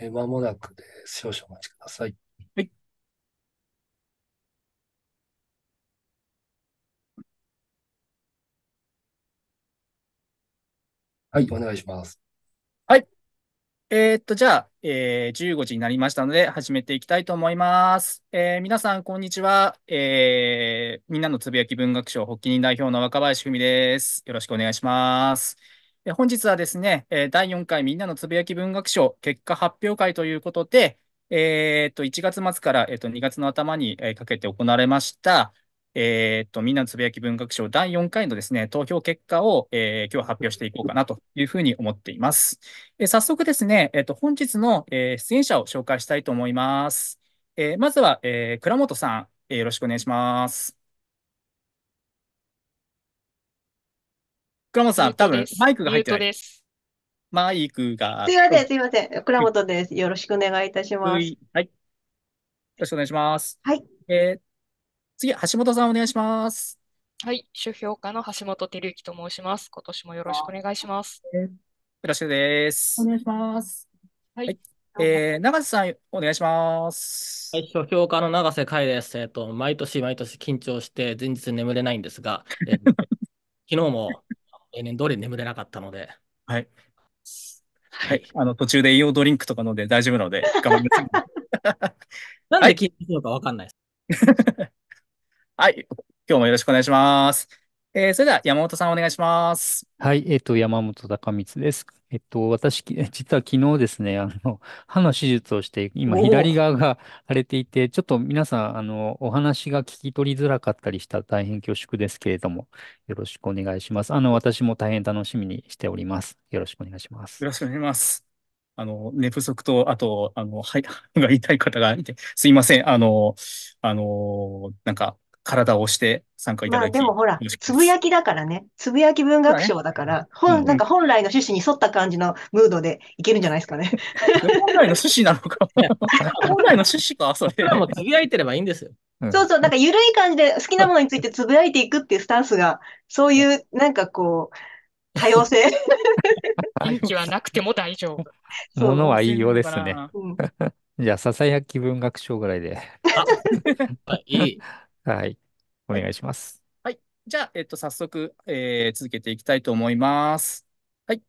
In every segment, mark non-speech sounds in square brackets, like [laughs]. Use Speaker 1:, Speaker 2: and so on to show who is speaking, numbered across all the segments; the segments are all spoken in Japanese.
Speaker 1: えー、間もなくです。少々お待ちください。
Speaker 2: はい。はい、お願いします。はい。
Speaker 3: えー、っと、じゃあ、えー、15時になりましたので、始めていきたいと思います。えー、皆さん、こんにちは。えー、みんなのつぶやき文学賞発起人代表の若林文です。よろしくお願いします。本日はですね、第4回みんなのつぶやき文学賞結果発表会ということで、えー、と1月末から、2月の頭にかけて行われました、えー、とみんなのつぶやき文学賞第4回のですね投票結果を、えー、今日発表していこうかなというふうに思っています。えー、早速ですね、えー、と本日の、出演者を紹介したいと思います。えー、まずは、えー、倉本さん、えー、よろしくお願いします。倉本さん、多分マイクが入ってなす。マイクが。すいませ
Speaker 4: ん、すいません。倉本です。よろしくお願いいたします。はい。よろしくお願いし
Speaker 3: ます。はい。えー、
Speaker 4: 次、橋本さんお願いします。
Speaker 5: はい。書評家の橋本照之と申します。今年もよろしくお願いします。
Speaker 3: よろしくです。お願いします。はい。はい、
Speaker 6: えー、永瀬さん、お願いします。はい、書評家の永瀬海です。えっ、ー、と、毎年毎年緊張して、前日眠れないんですが、えー、昨日も例年通り眠れなかったので。はい。はい。
Speaker 3: あの、途中で栄養ドリンクとか飲んで大丈夫なので、[laughs] 頑張ります。
Speaker 6: [laughs] なんで緊張するのかわかんないです。[laughs]
Speaker 3: はい。今日もよろしくお願いします。えー、それでは山本さんお願いします。
Speaker 1: はい、えっと、山本孝光です。えっと、私、実は昨日ですね、あの、歯の手術をして、今、左側が腫れていて、ちょっと皆さん、あの、お話が聞き取りづらかったりしたら大変恐縮ですけれども、よろしくお願いします。あの、私も大変楽しみにしております。よろしくお願いします。
Speaker 3: よろしくお願いします。あの、寝不足と、あと、あの、はい、が痛い方がいて、すいません。あの、あの、なんか、体を押して参加いただき。まあでもほら、
Speaker 4: つぶやきだからね。つぶやき文学賞だから、本、なんか本来の趣旨に沿った感じのムードでいけるんじゃないですかね。
Speaker 6: 本来の趣旨なのか。[laughs] 本来の趣旨か、それ。もつぶやいてればいいんですよ。
Speaker 4: そうそう、なんか緩い感じで好きなものについてつぶやいていくっていうスタンスが、そういう、なんかこう、多様性。気 [laughs] はなくても大丈
Speaker 1: 夫。ものはいいようですね。[laughs] じゃあ、ささやき文学賞ぐらいで。いい。はい。お願いします。
Speaker 3: はい。じゃあ、えっと、早速、えー、続けていきたいと思います。はい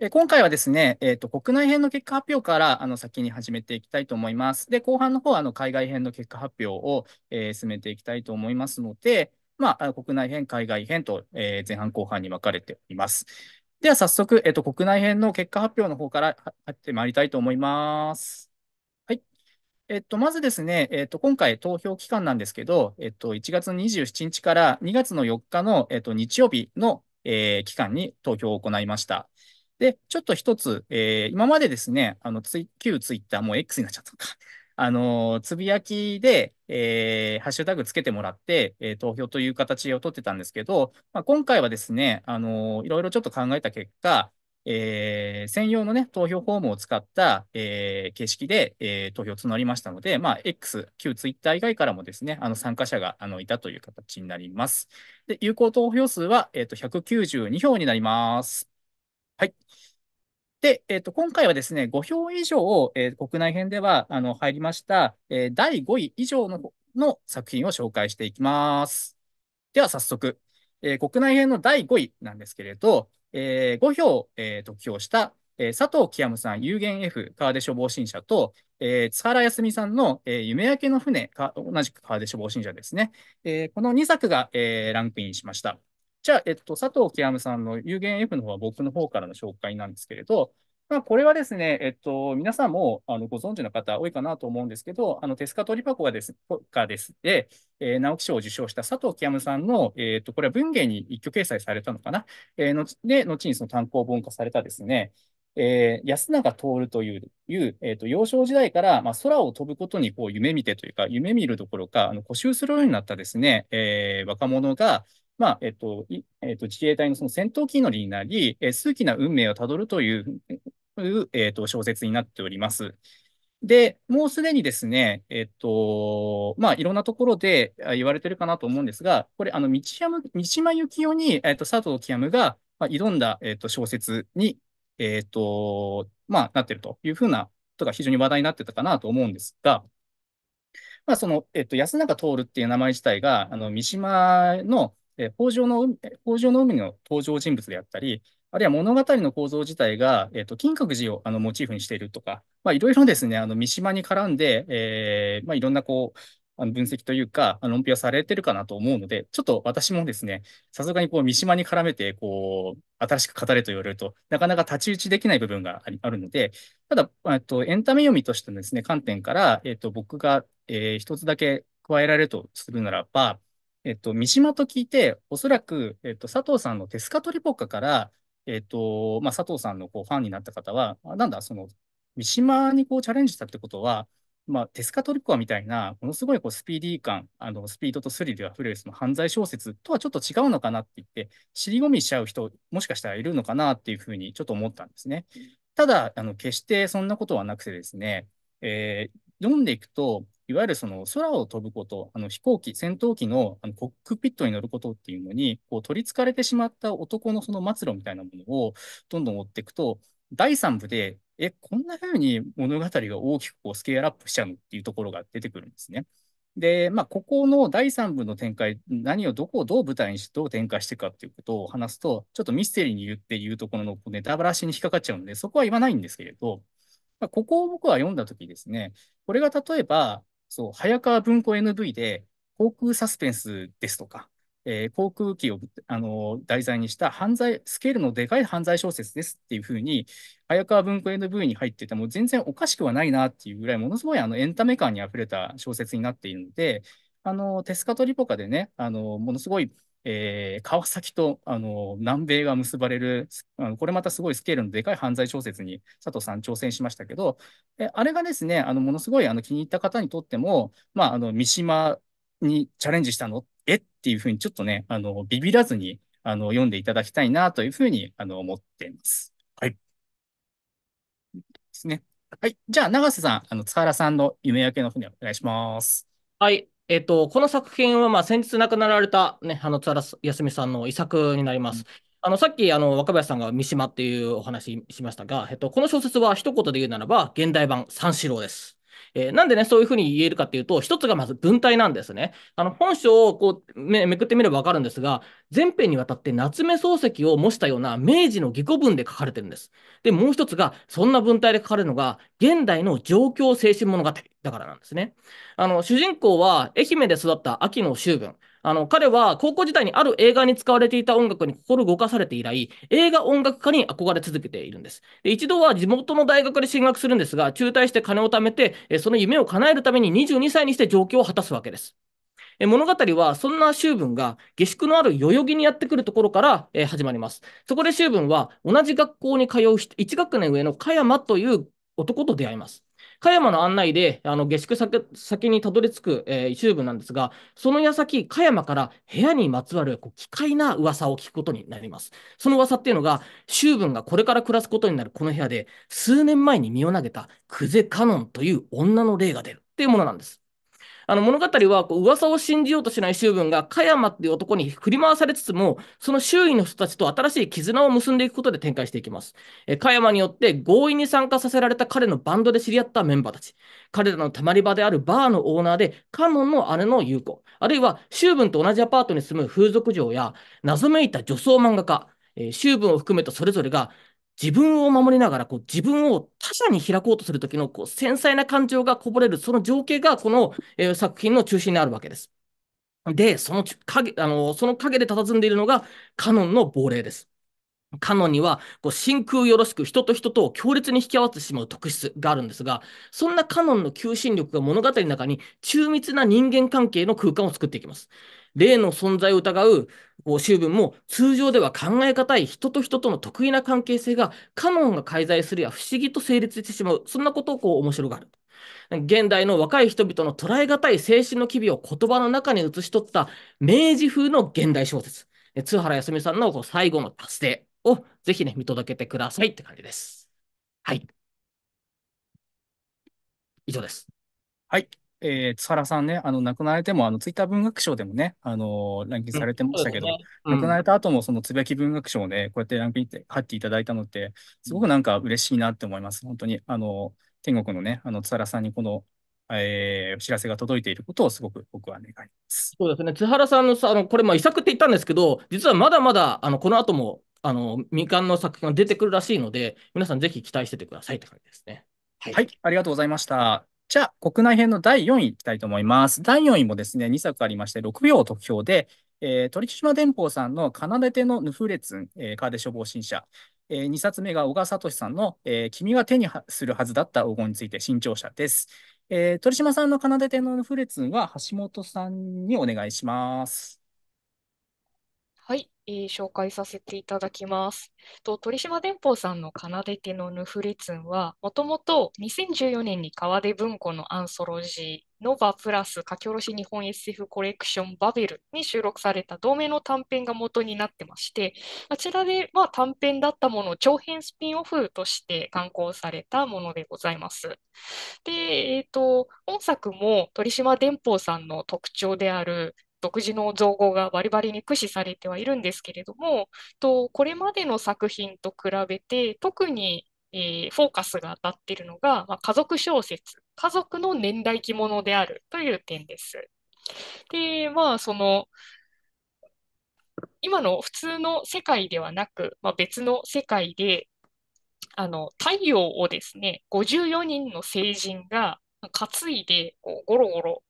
Speaker 3: えー今回はですね、えっと、国内編の結果発表から、あの、先に始めていきたいと思います。で、後半の方は、あの、海外編の結果発表を、えー進めていきたいと思いますので、まあ、国内編、海外編と、えー前半後半に分かれています。では、早速、えっと、国内編の結果発表の方から入やってまいりたいと思います。えっと、まずですね、えっと、今回投票期間なんですけど、えっと、1月27日から2月の4日の、えっと、日曜日の、えー、期間に投票を行いました。で、ちょっと一つ、えー、今までですね、あのツイ、旧ツイッター、もう X になっちゃったのか。あの、つぶやきで、えー、ハッシュタグつけてもらって、えー、投票という形をとってたんですけど、まあ、今回はですね、あの、いろいろちょっと考えた結果、えー、専用のね、投票フォームを使った、えー、形式で、えー、投票を募りましたので、まあ、X、旧ツイッター以外からもですね、あの参加者があのいたという形になります。で、有効投票数は、えーと、192票になります。はい。で、えーと、と今回はですね、5票以上、えー、国内編ではあの入りました、えー、第5位以上のの作品を紹介していきます。では早速、えー、国内編の第5位なんですけれど、えー、5票、えー、得票した、えー、佐藤清さん、有限 F 川出処防新社と、えー、津原康美さんの、えー、夢明けの船か、同じく川出処防新社ですね。えー、この2作が、えー、ランクインしました。じゃあ、えっと、佐藤清さんの有限 F の方は僕の方からの紹介なんですけれど、まあ、これはですね、えっと、皆さんもあのご存知の方多いかなと思うんですけど、あのテスカトリパコがですがですで、えー、直木賞を受賞した佐藤清さんの、えー、っと、これは文芸に一挙掲載されたのかな、えー、ので、後にその単行本化されたですね、えー、安永徹という、いうえーと、幼少時代から、まあ、空を飛ぶことにこう夢見てというか、夢見るどころか、あの固執するようになったですね、えー、若者が、まあえっ、ー、とえっと自衛隊のその戦闘機乗りになり、えー、数奇な運命をたどるといういう、えーと、小説になっております。で、もうすでにですね、えっと、まあ、いろんなところで言われてるかなと思うんですが、これ、あの、道山、道間紀夫に、えっと、佐藤清が、まあ、挑んだ、えっと、小説に、えっと、まあ、なってるというふうなとか、非常に話題になってたかなと思うんですが、まあ、その、えっと、安中徹っていう名前自体が、あの、三島の、えー、北条の、北条の海の登場人物であったり、あるいは物語の構造自体が、えっ、ー、と、金閣寺をあのモチーフにしているとか、まあ、いろいろですね、あの、三島に絡んで、えー、まあ、いろんなこう、あの分析というか、論評されてるかなと思うので、ちょっと私もですね、さすがにこう三島に絡めて、こう、新しく語れと言われると、なかなか太刀打ちできない部分があるので、ただ、えっと、エンタメ読みとしてのですね、観点から、えっと、僕が、えー、一つだけ加えられるとするならば、えっと、三島と聞いて、おそらく、えっと、佐藤さんのテスカトリポッカから、えっ、ー、と、まあ、佐藤さんのこうファンになった方は、なんだ、その、三島にこうチャレンジしたってことは、まあ、テスカトリコアみたいな、ものすごいこうスピーディー感、あのスピードとスリルあふれるその犯罪小説とはちょっと違うのかなって言って、尻込みしちゃう人、もしかしたらいるのかなっていうふうにちょっと思ったんですね。ただ、あの決してそんなことはなくてですね、えー、読んでいくと、いわゆるその空を飛ぶこと、あの飛行機、戦闘機のあのコックピットに乗ることっていうのに、こう取りつかれてしまった男のその末路みたいなものをどんどん追っていくと、第3部で、え、こんな風に物語が大きくこうスケールアップしちゃうっていうところが出てくるんですね。で、まあ、ここの第3部の展開、何をどこをどう舞台にしてどう展開していくかっていうことを話すと、ちょっとミステリーに言って言うところのネタバラシに引っかかっちゃうので、そこは言わないんですけれど、まあ、ここを僕は読んだときですね、これが例えば、そう、早川文庫 NV で、航空サスペンスですとか、えー、航空機を、あの題材にした犯罪、スケールのでかい犯罪小説ですっていうふうに、早川文庫 NV に入ってても全然おかしくはないなっていうぐらい、ものすごいあのエンタメ感にあふれた小説になっているので、あの、テスカトリポカでね、あの、ものすごいえー、川崎とあの南米が結ばれるあの、これまたすごいスケールのでかい犯罪小説に佐藤さん挑戦しましたけど、えあれがですね、あのものすごいあの気に入った方にとっても、まあ、あの三島にチャレンジしたのえっていうふうにちょっとね、あのビビらずにあの読んでいただきたいなというふうにあの思っています。
Speaker 4: はい。で
Speaker 6: すね。はい。じゃあ、永瀬さん、あの塚原さんの夢明けの方にお願いします。はい。えっと、この作品は、まあ、先日亡くなられた、ね、あの津原康美さんの遺作になります。うん、あのさっきあの若林さんが三島っていうお話しましたが、えっと、この小説は一言で言うならば現代版三四郎です。えー、なんでね、そういうふうに言えるかっていうと、一つがまず文体なんですね。あの、本書をこうめ、めくってみればわかるんですが、前編にわたって夏目漱石を模したような明治の義古文で書かれてるんです。で、もう一つが、そんな文体で書かれるのが、現代の状況精神物語だからなんですね。あの、主人公は愛媛で育った秋の秋文。あの、彼は高校時代にある映画に使われていた音楽に心動かされて以来、映画音楽家に憧れ続けているんです。で一度は地元の大学で進学するんですが、中退して金を貯めて、その夢を叶えるために22歳にして上京を果たすわけです。物語はそんな修文が下宿のある代々木にやってくるところから始まります。そこで修文は同じ学校に通う1学年上の加山という男と出会います。加山の案内であの下宿先先にたどり着く、えー、中部なんですが、その矢先、加山から部屋にまつわるこう奇怪な噂を聞くことになります。その噂っていうのが、周文がこれから暮らすことになるこの部屋で、数年前に身を投げた久世カノンという女の霊が出るっていうものなんです。あの物語はこう噂を信じようとしない周文が、加山っていう男に振り回されつつも、その周囲の人たちと新しい絆を結んでいくことで展開していきます。え加山によって強引に参加させられた彼のバンドで知り合ったメンバーたち。彼らのたまり場であるバーのオーナーで、カノンの姉の優子。あるいは、周文と同じアパートに住む風俗嬢や、謎めいた女装漫画家。え修文を含めたそれぞれが自分を守りながら、こう、自分を他者に開こうとするときの、こう、繊細な感情がこぼれる、その情景が、この、えー、作品の中心にあるわけです。で、その影、あの、その影で佇んでいるのが、カノンの亡霊です。カノンには、こう、真空よろしく人と人とを強烈に引き合わせてしまう特質があるんですが、そんなカノンの求心力が物語の中に、中密な人間関係の空間を作っていきます。霊の存在を疑う修文も通常では考え難い人と人との得意な関係性がカノンが介在するや不思議と成立してしまう。そんなことをこう面白がる。現代の若い人々の捉え難い精神の機微を言葉の中に写し取った明治風の現代小説。津原康美さんのこう最後の達成をぜひね、見届けてくださいって感じです。はい。以上です。はい。えー、津原さん
Speaker 3: ね、あの、亡くなられても、あの、ツイッター文学賞でもね、あのー、ランキングされてましたけど、うんねうん、亡くなられた後も、そのつぶやき文学賞で、ね、こうやってランキングに入っていただいたのって、すごくなんか嬉しいなって思います。本当に、あの、天国のね、あの、津原さんにこの、えー、知らせが届いているこ
Speaker 6: とをすごく僕は願います。そうですね。津原さんのさ、あの、これ、まあ、遺作って言ったんですけど、実はまだまだ、あの、この後も、あの、未完の作品が出てくるらしいので、皆さんぜひ期待しててくださいって感じですね。はい、はい、ありがとうございました。じゃあ、国内編の第4位いきたいと思いま
Speaker 3: す。第4位もですね、2作ありまして、6秒得票で、えー、鳥島電報さんの奏手のヌフレツン、えー、カーデ処方新社。えー、2冊目が小川聡さんの、えー、君が手にするはずだった黄金について新潮社です。えー、鳥島さんの奏手のヌフレツンは橋本さんにお願いします。
Speaker 5: はい、えー、紹介させていただきます。と鳥島電報さんの奏で手のヌフレツンは、もともと2014年に川出文庫のアンソロジー、ノバプラス書き下ろし日本 SF コレクションバベルに収録された同名の短編が元になってまして、あちらでま短編だったものを長編スピンオフとして刊行されたものでございます。で、えっ、ー、と、本作も鳥島電報さんの特徴である独自の造語がバリバリに駆使されてはいるんですけれども、とこれまでの作品と比べて特に、えー、フォーカスが当たっているのが、まあ、家族小説、家族の年代着物であるという点です。で、まあその今の普通の世界ではなく、まあ、別の世界であの太陽をですね54人の成人が担いでこうゴロゴロ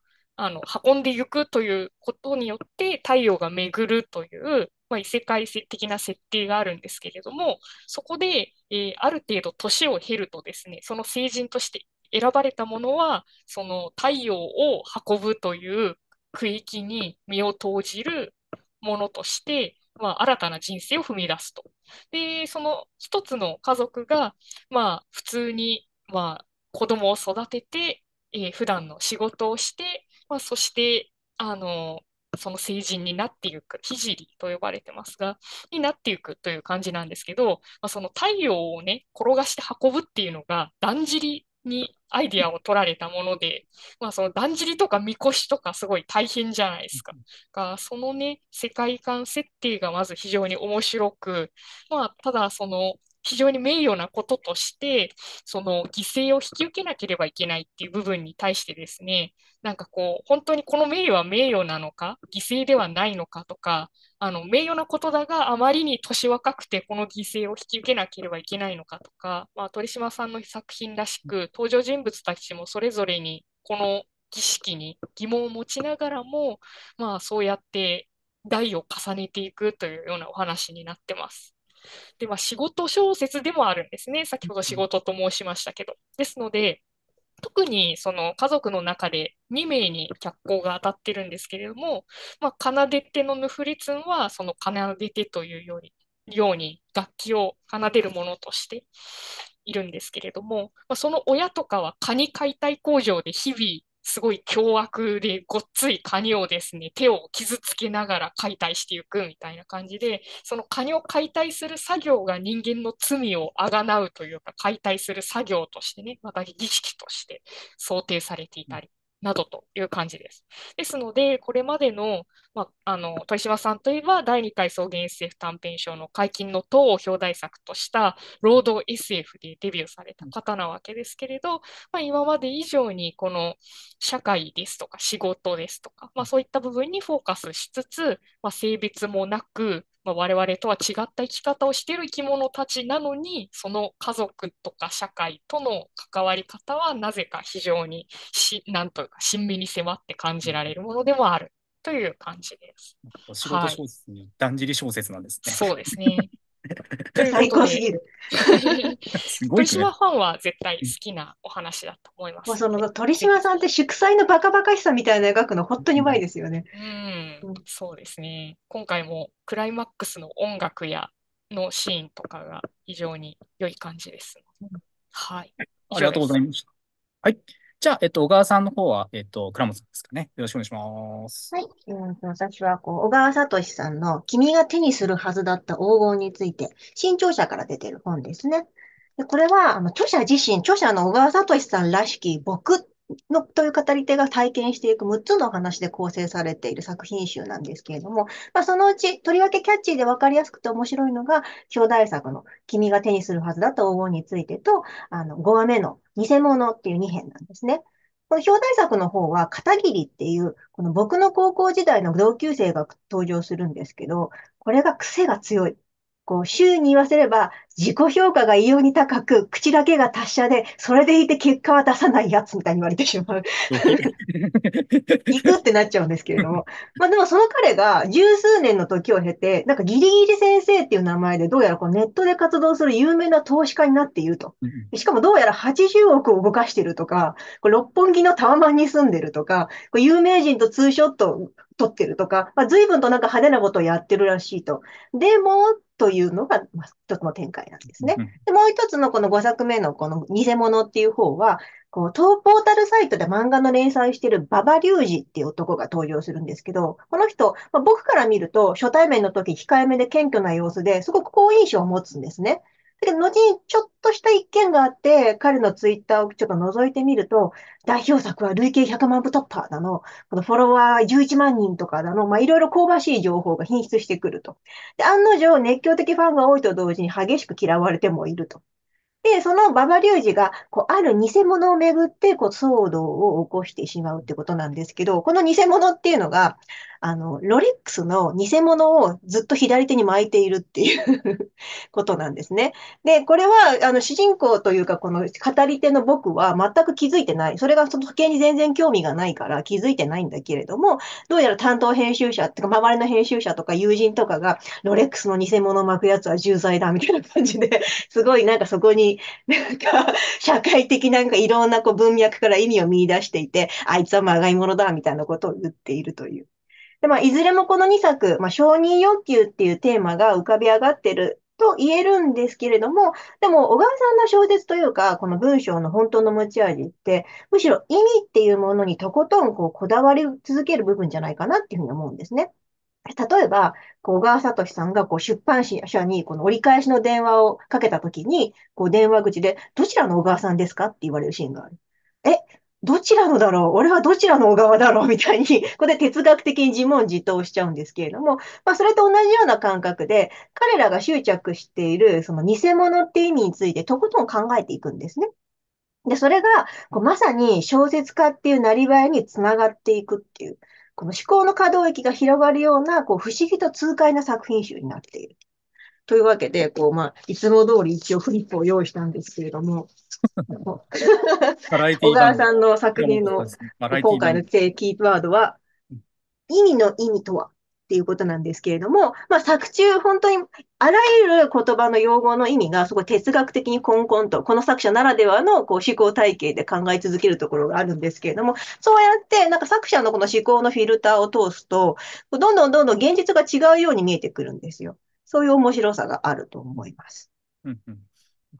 Speaker 5: あの運んでいくということによって太陽が巡るという、まあ、異世界的な設定があるんですけれどもそこで、えー、ある程度年を経るとですねその成人として選ばれたものはその太陽を運ぶという区域に身を投じるものとして、まあ、新たな人生を踏み出すと。で、その一つの家族が、まあ、普通に、まあ、子供を育てて、えー、普段の仕事をして、まあ、そしてあのその成人になっていく、ひじりと呼ばれてますが、になっていくという感じなんですけど、まあ、その太陽をね、転がして運ぶっていうのが、だんじりにアイディアを取られたもので、まあ、そのだんじりとかみこしとかすごい大変じゃないですか。がそのね世界観設定がまず非常に面白く、まあ、ただその非常に名誉なこととして、その犠牲を引き受けなければいけないっていう部分に対してですね、なんかこう、本当にこの名誉は名誉なのか、犠牲ではないのかとか、あの、名誉なことだがあまりに年若くてこの犠牲を引き受けなければいけないのかとか、まあ、鳥島さんの作品らしく、登場人物たちもそれぞれにこの儀式に疑問を持ちながらも、まあ、そうやって代を重ねていくというようなお話になってます。で、まあ、仕事小説でもあるんですね。先ほど仕事と申しましたけど。ですので、特にその家族の中で2名に脚光が当たってるんですけれども、まあ、奏でてのヌフリツンはその奏でてというようにように楽器を奏でるものとしているんですけれども、まあ、その親とかはカニ解体工場で日々すごい凶悪でごっついカニをですね手を傷つけながら解体していくみたいな感じでそのカニを解体する作業が人間の罪をあがなうというか解体する作業としてねまた儀式として想定されていたりなどという感じです。ですので、これまでの,、まあ、あの鳥島さんといえば、第2回草原 SF 短編賞の解禁の党を表題作とした労働 SF でデビューされた方なわけですけれど、まあ、今まで以上にこの社会ですとか仕事ですとか、まあ、そういった部分にフォーカスしつつ、ま性別もなく、まあ、我々とは違った生き方をしている生き物たちなのにその家族とか社会との関わり方はなぜか非常にしなんというか親身に迫って感じられるものでもあるという感じです。仕事小
Speaker 3: 説に、はい、だんじり小説なんですね。そうです
Speaker 5: ね。[laughs] 最高すぎる。鳥島ファンは絶対好きなお話だと思います、もうその
Speaker 4: 鳥島さんって祝祭のバカバカしさみたいな描くの本当にうまいですよね、うん。うん、そうですね。
Speaker 5: 今回もクライマックスの音楽やのシーンとかが非常に良い感じです。はい。あ
Speaker 3: りがとうございました。はい。じゃあ、えっと、小川さんの方は、えっと、倉本さんですかね。よ
Speaker 4: ろしくお願いします。はい。え私は、こう、小川聡さんの、君が手にするはずだった黄金について、新潮社から出てる本ですね。でこれは、あの著者自身、著者の小川聡さんらしき僕っの、という語り手が体験していく6つの話で構成されている作品集なんですけれども、まあ、そのうち、とりわけキャッチーで分かりやすくて面白いのが、表題作の君が手にするはずだと黄金についてと、あの、5話目の偽物っていう2編なんですね。この表題作の方は、片桐っていう、この僕の高校時代の同級生が登場するんですけど、これが癖が強い。こう周囲に言わせれば自己評価が異様に高く、口だけが達者で、それでいて結果は出さないやつみたいに言われてしまう。[laughs]
Speaker 1: 行
Speaker 4: くってなっちゃうんですけれども。まあでもその彼が十数年の時を経て、なんかギリギリ先生っていう名前でどうやらこうネットで活動する有名な投資家になっていると。しかもどうやら80億を動かしてるとか、こ六本木のタワマンに住んでるとか、こ有名人とツーショット撮ってるとか、まあ、随分となんか派手なことをやってるらしいと。でもっというのが、まあ、一つの展開なんですね。で、もう一つのこの5作目のこの偽物っていう方は、こう、当ポータルサイトで漫画の連載してる馬場隆二っていう男が登場するんですけど、この人、まあ、僕から見ると初対面の時控えめで謙虚な様子ですごく好印象を持つんですね。で、後にちょっとした一件があって、彼のツイッターをちょっと覗いてみると、代表作は累計100万部突破だの、このフォロワー11万人とかだの、まあ、いろいろ香ばしい情報が品質してくると。で、案の定、熱狂的ファンが多いと同時に激しく嫌われてもいると。で、その馬場隆二が、こう、ある偽物をめぐって、こう、騒動を起こしてしまうってことなんですけど、この偽物っていうのが、あの、ロレックスの偽物をずっと左手に巻いているっていうことなんですね。で、これは、あの、主人公というか、この語り手の僕は全く気づいてない。それがその時計に全然興味がないから気づいてないんだけれども、どうやら担当編集者っていうか、周りの編集者とか友人とかが、ロレックスの偽物を巻くやつは重罪だみたいな感じで [laughs] すごいなんかそこに、なんか、社会的なんかいろんなこう文脈から意味を見出していて、あいつはまがいものだみたいなことを言っているという。で、まあ、いずれもこの2作、まあ、承認欲求っていうテーマが浮かび上がってると言えるんですけれども、でも、小川さんの小説というか、この文章の本当の持ち味って、むしろ意味っていうものにとことんこうこだわり続ける部分じゃないかなっていうふうに思うんですね。例えば、小川しさんがこう出版社にこの折り返しの電話をかけたときに、電話口で、どちらの小川さんですかって言われるシーンがある。え、どちらのだろう俺はどちらの小川だろうみたいに、[laughs] これ哲学的に自問自答しちゃうんですけれども、まあ、それと同じような感覚で、彼らが執着している、その偽物って意味について、とことん考えていくんですね。で、それが、こうまさに小説家っていうなりわいにつながっていくっていう、この思考の可動域が広がるような、こう、不思議と痛快な作品集になっている。というわけで、こう、まあ、いつも通り一応フリップを用意したんですけれども、小川さんの作品の今回のキーワードは、意味の意味とはっていうことなんですけれども、まあ、作中、本当にあらゆる言葉の用語の意味が、すごい哲学的にこんこんと、この作者ならではのこう思考体系で考え続けるところがあるんですけれども、そうやって、なんか作者のこの思考のフィルターを通すと、どんどんどんどん現実が違うように見えてくるんですよ。そういう面白さがあると思います。
Speaker 3: うんうん、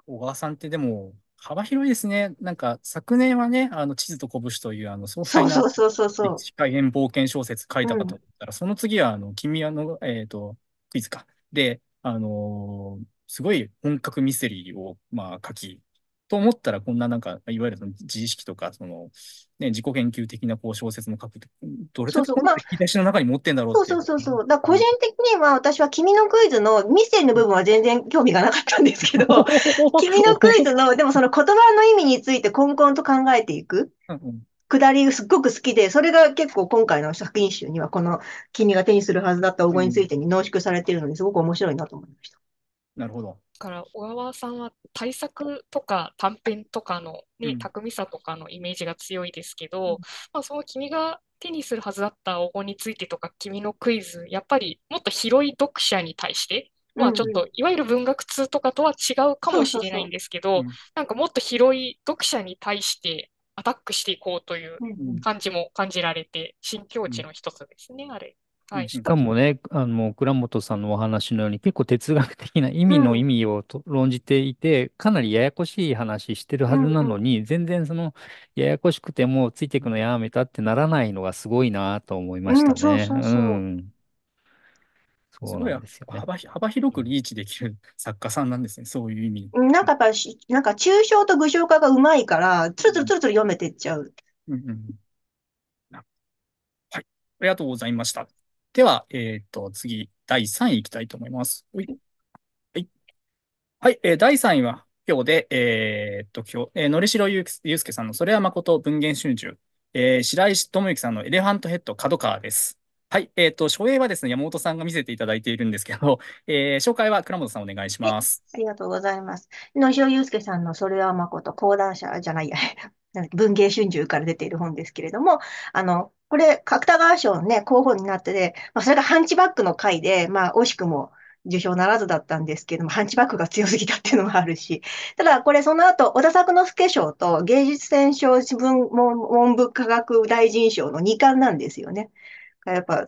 Speaker 3: 小川さんってでも、幅広いですね。なんか、昨年はね、あの、地図と拳という、あの、そうそうそうそう大変冒険小説書いたかと思ったら、その次は、あの、君はの、えっ、ー、と、クイズか。で、あのー、すごい本格ミステリーを、まあ、書き、と思ったら、こんななんか、いわゆるその自意識とか、その、ね、自己研究的なこう小説の書く、どれだけ引き出しの中に持ってんだろうそう
Speaker 4: そうそうそう。だ個人的には、私は君のクイズのミステリーの部分は全然興味がなかったんですけど、[laughs] 君のクイズの、でもその言葉の意味について、こんこんと考えていく。くだりすっごく好きで、それが結構今回の作品集には、この君が手にするはずだった応募についてに濃縮されているのですごく面白いなと思いました。
Speaker 3: うん、なるほど。
Speaker 5: から小川さんは対策とか短編とかの、ね、巧みさとかのイメージが強いですけど、うん、まあ、その君が手にするはずだった黄金についてとか君のクイズやっぱりもっと広い読者に対してまあちょっと、いわゆる文学通とかとは違うかもしれないんですけど、なんかもっと広い読者に対してアタックしていこうという感じも感じられて、新境地の一つですね、あれ。はい、しかも
Speaker 1: ね、あの、倉本さんのお話のように、結構哲学的な意味の意味をと論じていて、かなりややこしい話してるはずなのに、全然その、ややこしくてもついていくのやめたってならないのがすごいなと思い
Speaker 3: ましたね。うそうそうそうすごいなんですよね。幅幅広くリーチできる作家さんなんですね、そういう意味。
Speaker 4: なんかやっぱし、なんか抽象と具象化がうまいから、つるつるつるつる読めてっちゃう。
Speaker 3: うんうん。はい。ありがとうございました。では、えっ、ー、と、次、第3位いきたいと思います。はい。はい、はい、えー、第3位は、今日で、えー、っと、今日、えー、のりしろゆうすけさんの、それはまこと文言春秋、えー、白石智之さんのエレファントヘッド角川です。はい、えっ、ー、と、初映はですね、山本さんが見せていただいているんですけど、えー、紹介は倉本さんお願いします。
Speaker 4: ありがとうございます。野塩祐介さんのそれはまこと講談社じゃないや、[laughs] 文芸春秋から出ている本ですけれども、あの、これ、角田川賞のね、候補になってで、まあ、それがハンチバックの回で、まあ、惜しくも受賞ならずだったんですけども、ハンチバックが強すぎたっていうのもあるし、ただこれその後、小田作之助賞と芸術選奨文文部科学大臣賞の2冠なんですよね。やっぱ、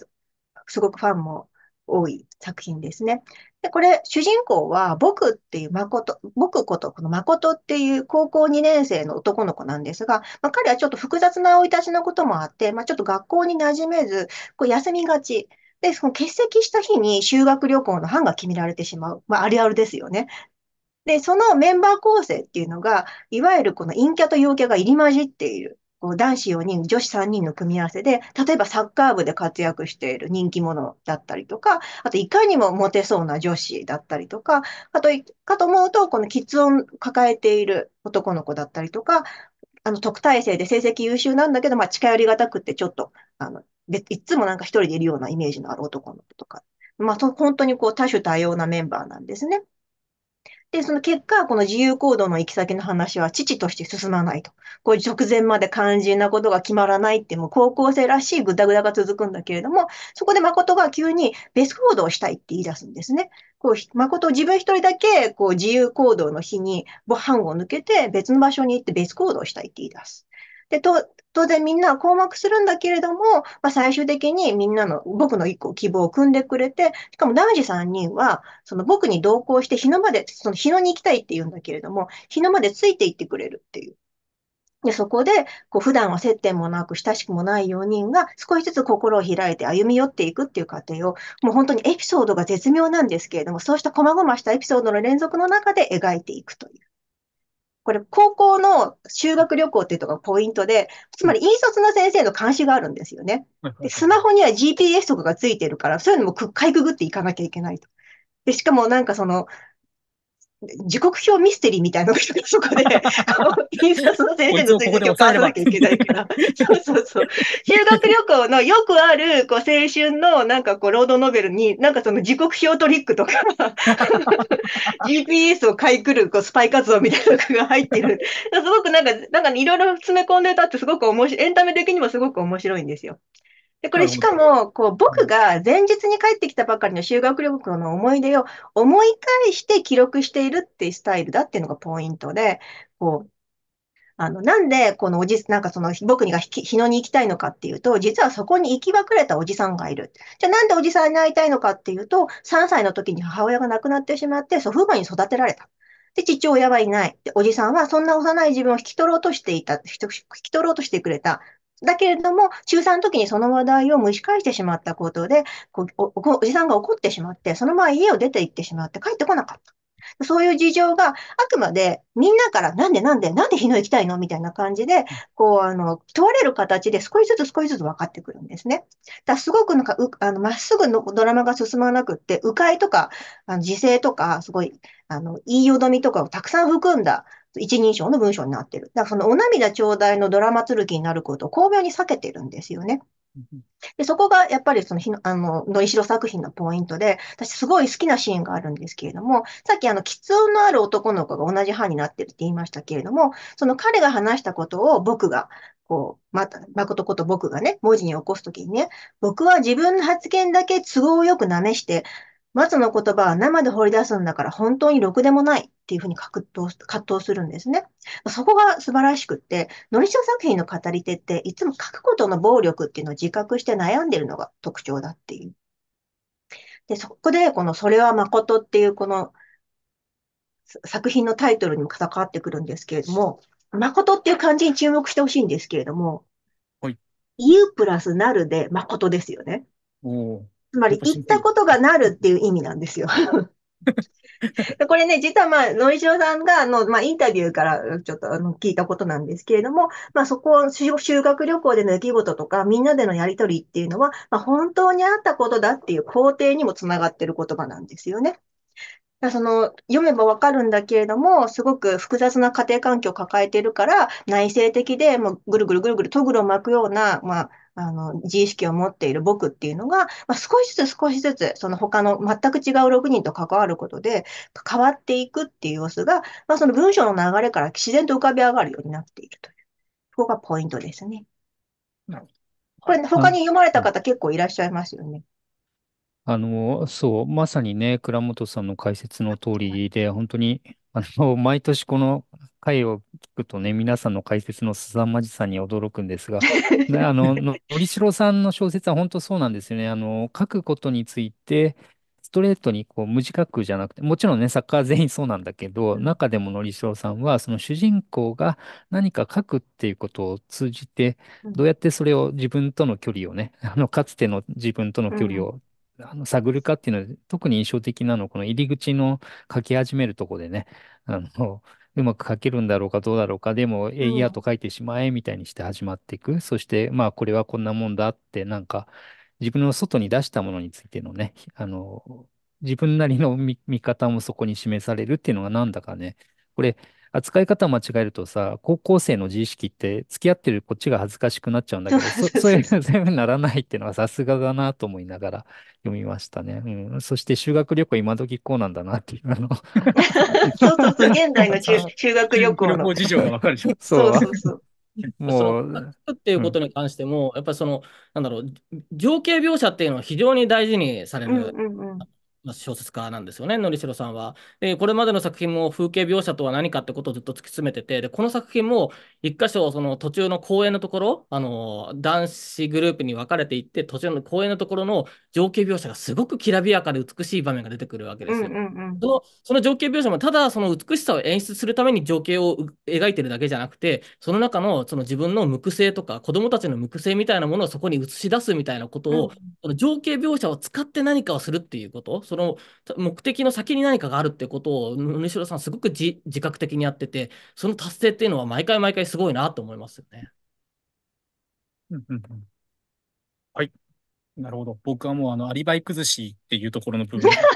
Speaker 4: すごくファンも多い作品ですね。で、これ、主人公は、僕っていう誠、僕こと、この誠っていう高校2年生の男の子なんですが、まあ、彼はちょっと複雑な生い立ちのこともあって、まあ、ちょっと学校に馴染めず、こう休みがち。で、その欠席した日に修学旅行の班が決められてしまう。まあ、あるあるですよね。で、そのメンバー構成っていうのが、いわゆるこの陰キャと陽キャが入り混じっている。男子4人、女子3人の組み合わせで、例えばサッカー部で活躍している人気者だったりとか、あといかにもモテそうな女子だったりとか、あと、かと思うと、この喫音抱えている男の子だったりとか、あの、特待生で成績優秀なんだけど、まあ、近寄りがたくってちょっと、あの、で、いつもなんか一人でいるようなイメージのある男の子とか。まあ、本当にこう、多種多様なメンバーなんですね。で、その結果、この自由行動の行き先の話は父として進まないと。こういう直前まで肝心なことが決まらないって、もう高校生らしいぐだぐだが続くんだけれども、そこで誠が急に別行動をしたいって言い出すんですね。こう、誠を自分一人だけ、こう自由行動の日に、ご飯を抜けて別の場所に行って別行動したいって言い出す。で、と、当然みんなは困惑するんだけれども、まあ、最終的にみんなの僕の一個希望を組んでくれて、しかも男児3人は、その僕に同行して日野まで、その日野に行きたいって言うんだけれども、日野までついて行ってくれるっていう。で、そこで、こう、普段は接点もなく、親しくもない4人が、少しずつ心を開いて歩み寄っていくっていう過程を、もう本当にエピソードが絶妙なんですけれども、そうした細々したエピソードの連続の中で描いていくという。これ、高校の修学旅行っていうのがポイントで、つまり、引率の先生の監視があるんですよね。でスマホには GPS とかがついてるから、そういうのもかいくぐっていかなきゃいけないと。でしかも、なんかその、時刻表ミステリーみたいなのがそこで、[laughs] 印刷の先生の追跡を買わなきゃいけないから。そうそうそう。修学旅行のよくある、こう、青春の、なんかこう、ロードノベルに、なんかその時刻表トリックとか [laughs] GPS を買いくる、こう、スパイ活動みたいなのが入ってる。[laughs] すごくなんか、なんかいろいろ詰め込んでたってすごく面白い、エンタメ的にもすごく面白いんですよ。で、これしかも、こう、僕が前日に帰ってきたばかりの修学旅行の思い出を思い返して記録しているっていうスタイルだっていうのがポイントで、こう、あの、なんで、このおじ、なんかその、僕が日野に行きたいのかっていうと、実はそこに行きばくれたおじさんがいる。じゃあなんでおじさんに会いたいのかっていうと、3歳の時に母親が亡くなってしまって、祖父母に育てられた。で、父親はいない。で、おじさんはそんな幼い自分を引き取ろうとしていた、引き取ろうとしてくれた。だけれども、中3の時にその話題を蒸し返してしまったことで、こうおおじさんが怒ってしまって、そのまま家を出て行ってしまって帰ってこなかった。そういう事情があくまでみんなからなんでなんでなんで日野行きたいのみたいな感じで、こう、あの、問われる形で少しずつ少しずつ分かってくるんですね。だすごくなんか、まっすぐのドラマが進まなくって、迂回とか、あの時勢とか、すごい、あの、言いよどみとかをたくさん含んだ一人称の文章になってる。だからそのお涙頂戴のドラマ剣きになることを巧妙に避けてるんですよね。でそこがやっぱりその日の、あの、のりしろ作品のポイントで、私すごい好きなシーンがあるんですけれども、さっきあの、喫音のある男の子が同じ班になってるって言いましたけれども、その彼が話したことを僕が、こう、また、誠こと僕がね、文字に起こすときにね、僕は自分の発言だけ都合よく舐めして、松の言葉は生で掘り出すんだから本当にろくでもないっていうふうに葛藤葛藤するんですね。そこが素晴らしくって、のりしお作品の語り手っていつも書くことの暴力っていうのを自覚して悩んでるのが特徴だっていう。で、そこでこのそれは誠っていうこの作品のタイトルにも関わってくるんですけれども、誠っていう漢字に注目してほしいんですけれども、はい、うプラスなるで誠ですよね。おつまり、行ったことがなるっていう意味なんですよ。[laughs] これね、実はまあ、ノイシロさんが、あの、まあ、インタビューからちょっとあの聞いたことなんですけれども、まあ、そこ、修学旅行での出来事とか、みんなでのやりとりっていうのは、まあ、本当にあったことだっていう肯定にもつながってる言葉なんですよね。その読めばわかるんだけれども、すごく複雑な家庭環境を抱えているから、内省的でもうぐるぐるぐるぐるとぐろ巻くような、まあ、あの、自意識を持っている僕っていうのが、まあ、少しずつ少しずつ、その他の全く違う6人と関わることで、変わっていくっていう様子が、まあ、その文章の流れから自然と浮かび上がるようになっているという。ここがポイントですね。これ、他に読まれた方結構いらっしゃいますよね。
Speaker 1: あの、そう、まさにね、倉本さんの解説の通りで、本当に、あの、毎年この回を聞くとね、皆さんの解説の凄まじさに驚くんですが、[laughs] であの、のりしろさんの小説は本当そうなんですよね。あの、書くことについて、ストレートにこう無自覚じゃなくて、もちろんね、作家は全員そうなんだけど、中でものりしろさんは、その主人公が何か書くっていうことを通じて、どうやってそれを自分との距離をね、あの、かつての自分との距離をあの探るかっていうのは、特に印象的なの、この入り口の書き始めるとこでね、あの、うまく書けるんだろうかどうだろうか、でも、エイヤーと書いてしまえみたいにして始まっていく。そして、まあ、これはこんなもんだって、なんか、自分の外に出したものについてのね、あの、自分なりの見方もそこに示されるっていうのがなんだかね、これ、扱い方間違えるとさ、高校生の自意識って付き合ってるこっちが恥ずかしくなっちゃうんだけど、そ [laughs] そういううにならないっていうのはさすがだなと思いながら読みましたね。うん、そして修学旅行今時こうなんだなっていう、あのそう
Speaker 4: そうそう、現代の修修学旅行の。旅行事情がわ
Speaker 6: かるでしょ。そうそうそう。もう。っていうことに関しても、うん、やっぱりその、なんだろう、情景描写っていうのは非常に大事にされる。うんうんうん小説家なんですよね、のりしろさんは。で、これまでの作品も風景描写とは何かってことをずっと突き詰めてて、で、この作品も一箇所、その途中の公園のところ、あの、男子グループに分かれていって、途中の公園のところの情景描写がすごくきらびやかで美しい場面が出てくるわけですよ。うんうんう
Speaker 2: ん、
Speaker 5: そ
Speaker 6: の、その情景描写も、ただその美しさを演出するために情景を描いてるだけじゃなくて、その中のその自分の無垢性とか、子供たちの無垢性みたいなものをそこに映し出すみたいなことを、うん、その情景描写を使って何かをするっていうこと、その目的の先に何かがあるってことを、野城さん、すごく自覚的にやってて、その達成っていうのは毎回毎回すごいなと思いますよね。
Speaker 5: うんうんうん、はい。
Speaker 3: なるほど。僕はもう、あの、アリバイ崩しっていうところの部分。[laughs]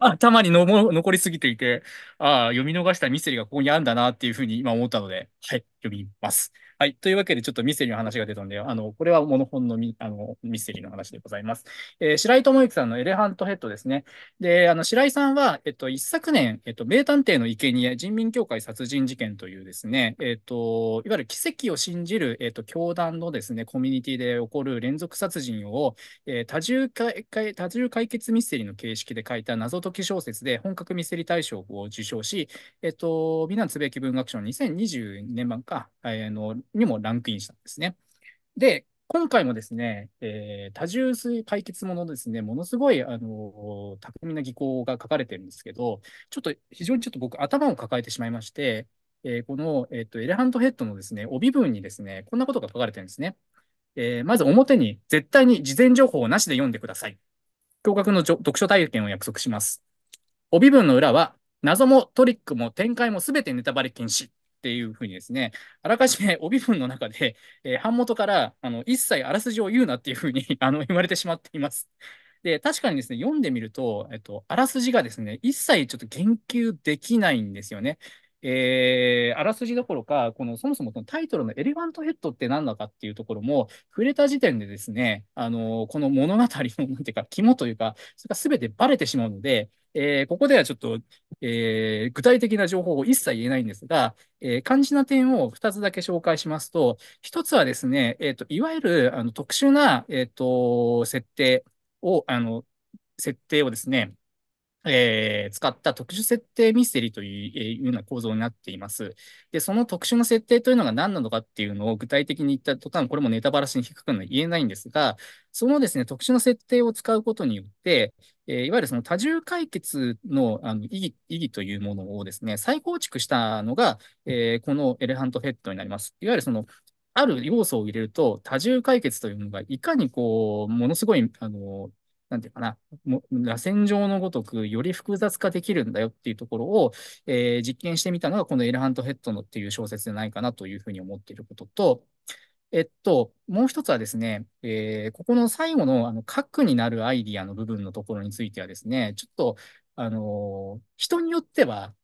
Speaker 6: 頭 [laughs] にの
Speaker 3: も残りすぎていて、ああ、読み逃したミステリーがここにあるんだなっていうふうに今思ったので、はい、読みます。はい。というわけで、ちょっとミステリーの話が出たんで、あの、これは物本のミあのミステリーの話でございます。えー、白井智之さんのエレファントヘッドですね。で、あの、白井さんは、えっと、一昨年、えっと、名探偵の生贄人民協会殺人事件というですね、えっと、いわゆる奇跡を信じる、えっと、教団のですね、コミュニティで起こる連続殺人を、えー、多重解多重解決ミステリーの形式で書いてた謎解き小説で本格ミステリー大賞を受賞し、えっと、美男つべき文学賞2020年版か、えー、のにもランクインしたんですね。で、今回もですね、えー、多重解決ものですね、ものすごい、あのー、巧みな技巧が書かれてるんですけど、ちょっと非常にちょっと僕頭を抱えてしまいまして、えー、この、えっと、エレファントヘッドのですね、帯文にですね、こんなことが書かれてるんですね。えまず表に絶対に事前情報なしで読んでください。驚学の読書体験を約束します。帯文の裏は、謎もトリックも展開もすべてネタバレ禁止っていうふうにですね、あらかじめ帯 [laughs] 文の中で、えー、版元からあの一切あらすじを言うなっていうふうに [laughs] あの言われてしまっています。で、確かにですね、読んでみると、えっと、あらすじがですね、一切ちょっと言及できないんですよね。えー、あらすじどころか、このそもそものタイトルのエレファントヘッドって何だかっていうところも触れた時点でですね、あのー、この物語の [laughs] なんていうか肝というか、それが全てバレてしまうので、えー、ここではちょっと、えー、具体的な情報を一切言えないんですが、えー、肝心な点を2つだけ紹介しますと、1つはですね、えーと、いわゆるあの特殊な、えーと設定を、あの設定をですね、えー、使った特殊設定ミステリーという,、えいうような構造になっています。で、その特殊な設定というのが何なのかっていうのを具体的に言った途端、これもネタバラシに引っかかるのは言えないんですが、そのですね、特殊な設定を使うことによって、えー、いわゆるその多重解決のあの意義意義というものをですね、再構築したのが、えー、このエレファントヘッドになります。いわゆるそのある要素を入れると、多重解決というのがいかにこう、ものすごい、あの、なんていうかな、も螺旋状のごとくより複雑化できるんだよっていうところを、えー、実験してみたのが、このエレハントヘッドのっていう小説じゃないかなというふうに思っていることと、えっと、もう一つはですね、えー、ここの最後のあの核になるアイディアの部分のところについてはですね、ちょっと、あのー、人によっては、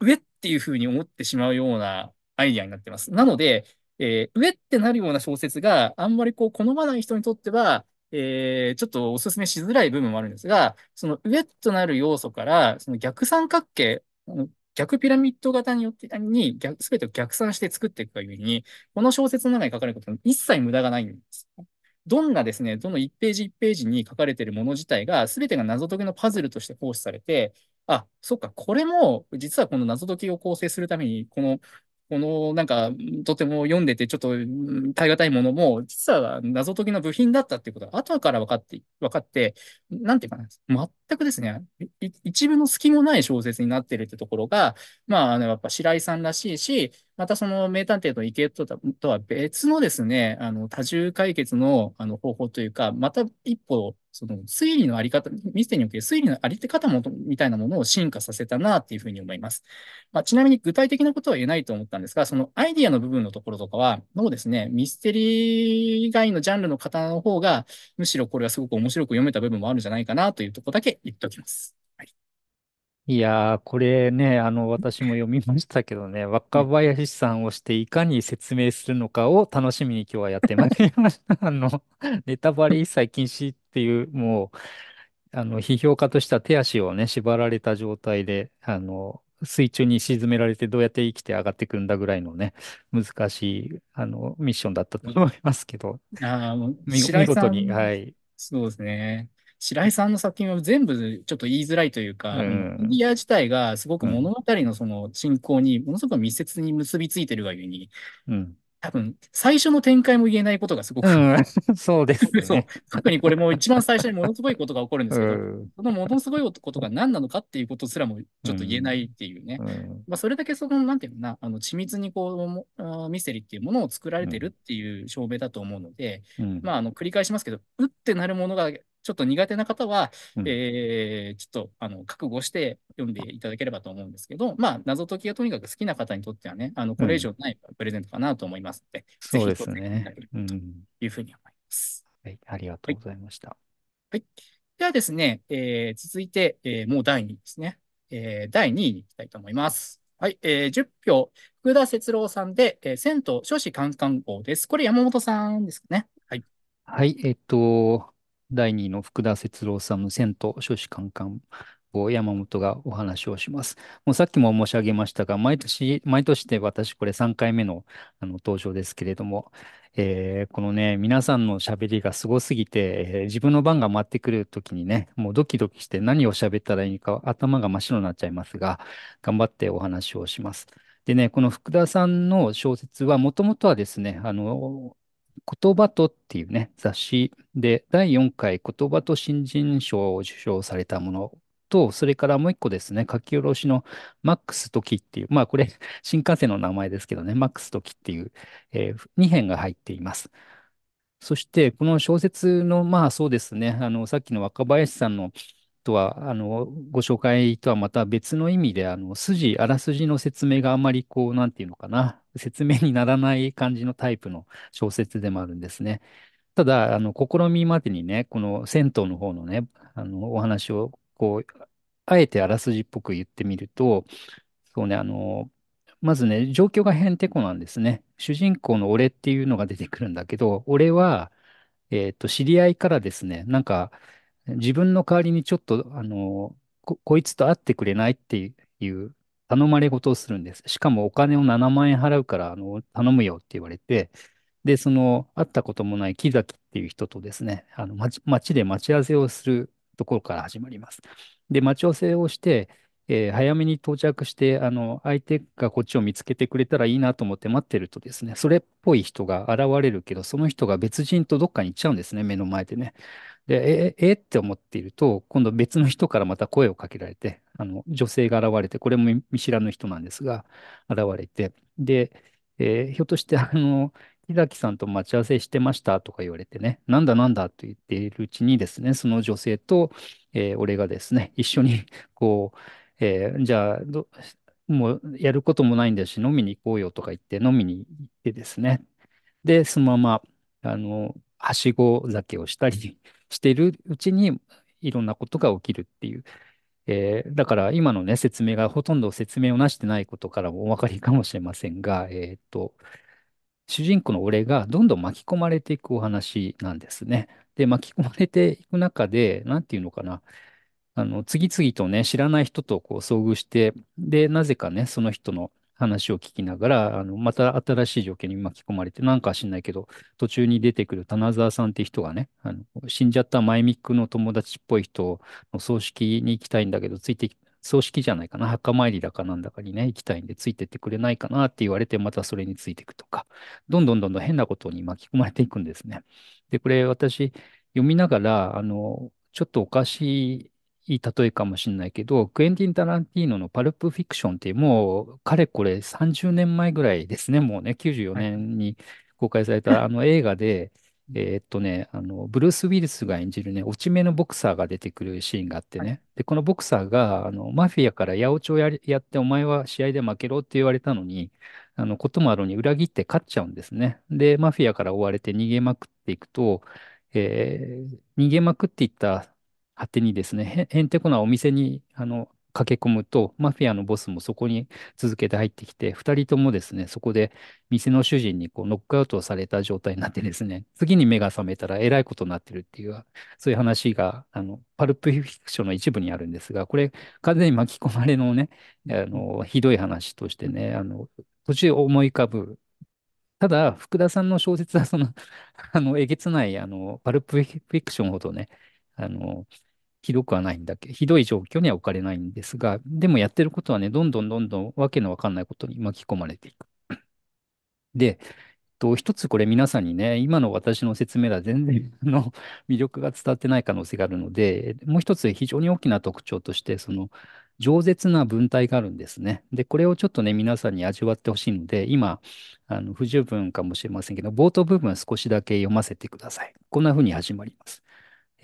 Speaker 3: 上っていうふうに思ってしまうようなアイディアになってます。なので、えー、上ってなるような小説があんまりこう好まない人にとっては、えー、ちょっとおすすめしづらい部分もあるんですが、その上となる要素から、その逆三角形、逆ピラミッド型によって、にすべてを逆算して作っていくがゆえに、この小説の中に書かれることに一切無駄がないんです。どんなですね、どの1ページ1ページに書かれているもの自体が、すべてが謎解きのパズルとして行使されて、あ、そっか、これも、実はこの謎解きを構成するために、このこのなんか、とても読んでてちょっと耐え難いものも、実は謎解きの部品だったっていうことが後から分かって、分かって、なんていうかな、全くですね、一部の隙もない小説になってるってところが、まあ、あの、やっぱ白井さんらしいし、またその名探偵の池ととは別のですね、あの多重解決のあの方法というか、また一歩、その推理のあり方、ミステリーにおける推理のあり方もみたいなものを進化させたなっていうふうに思います。まあ、ちなみに具体的なことは言えないと思ったんですが、そのアイディアの部分のところとかは、もうですね、ミステリー以外のジャンルの方の方が、むしろこれはすごく面白く読めた部分もあるんじゃないかなというとこだけ言っておきます。はい
Speaker 1: いやー、これね、あの、私も読みましたけどね、若林さんをしていかに説明するのかを楽しみに今日はやってまいりました。[laughs] あの、ネタバレ一切禁止っていう、もう、あの、批評家としては手足をね、縛られた状態で、あの、水中に沈められてどうやって生きて上がってくくんだぐらいのね、難しい、あの、ミッションだったと思いますけど、ああ、もう見、白見さ事に、ん、はい。
Speaker 3: そうですね。白井さんの作品は全部ちょっと言いづらいというか、うん、ィア自体がすごく物語のその進行にものすごく密接に結びついてるがゆえに、うん、多分最初の展開も言えないことがすごく、うん、
Speaker 1: [laughs] そうです、ね、そう特
Speaker 3: にこれも一番最初にものすごいことが起こるんですけど、うん、そのものすごいことが何なのかっていうことすらもちょっと言えないっていうね、まあ、それだけそのなんていうなあの緻密にこうミステリーっていうものを作られてるっていう証明だと思うので、まああの繰り返しますけどうってなるものがちょっと苦手な方は、うん、えー、ちょっとあの覚悟して読んでいただければと思うんですけど、まあ、謎解きがとにかく好きな方にとってはね、あのこれ以上ないプレゼントかなと思いますので、うん、そうですね。というふうに思います、うん、はい。ありがとうございました。はい。はい、ではですね、えー、続いて、えー、もう第2位ですね。えー、第2位にいきたいと思います。はい、えー、10票、福田節郎さんで、えー、銭湯諸子カンカン号です。これ、山本さんですかね。はい。
Speaker 1: はい、えっと、第2の福田節郎さんの銭湯書士カンカン山本がお話をします。もうさっきも申し上げましたが、毎年、毎年で私これ3回目のあの登場ですけれども、えー、このね、皆さんの喋りがすごすぎて、えー、自分の番が回ってくるときにね、もうドキドキして何を喋ったらいいか頭が真っ白になっちゃいますが、頑張ってお話をします。でね、この福田さんの小説はもともとはですね、あの、言葉とっていうね、雑誌で、第4回言葉と新人賞を受賞されたものと、それからもう一個ですね、書き下ろしのマックストキっていう、まあこれ、新幹線の名前ですけどね、マックストキっていう、えー、2編が入っています。そして、この小説の、まあそうですね、あの、さっきの若林さんのとは、あの、ご紹介とはまた別の意味で、あの、筋、あらすじの説明があまりこう、なんていうのかな、説明にならない感じのタイプの小説でもあるんですね。ただ、あの、試みまでにね、この銭湯の方のね、あの、お話を、こう、あえてあらすじっぽく言ってみると、そうね、あの、まずね、状況がへんてこなんですね。主人公の俺っていうのが出てくるんだけど、俺は、えっと、知り合いからですね、なんか、自分の代わりにちょっと、あの、こ、こいつと会ってくれないっていう頼まれ事をするんです。しかもお金を7万円払うから、あの、頼むよって言われて、で、その、会ったこともない木崎っていう人とですね、あの、街、で待ち合わせをするところから始まります。で、待ち合わせをして、えー、早めに到着して、あの、相手がこっちを見つけてくれたらいいなと思って待ってるとですね、それっぽい人が現れるけど、その人が別人とどっかに行っちゃうんですね、目の前でね。で、え、えって思っていると、今度別の人からまた声をかけられて、あの、女性が現れて、これも見知らぬ人なんですが、現れて、で、えー、ひょっとして、あの、木崎さんと待ち合わせしてましたとか言われてね、なんだなんだと言っているうちにですね、その女性と、えー、俺がですね、一緒に、こう、えー、じゃあもうやることもないんだし、飲みに行こうよとか言って、飲みに行ってですね。で、そのまま、あの、はしご酒をしたり [laughs] しているうちに、いろんなことが起きるっていう。えー、だから今のね、説明がほとんど説明をなしてないことからもお分かりかもしれませんが、えっ、ー、と、主人公の俺がどんどん巻き込まれていくお話なんですね。で、巻き込まれていく中で、なんていうのかな、あの、次々とね、知らない人とこう遭遇して、で、なぜかね、その人の話を聞きながら、あの、また新しい条件に巻き込まれて、なんか知んないけど、途中に出てくる棚沢さんって人がね、あの、死んじゃったマイミックの友達っぽい人の葬式に行きたいんだけど、ついてき葬式じゃないかな、墓参りだかなんだかにね、行きたいんでついてってくれないかなって言われて、またそれについていくとか、どんどんどんどん変なことに巻き込まれていくんですね。で、これ私、読みながら、あの、ちょっとおかしいいい例えかもしれないけど、クエンティン・タランティーノのパルプフィクションってもう、かれこれ30年前ぐらいですね、もうね、94年に公開された [laughs] あの映画で、えっとね、あの、ブルース・ウィルスが演じるね、落ち目のボクサーが出てくるシーンがあってね、はい、で、このボクサーが、あの、マフィアから八百長ややって、お前は試合で負けろって言われたのに、あの、こともあろうに裏切って勝っちゃうんですね。で、マフィアから追われて逃げまくっていくと、えー、逃げまくっていった果てにですね、へんてこなお店にあの駆け込むと、マフィアのボスもそこに続けて入ってきて、2人ともですね、そこで店の主人にこうノックアウトされた状態になってですね、次に目が覚めたらえらいことになってるっていう、そういう話が、あの、パルプフィクションの一部にあるんですが、これ、完全に巻き込まれのね、あの、ひどい話としてね、あの、途中思い浮かぶただ、福田さんの小説は、その、あの、えげつない、あの、パルプフィクションほどね、あの、ひどくはないんだけど、ひどい状況には置かれないんですが、でもやってることはね、どんどんどんどんわけのわかんないことに巻き込まれていく。で、と、一つこれ皆さんにね、今の私の説明では全然の魅力が伝わってない可能性があるので、もう一つ非常に大きな特徴として、その、饒舌な文体があるんですね。で、これをちょっとね、皆さんに味わってほしいので、今、あの不十分かもしれませんけど、冒頭部分少しだけ読ませてください。こんな風に始まります。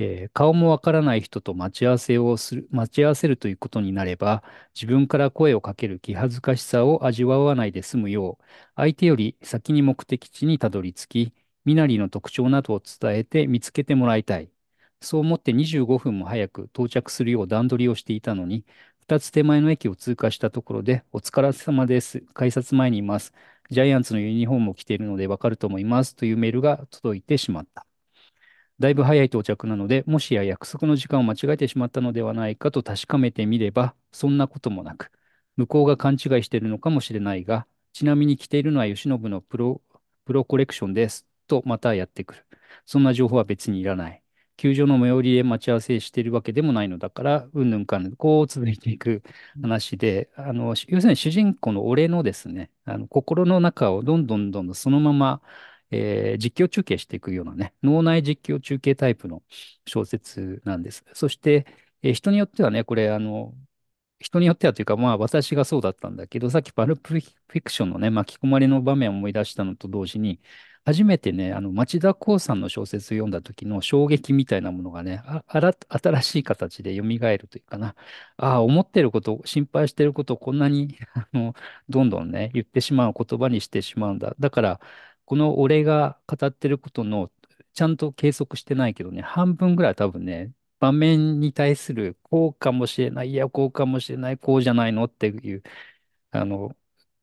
Speaker 1: えー、顔もわからない人と待ち合わせをする、待ち合わせるということになれば、自分から声をかける気恥ずかしさを味わわないで済むよう、相手より先に目的地にたどり着き、身なりの特徴などを伝えて見つけてもらいたい。そう思って25分も早く到着するよう段取りをしていたのに、2つ手前の駅を通過したところで、お疲れ様です。改札前にいます。ジャイアンツのユニフォームを着ているのでわかると思います。というメールが届いてしまった。だいぶ早い到着なので、もしや約束の時間を間違えてしまったのではないかと確かめてみれば、そんなこともなく、向こうが勘違いしているのかもしれないが、ちなみに着ているのは吉信のプロ、プロコレクションです。とまたやってくる。そんな情報は別にいらない。球場の最寄りで待ち合わせしているわけでもないのだから、うんぬんかんぬん、こう続いていく話で、あの、要するに主人公の俺のですね、あの心の中をどんどんどんどんそのまま、えー、実況中継していくようなね、脳内実況中継タイプの小説なんです。そして、えー、人によってはね、これ、あの、人によってはというか、まあ私がそうだったんだけど、さっきパルプフィクションのね、巻き込まれの場面を思い出したのと同時に、初めてね、あの町田光さんの小説を読んだ時の衝撃みたいなものがね、あ新しい形で蘇るというかな、ああ、思ってること、心配してることをこんなにあのどんどんね、言ってしまう言葉にしてしまうんだ。だから、この俺が語ってることの、ちゃんと計測してないけどね、半分ぐらい多分ね、場面に対する、こうかもしれない、いや、こうかもしれない、こうじゃないのっていう、あの、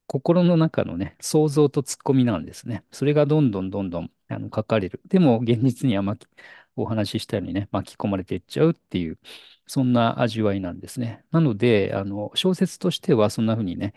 Speaker 1: 心の中のね、想像とツッコミなんですね。それがどんどんどんどんあの書かれる。でも現実には巻き、お話ししたようにね、巻き込まれていっちゃうっていう、そんな味わいなんですね。なので、あの小説としてはそんな風にね、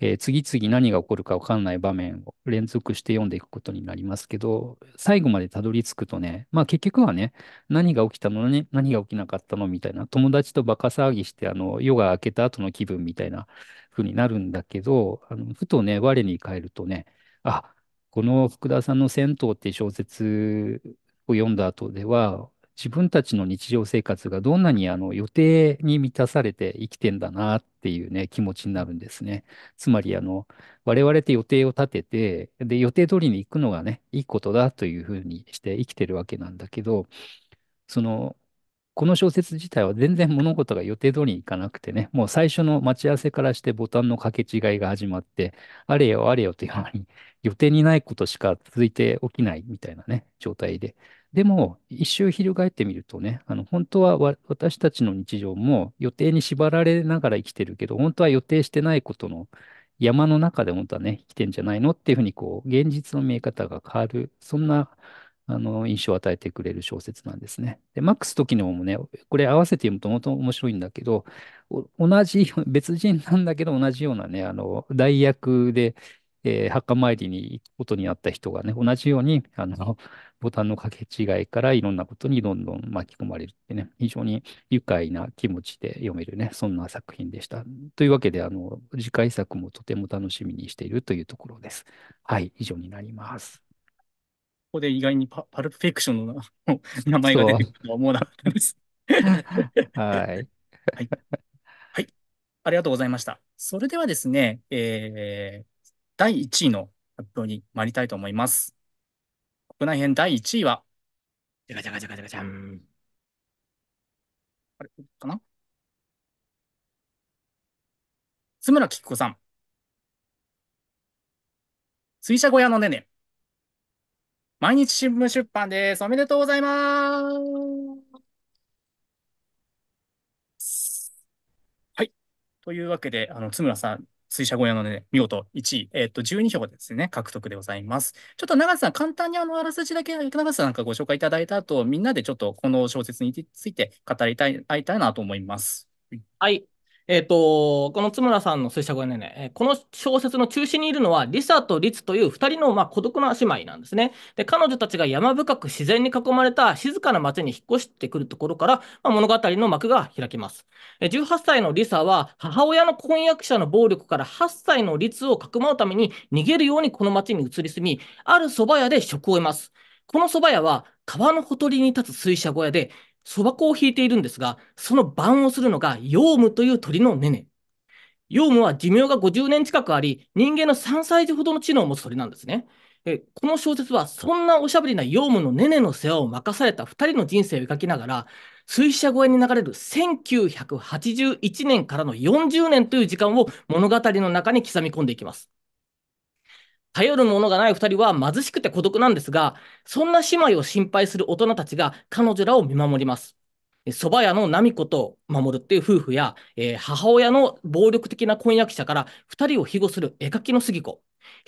Speaker 1: えー、次々何が起こるか分かんない場面を連続して読んでいくことになりますけど、最後までたどり着くとね、まあ結局はね、何が起きたのね、何が起きなかったのみたいな、友達とバカ騒ぎして、あの、夜が明けた後の気分みたいな風になるんだけど、あのふとね、我に返るとね、あ、この福田さんの銭湯って小説を読んだ後では、自分たちの日常生活がどんなにあの予定に満たされて生きてんだなっていうね、気持ちになるんですね。つまり、あの、我々って予定を立てて、で、予定通りに行くのがね、いいことだというふうにして生きてるわけなんだけど、その、この小説自体は全然物事が予定通りにいかなくてね、もう最初の待ち合わせからしてボタンの掛け違いが始まって、あれよあれよという間に予定にないことしか続いて起きないみたいなね、状態で。でも、一周翻ってみるとね、あの本当は私たちの日常も予定に縛られながら生きてるけど、本当は予定してないことの山の中で本当はね、生きてんじゃないのっていうふうに、こう、現実の見え方が変わる、そんなあの印象を与えてくれる小説なんですね。で、マックス時にもね、これ合わせて読むと本当面白いんだけど、同じ、別人なんだけど同じようなね、あの、代役で、えー、墓参りに行くことになった人がね、同じように、あの、ボタンの掛け違いからいろんなことにどんどん巻き込まれるってね、非常に愉快な気持ちで読めるね、そんな作品でした。というわけで、あの、次回作もとても楽しみにしているというところです。はい、以上になります。
Speaker 3: ここで意外にパパルプフィクションの
Speaker 1: 名前が出てく
Speaker 3: るとは思わなかったです。[laughs] はい。はい。はい。ありがとうございました。それではですね、えー、第1位の発表に参りたいと思います。プ内編第1位は、じゃがじゃがじゃがじゃがじゃん。あれ、かな津村きっこさん。水車小屋のねね。毎日新聞出版です。おめでとうございます。はい。というわけで、あの、津村さん、水車小屋のね、見事1位、えっ、と、12票ですね、獲得でございます。ちょっと長瀬さん、簡単にあの、あらすじだけ、長瀬さんなんかご紹介いただいた後、みんなでちょっとこの小
Speaker 6: 説について語りたい、会いたいなと思います。はい。えっ、ー、と、この津村さんの水車小屋ねこの小説の中心にいるのは、リサとリツという二人の、まあ、孤独な姉妹なんですね。で、彼女たちが山深く自然に囲まれた静かな町に引っ越してくるところから、まあ、物語の幕が開きます。18歳のリサは、母親の婚約者の暴力から8歳のリツをかくまうために逃げるようにこの町に移り住み、ある蕎麦屋で職を得ます。この蕎麦屋は、川のほとりに立つ水車小屋で、そば粉を引いているんですが、その晩をするのがヨウムという鳥のネネ。ヨウムは寿命が50年近くあり、人間の3歳児ほどの知能を持つ鳥なんですね。えこの小説は、そんなおしゃべりなヨウムのネネの世話を任された2人の人生を描きながら、水車越えに流れる1981年からの40年という時間を物語の中に刻み込んでいきます。頼るものがない2人は貧しくて孤独なんですが、そんな姉妹を心配する大人たちが彼女らを見守ります。蕎麦屋の奈美子と守るっていう夫婦や、えー、母親の暴力的な婚約者から2人を庇護する絵描きの杉子、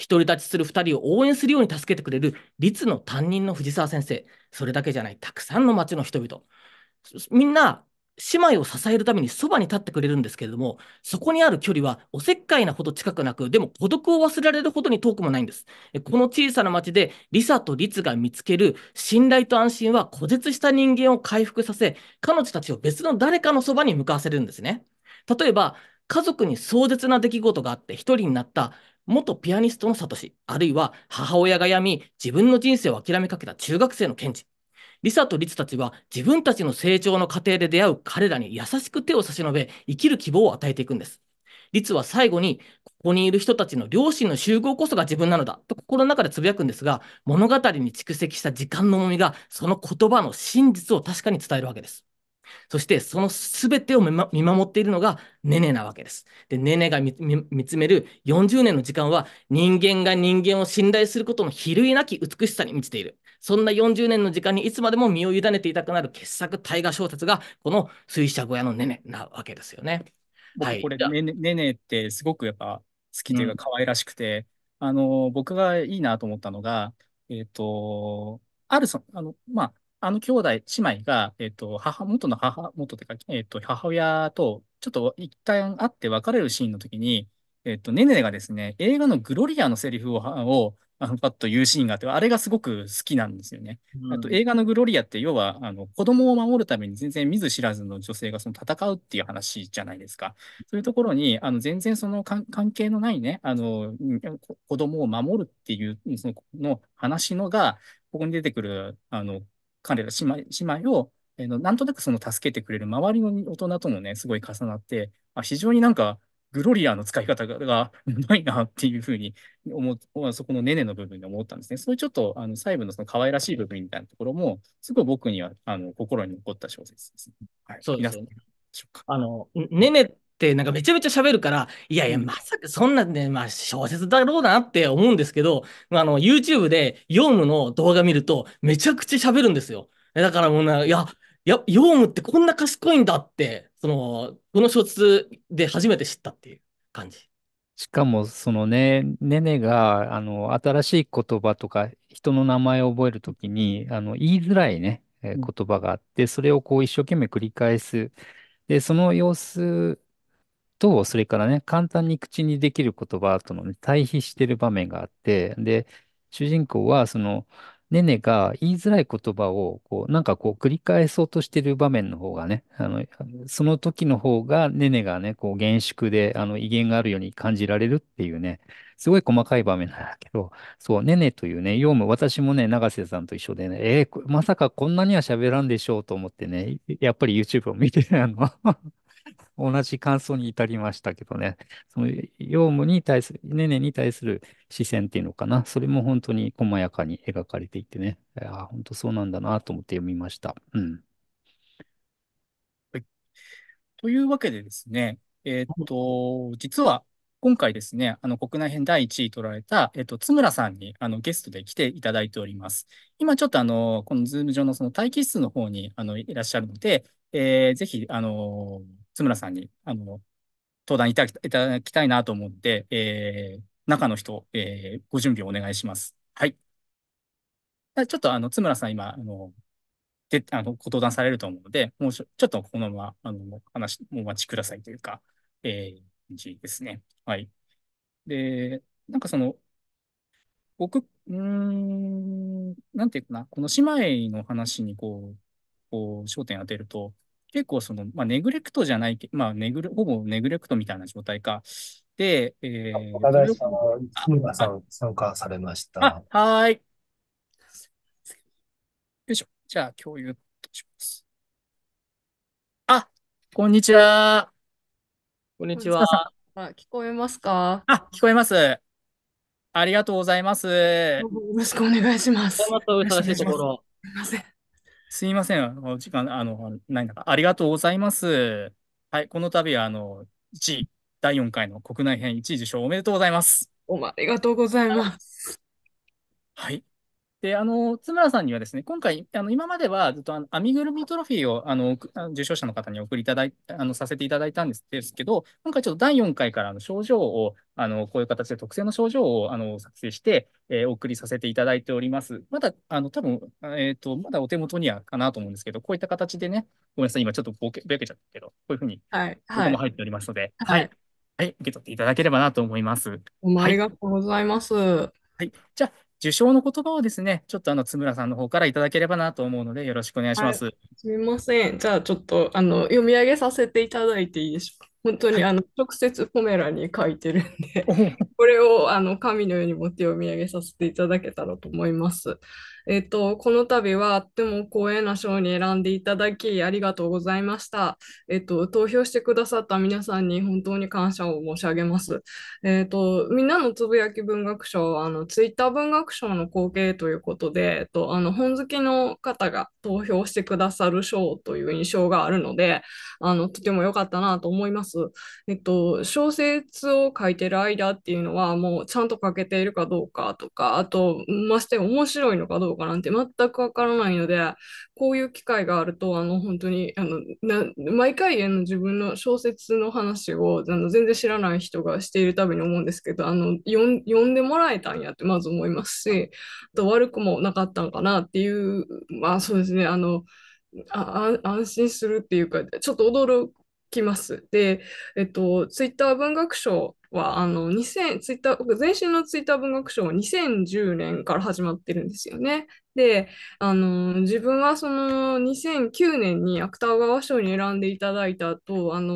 Speaker 6: 独り立ちする2人を応援するように助けてくれる律の担任の藤沢先生、それだけじゃないたくさんの町の人々。みんな姉妹を支えるためにそばに立ってくれるんですけれども、そこにある距離はおせっかいなほど近くなく、でも孤独を忘れられるほどに遠くもないんです。この小さな町で、リサとリツが見つける信頼と安心は孤絶した人間を回復させ、彼女たちを別の誰かのそばに向かわせるんですね。例えば、家族に壮絶な出来事があって一人になった元ピアニストのサトシ、あるいは母親が病み、自分の人生を諦めかけた中学生のケンジ。リサとリツたちは自分たちの成長の過程で出会う彼らに優しく手を差し伸べ、生きる希望を与えていくんです。リツは最後に、ここにいる人たちの両親の集合こそが自分なのだと心の中でつぶやくんですが、物語に蓄積した時間の重みが、その言葉の真実を確かに伝えるわけです。そして、その全てを見守っているのがネネなわけです。で、ネネが見つめる40年の時間は、人間が人間を信頼することの比類なき美しさに満ちている。そんな40年の時間にいつまでも身を委ねていたくなる傑作大河小説が、この水車小屋のねねなわけですよね。はい、これ、ねねねってすごくやっぱ好きというか可愛らしくて、
Speaker 3: うん、あの、僕がいいなと思ったのが、えっ、ー、と、あるそ、あの、まあ、あの兄弟、姉妹が、えっ、ー、と、母、元の母、元というか、えっ、ー、と、母親と、ちょっと一旦会って別れるシーンの時に、えっ、と、ねねがですね、映画のグロリアのセリフを、をあのパッと言うシーンがあって、あれがすごく好きなんですよね。あと映画のグロリアって、要はあの子供を守るために全然見ず知らずの女性がその戦うっていう話じゃないですか。そういうところに、あの全然その関係のないね、あの子供を守るっていうそのの話のが、ここに出てくるあの彼ら姉妹姉妹を、えー、なんとなくその助けてくれる周りの大人ともね、すごい重なって、あ非常になんか、グロリアの使い方が [laughs] うまいなっていうふうに思う、そこのネネの部分で思ったんですね。そういうちょっとあの細部のその可愛らしい部分みたいなところも、すごい僕にはあの心に残
Speaker 6: った小説です、ね。はい、そうですね。あの、ネネってなんかめちゃめちゃ喋るから、いやいや、まさかそんなね、まあ小説だろうなって思うんですけど、あの、YouTube でヨウムの動画見ると、めちゃくちゃ喋るんですよ。だからもうな、いや、いや、ヨウムってこんな賢いんだって、その、この小説で初めて知ったっていう感
Speaker 1: じ。しかも、そのね、ネネが、あの、新しい言葉とか、人の名前を覚えるときに、あの、言いづらいね、言葉があって、それをこう一生懸命繰り返す。で、その様子と、それからね、簡単に口にできる言葉との、ね、対比してる場面があって、で、主人公は、その、ネネが言いづらい言葉を、こう、なんかこう、繰り返そうとしてる場面の方がね、あの、その時の方が、ネネがね、こう、厳粛で、あの、威厳があるように感じられるっていうね、すごい細かい場面なんだけど、そう、ネネというね、要も私もね、永瀬さんと一緒でね、えー、まさかこんなには喋らんでしょうと思ってね、やっぱり YouTube を見て、あの同じ感想に至りましたけどね、そのヨウムに対する、ネネに対する視線っていうのかな、それも本当に細やかに描かれていてね、あ本当そうなんだなと思って読みました。うん。
Speaker 3: はい、というわけでですね、えー、っと、実は今回ですね、あの国内編第1位取られた、えっと、津村さんにあのゲストで来ていただいております。今ちょっとあの、このズーム上のその待機室の方にあのいらっしゃるので、えー、ぜひ、あの津村さんに、あの登壇いただきたいなと思って、えー、中の人、えー、ご準備をお願いします。はい。ちょっと、あの、津村さん、今、あの、で、あの、ご登壇されると思うので、もうちょっとこのまま、あの、話、お待ちくださいというか、えー、感じですね。はい。で、なんかその、僕、うん、なんていうかな、この姉妹の話にこう、こう焦点当てると、結構その、まあ、ネグレクトじゃないけ、まあネグレ、ほぼネグレクトみたいな状態か。で、えー、岡田さ
Speaker 1: んは、村
Speaker 3: さん参加されました。はい。よいしょ。じゃあ、共有します。
Speaker 6: あ、こんにちは。こんにちは。
Speaker 2: あ、聞こえます
Speaker 3: かあ、聞こえます。ありがとうございます。よ
Speaker 2: ろしくお願いします。お忙しいところ。すみません。
Speaker 3: すいません。お時間、あの、ない中、ありがとうございます。はい、この度は、あの、1位、第4回の国内編1位受賞おめでとうございます。おま、ありがとうございます。はい。で、あの、津村さんにはですね、今回、あの、今まではずっとあの編みぐるみトロフィーを、あの、受賞者の方に送りいただい、あの、させていただいたんですですけど、今回ちょっと第4回からの症状を、あの、こういう形で特性の症状を、あの、作成して、えー、お送りさせていただいております。まだ、あの、多分、えっ、ー、と、まだお手元にはかなと思うんですけど、こういった形でね、ごめんなさい、今ちょっとぼけ、ぼけちゃったけど、こういうふうに、
Speaker 2: はい。ここも入っ
Speaker 3: ておりますので、はい、はい。はい。受け取っていただければなと思います。
Speaker 2: ありがとうございます。はいはい、じゃあ、受賞
Speaker 3: の言葉をですね、ちょっとあの津村さんの方からいただければなと思うので、よろしくお願いします。はい、
Speaker 2: すみません。じゃあ、ちょっとあの読み上げさせていただいていいでしょうか。本当にあの直接ポメラに書いてるんでこれをあの神のように持って読み上げさせていただけたらと思います。えっと、この度はあっても光栄な賞に選んでいただきありがとうございました。えっと、投票してくださった皆さんに本当に感謝を申し上げます。えっと、みんなのつぶやき文学賞はあのツイッター文学賞の後継ということで、えっと、あの本好きの方が投票してくださる賞という印象があるので、あの、とても良かったなと思います。えっと、小説を書いてる間っていうのは、もうちゃんと書けているかどうかとか、あと、まして面白いのかどうかなんて全くわからないので、こういう機会があると、あの、本当に、あの、毎回、あの、自分の小説の話を、あの、全然知らない人がしているたびに思うんですけど、あの、読んでもらえたんやって、まず思いますし、あと、悪くもなかったんかなっていう、まあ、そうですね、あの、あ安心するっていうか、ちょっと驚きます。で、えっと、ツイッター文学賞は、あの、2000、ツイッター、前身のツイッター文学賞は2010年から始まってるんですよね。で、あの自分はその2009年に芥川賞に選んでいただいたとあの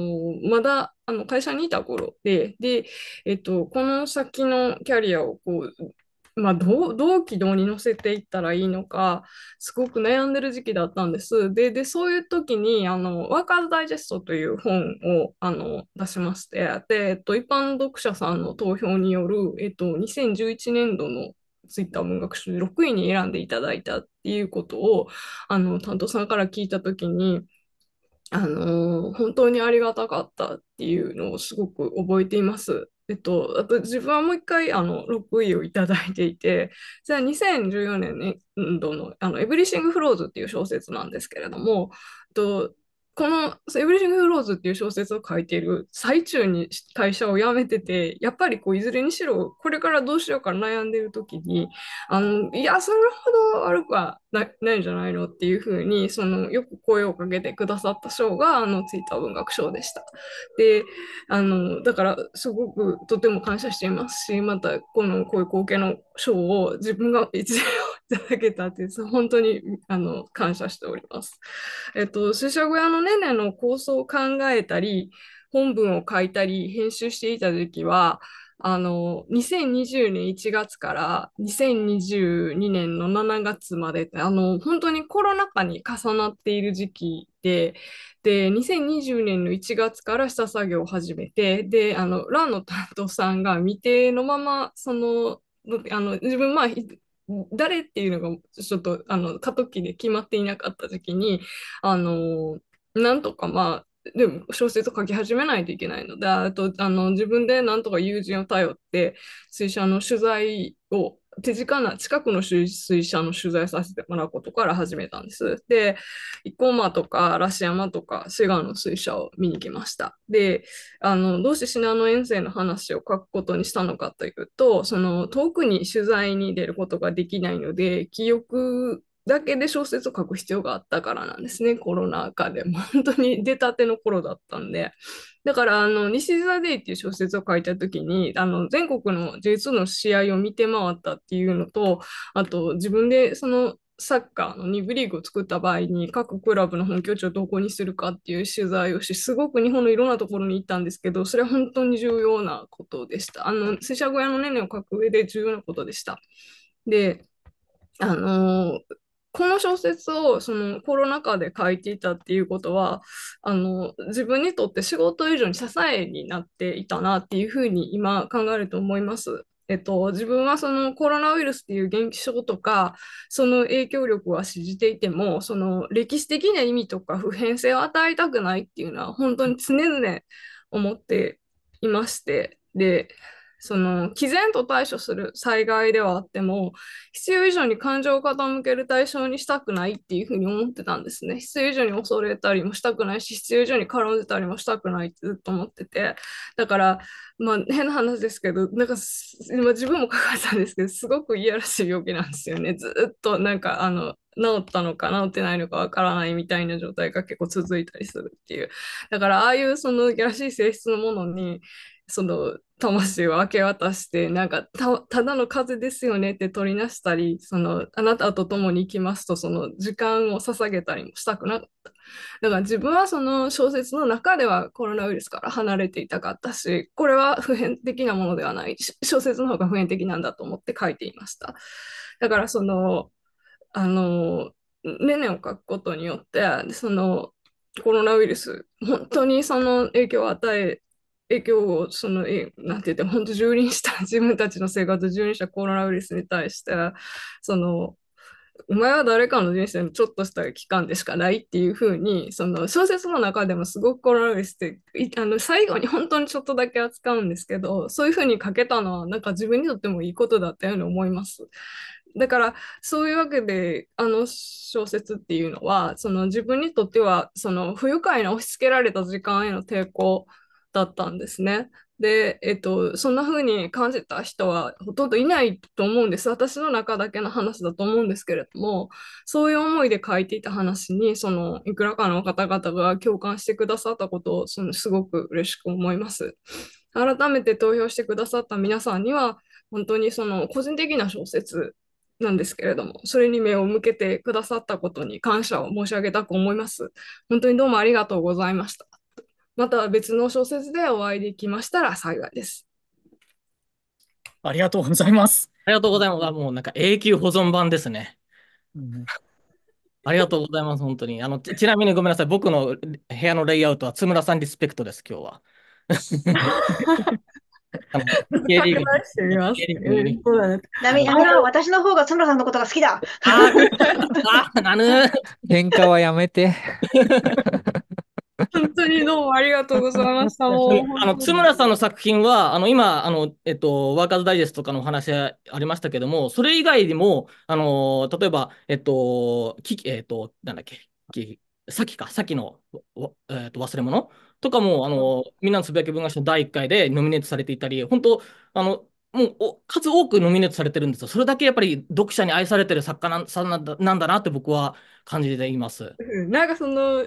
Speaker 2: まだあの会社にいた頃で、で、えっと、この先のキャリアをこう、まあ、どう軌道に乗せていったらいいのか、すごく悩んでる時期だったんです。で、でそういう時に、あの、ワーカーズダイジェストという本をあの出しまして、で、えっと、一般読者さんの投票による、えっと、2011年度のツイッター音楽賞で6位に選んでいただいたっていうことをあの担当さんから聞いた時にあの本当にありがたかったっていうのをすごく覚えています。えっと、あと自分はもう一回あの6位をいただいていて、じゃあ2014年度のあのエブリシング・フローズっていう小説なんですけれども、えっと、この「エブリシング・フローズ」っていう小説を書いている最中に会社を辞めててやっぱりこういずれにしろこれからどうしようか悩んでる時にあのいやそれほど悪くはないんじゃないのっていうふうにそのよく声をかけてくださった賞があのツイッター文学賞でした。であのだからすごくとても感謝していますしまたこのこういう光景の賞を自分が一応ただけたって、本当にあの感謝しております。えっと、水車小屋のねねの構想を考えたり、本文を書いたり、編集していた時期は、あの2020年1月から2022年の7月までってあの本当にコロナ禍に重なっている時期でで2020年の1月から下作業を始めてであのランの担当さんが未定のままそのあの自分まあ誰っていうのがちょっとあの過渡期で決まっていなかった時にあのなんとかまあでも小説を書き始めないといけないのであとあの自分でなんとか友人を頼って水車の取材を手近な近くの水車の取材させてもらうことから始めたんです。で、生駒とか嵐山とか滋賀の水車を見に来ました。で、あのどうして信濃遠征の話を書くことにしたのかというと、その遠くに取材に出ることができないので、記憶だけで小説を書く必要があったからなんですね、コロナ禍でも。[laughs] 本当に出たての頃だったんで。だから、あの、西座デイっていう小説を書いた時に、あの、全国の J2 の試合を見て回ったっていうのと、あと、自分でそのサッカーの2部リーグを作った場合に各クラブの本拠地をどこにするかっていう取材をしすごく日本のいろんなところに行ったんですけどそれは本当に重要なことでしたあの拙者小屋のねねを書く上で重要なことでしたであのーこの小説をそのコロナ禍で書いていたっていうことはあの自分にとって仕事以上に支えになっていたなっていうふうに今考えると思います。えっと、自分はそのコロナウイルスっていう現象とかその影響力は信じていてもその歴史的な意味とか普遍性を与えたくないっていうのは本当に常々思っていましてでその毅然と対処する災害ではあっても必要以上に感情を傾ける対象にしたくないっていうふうに思ってたんですね必要以上に恐れたりもしたくないし必要以上に軽んじたりもしたくないってずっと思っててだからまあ変な話ですけどなんか今自分も書かれたんですけどすごくいやらしい病気なんですよねずっとなんかあの治ったのか治ってないのかわからないみたいな状態が結構続いたりするっていうだからああいうそのいやらしい性質のものにその魂を明け渡してなんかただの風ですよねって取りなしたりそのあなたと共に行きますとその時間を捧げたりもしたくなかっただから自分はその小説の中ではコロナウイルスから離れていたかったしこれは普遍的なものではない小説の方が普遍的なんだと思って書いていましただからそのあのねねを書くことによってそのコロナウイルス本当にその影響を与え影響をそのなんて言って本当蹂躙した自分たちの生活蹂躙したコロナウイルスに対してそのお前は誰かの人生のちょっとした期間でしかないっていうふうにその小説の中でもすごくコロナウイルスってあの最後に本当にちょっとだけ扱うんですけどそういうふうに書けたのはなんか自分にとってもいいことだったように思います。だからそういうわけであの小説っていうのはその自分にとってはその不愉快な押し付けられた時間への抵抗だったんですね。で、えっと、そんな風に感じた人はほとんどいないと思うんです。私の中だけの話だと思うんですけれども、そういう思いで書いていた話に、そのいくらかの方々が共感してくださったことをそのすごく嬉しく思います。改めて投票してくださった皆さんには、本当にその個人的な小説なんですけれども、それに目を向けてくださったことに感謝を申し上げたく思います。本当にどうもありがとうございました。また別の小説でお会いできましたら幸い
Speaker 6: です。ありがとうございます。ありがとうございます。もうなんか永久保存版ですね。うん、ありがとうございます。本当にあのち。ちなみにごめんなさい。僕の部屋のレイアウトは津村さんリスペクトです、今日は。
Speaker 4: K リやめろ、私の方が津村さんのことが好きだ。
Speaker 6: あ、なぬ。
Speaker 1: 喧 [laughs] 嘩はやめて。[laughs]
Speaker 4: 本当にどうもありがとうございました。あの
Speaker 6: 津村さんの作品は、あの今あの、えっと、ワーカーズダイジェストとかのお話ありましたけども、それ以外にも、あの例えば、えっと、きえっと、なんだっけ、さっきか、さっきの、えっと、忘れ物とかも、あのみんなのつぶやき文学賞第1回でノミネートされていたり、本当、あのもうお数多くノミネートされてるんですよ。それだけやっぱり読者に愛されてる作家なんさんなんだなんだなって僕は感じています。
Speaker 2: なんかその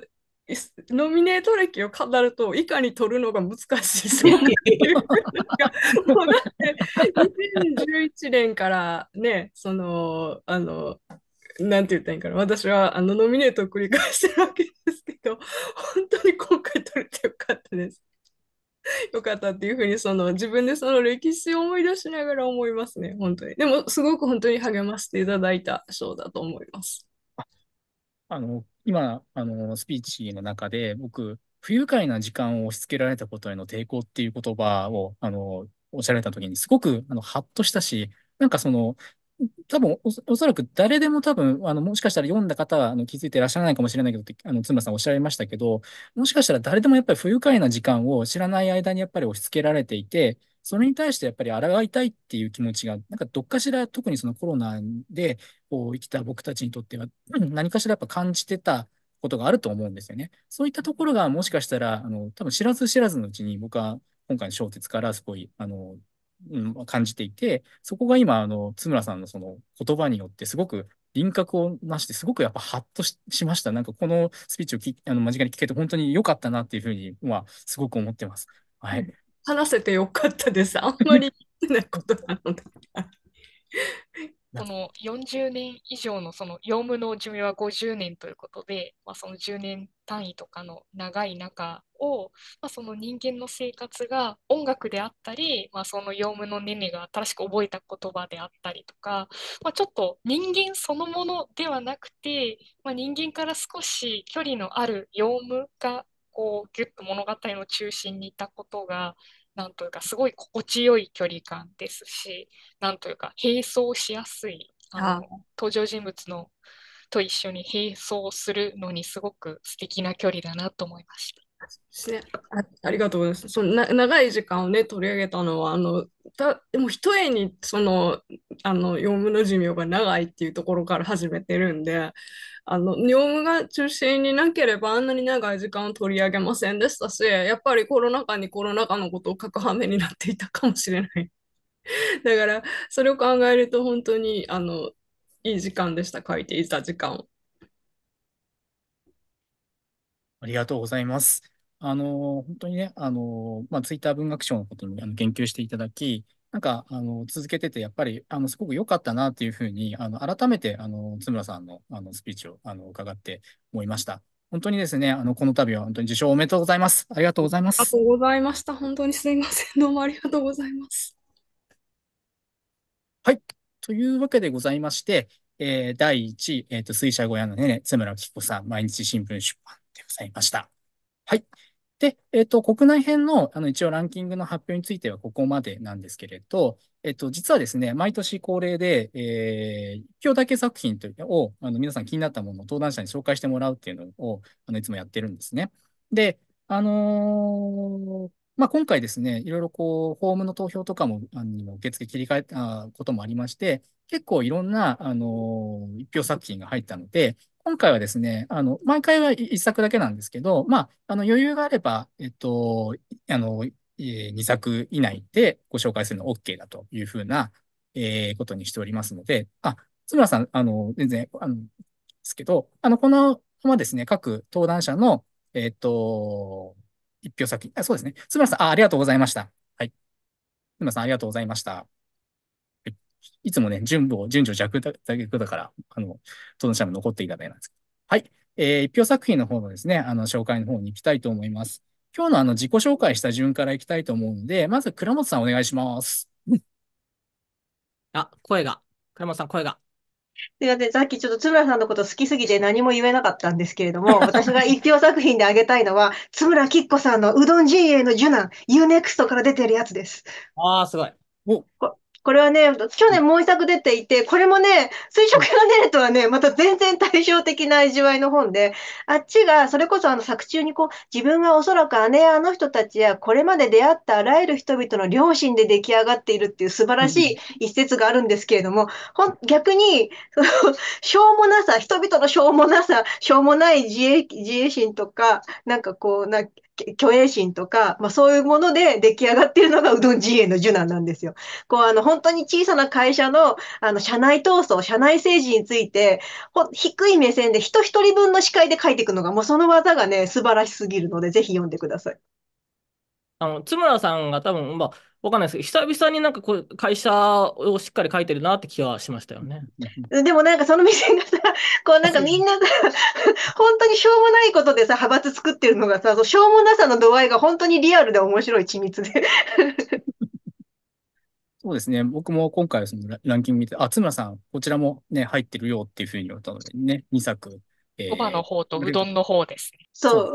Speaker 2: ノミネート歴を語るといかに取るのが難しいそうっていうもうだって2011年からねそのあのなんて言ったらいいんかな私はあのノミネートを繰り返してるわけですけど本当に今回取れてよかったです。よかったっていうふうにその自分でその歴史を思い出しながら思いますね本当にでもすごく本当に励ましていただいた賞だと思います。
Speaker 3: あの今、あの、スピーチの中で、僕、不愉快な時間を押し付けられたことへの抵抗っていう言葉を、あの、おっしゃられた時に、すごく、あの、ハッとしたし、なんかその、多分おそらく誰でも多分、あの、もしかしたら読んだ方はあの気づいていらっしゃらないかもしれないけど、あの、つさんおっしゃいましたけど、もしかしたら誰でもやっぱり不愉快な時間を知らない間にやっぱり押し付けられていて、それに対してやっぱり抗いたいっていう気持ちが、なんかどっかしら、特にそのコロナでこう生きた僕たちにとっては、何かしらやっぱ感じてたことがあると思うんですよね。そういったところがもしかしたら、あの、多分知らず知らずのうちに僕は今回の小説からすごい、あの、うん、感じていて、そこが今、あの、津村さんのその言葉によってすごく輪郭をなして、すごくやっぱハッとしました。なんかこのスピーチをきあの間近に聞けて本当に良かったなっていうふうに、ますごく思ってます。はい。うん話せてよか
Speaker 2: ったです。あんまり言ってないことなので。
Speaker 5: [laughs] この40年以上のその業務の寿命は50年ということで、まあ、その10年単位とかの長い中を、まあ、その人間の生活が音楽であったり、まあ、その業務のねねが新しく覚えた言葉であったりとか、まあ、ちょっと人間そのものではなくて、まあ、人間から少し距離のある業務がこうギュッと物語の中心にいたことがなんというかすごい心地よい距離感ですしなんというか並走しやすいあの登場人物のと一緒に並走するのにすごく素敵な距
Speaker 2: 離だなと思いました。ですね。あありがとうございます。そのな長い時間をね、取り上げたのは、あのたでも一重にそのあのヨ務ムの寿命が長いっていうところから始めてるんで、あのヨ務ムが中心になければあんなに長い時間を取り上げませんでしたし、やっぱりコロナ禍にコロナ禍のことを書く羽目になっていたかもしれない。[laughs] だから、それを考えると本当にあのいい時間でした、書いていた時間を。
Speaker 3: ありがとうございます。あの、本当にね、あの、まあ、ツイッター文学賞のことにあの言及していただき、なんか、あの、続けてて、やっぱり、あの、すごく良かったなというふうに、あの、改めて、あの、津村さんの、あの、スピーチを、あの、伺って思いました。本当にですね、あの、この度は本当に受賞おめでとうございます。ありがとうございます。ありが
Speaker 2: とうございました。本当にすいません。どうもありがとうございます。
Speaker 3: はい。というわけでございまして、えー、第1位、えっ、ー、と、水車小屋のね、津村紀子さん、毎日新聞出版でございました。はい。で、えっ、と、国内編の、あの、一応ランキングの発表についてはここまでなんですけれど、えっ、と、実はですね、毎年恒例で、えー、今日だけ作品というを、あの、皆さん気になったものを登壇者に紹介してもらうっていうのを、あの、いつもやってるんですね。で、あのー、まあ、今回ですね、いろいろこう、ホームの投票とかも、あの、受付切り替えたこともありまして、結構いろんな、あのー、一票作品が入ったので、今回はですね、あの、毎回は1作だけなんですけど、まあ、あの、余裕があれば、えっと、あの、えー、2作以内でご紹介するの OK だというふうな、えー、ことにしておりますので、あ、津村さん、あの、全然、あの、ですけど、あの、このままですね、各登壇者の、えっと、一票先あ、そうですね。津村さん、あありがとうございました。はい。津村さん、ありがとうございました。いつもね、順序、を順序弱だけだから、あの、ノシャも残っていただいなんですけど。はい。えー、一票作品の方のですね、あの、紹介の方に行きたいと思います。今日のあの、自己紹介した順から行きたいと思うので、まず倉本
Speaker 6: さんお願いします。あ、声が。倉本さん、声が。
Speaker 4: すいません。さっきちょっと津村さんのこと好きすぎて何も言えなかったんですけれども、[laughs] 私が一票作品であげたいのは、津村きっこさんのうどん陣営の受難、UNEXT から出てるやつです。
Speaker 3: ああ、すごい。おこ
Speaker 4: これはね、去年もう一作出ていて、これもね、水色が出るとはね、また全然対照的な味わいの本で、あっちが、それこそあの作中にこう、自分がおそらく姉やあの人たちや、これまで出会ったあらゆる人々の良心で出来上がっているっていう素晴らしい一節があるんですけれども、ほん逆に、[laughs] しょうもなさ、人々のしょうもなさ、しょうもない自衛自衛心とか、なんかこう、な虚栄心とか、まあそういうもので出来上がってるのがうどん陣営の受難なんですよ。こうあの本当に小さな会社のあの社内闘争、社内政治について、ほ低い目線で人一人分の視界で書いていくのが、もうその技がね、素晴らしすぎるので、ぜひ読んでください。
Speaker 6: あの、津村さんが多分、まあ、わかんないですけど、久々になんかこう会社をしっかり書いてるなって気はしましたよね。
Speaker 4: でもなんかその目線がさ、こうなんかみんなさ、本当にしょうもないことでさ、派閥作ってるのがさ、しょうもなさの度合いが本当にリアルで面白い緻密で。[laughs]
Speaker 3: そうですね。僕も今回そのランキング見て、あ、津村さん、こちらもね、入ってるよっていうふうに言われたのでね、2作。えー、そばの方とうどん
Speaker 5: の方です
Speaker 4: そう。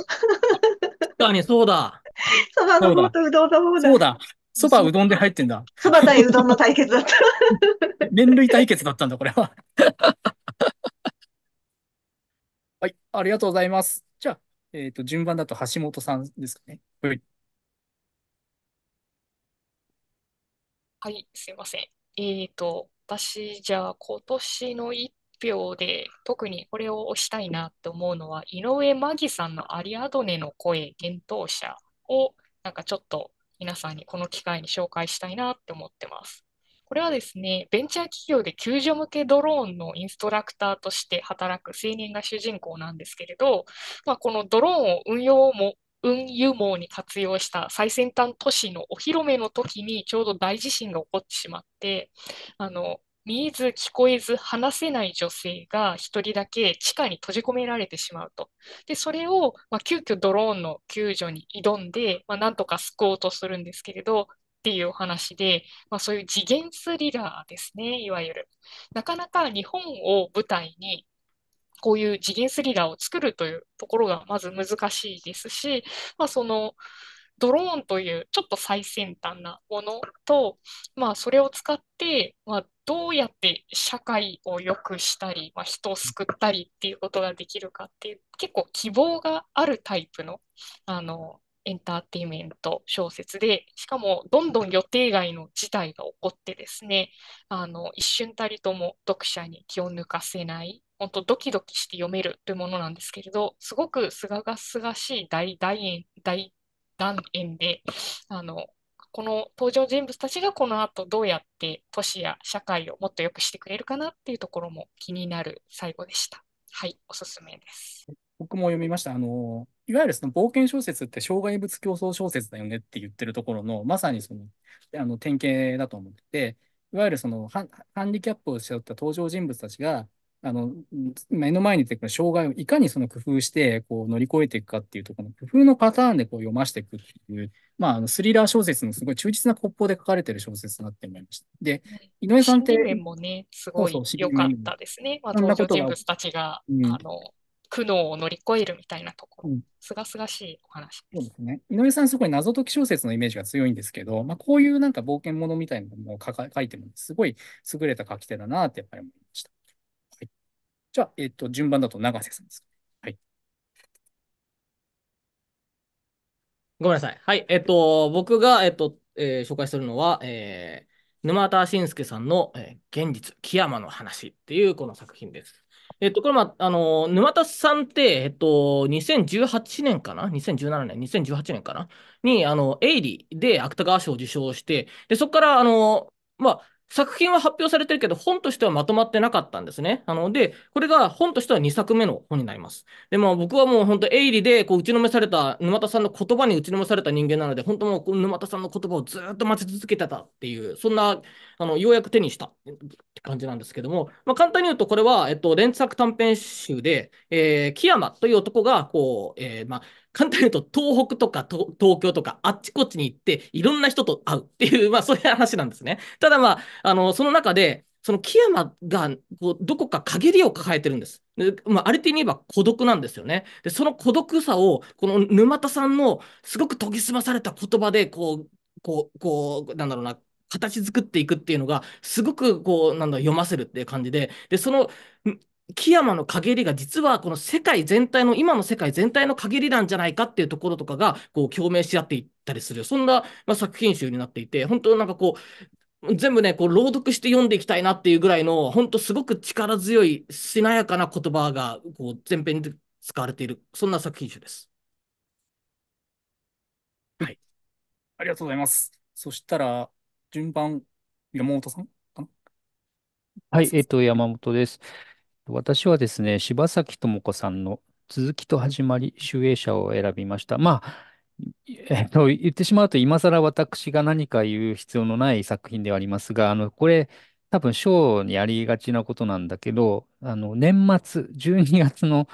Speaker 3: 確かにそうだ。
Speaker 4: [laughs] そばの方と
Speaker 3: うどんの方だ。そうだ。そば、うどんで入ってんだ。そば対うどんの対決だった。麺類対決だったんだ、これは。[laughs] はい、ありがとうございます。じゃあ、えっ、ー、と、順番だと橋本さんですかね。はい。
Speaker 5: はい、すいません。えっ、ー、と、私、じゃあ、今年の一票で、特にこれを押したいなって思うのは、井上真紀さんのアリアドネの声、幻冬者を、なんかちょっと皆さんにこの機会に紹介したいなって思ってます。これはですね、ベンチャー企業で救助向けドローンのインストラクターとして働く青年が主人公なんですけれど、まあ、このドローンを運用も運輸網に活用した最先端都市のお披露目の時にちょうど大地震が起こってしまってあの見えず聞こえず話せない女性が一人だけ地下に閉じ込められてしまうと。で、それを、まあ、急遽ドローンの救助に挑んで、まあ、なんとか救おうとするんですけれど、っていうお話で、まあ、そういう次元スリラーですね、いわゆる。なかなか日本を舞台に、こういう次元スリラーを作るというところがまず難しいですし、まあ、その、ドローンというちょっと最先端なものと、まあ、それを使って、まあ、どうやって社会を良くしたり、まあ、人を救ったりっていうことができるかっていう結構希望があるタイプのあのエンターテインメント小説でしかもどんどん予定外の事態が起こってですねあの一瞬たりとも読者に気を抜かせない本当ドキドキして読めるというものなんですけれどすごくすがすがしい大大大何円であのこの登場人物たちがこの後どうやって都市や社会をもっと良くしてくれるかなっていうところも気になる最後でした。はい、おすすめです。
Speaker 3: 僕も読みました。あの、いわゆるその冒険小説って障害物競争小説だよねって言ってるところの、まさにその、あの、典型だと思ってて、いわゆるそのハンディキャップを背負った登場人物たちが、あの、目の前に出てくる障害をいかにその工夫して、こう乗り越えていくかっていうところの工夫のパターンでこう読ませていくっていう、まあ、あのスリラー小説のすごい忠実な国法で書かれてる小説になってまいました。で、
Speaker 5: 井上さんって。面もね、すごい良かったですね。そうそうまあ、登場人物たちが、うん、あの、苦悩を乗り越えるみたいなところ、すがすがしいお話
Speaker 3: そうですね。井上さん、すごい謎解き小説のイメージが強いんですけど、まあ、こういうなんか冒険ものみたいなものを書いても、すごい優れた書き手だなってやっぱり思いました。じゃあ、えっ、と、順番だと永瀬さんです。はい。
Speaker 6: ごめんなさい。はい。えっ、と、僕が、えっ、と、えー、紹介するのは、えー、沼田信介さんの、えー、現実、木山の話っていうこの作品です。えっと、これ、まあ、あの、沼田さんって、えっと、2018年かな ?2017 年、2018年かなに、あの、エイリーで芥川賞を受賞して、で、そこから、あの、まあ、作品は発表されてるけど、本としてはまとまってなかったんですね。なので、これが本としては2作目の本になります。で、も僕はもう本当、鋭利でこう打ちのめされた、沼田さんの言葉に打ちのめされた人間なので、本当もう沼田さんの言葉をずっと待ち続けてたっていう、そんな、あの、ようやく手にしたって感じなんですけども、まあ簡単に言うと、これは、えっと、連作短編集で、えー、木山という男が、こう、えー、まあ、簡単に言うと、東北とか東京とか、あっちこっちに行って、いろんな人と会うっていう、まあ、そういう話なんですね。ただ、まあ、あの、その中で、その木山がこうどこか陰りを抱えてるんです。でまあ、あれって言えば孤独なんですよね。で、その孤独さを、この沼田さんのすごく研ぎ澄まされた言葉で、こう、こう、こう、なんだろうな、形作っていくっていうのが、すごくこう、なんだ、読ませるっていう感じで、で、その、木山の陰りが実はこの世界全体の、今の世界全体の陰りなんじゃないかっていうところとかが、こう、共鳴し合っていったりする、そんな、まあ、作品集になっていて、本当なんかこう、全部ね、こう、朗読して読んでいきたいなっていうぐらいの、本当すごく力強い、しなやかな言葉が、こう、前編で使われている、そんな作品集です。はい。
Speaker 3: ありがとうございます。そしたら、順番、山本さん
Speaker 1: はい、えっ、と、山本です。私はですね、柴崎智子さんの続きと始まり、集英社を選びました。まあ、えっと、言ってしまうと、今更私が何か言う必要のない作品ではありますが、あの、これ、多分、賞にありがちなことなんだけど、あの、年末、12月の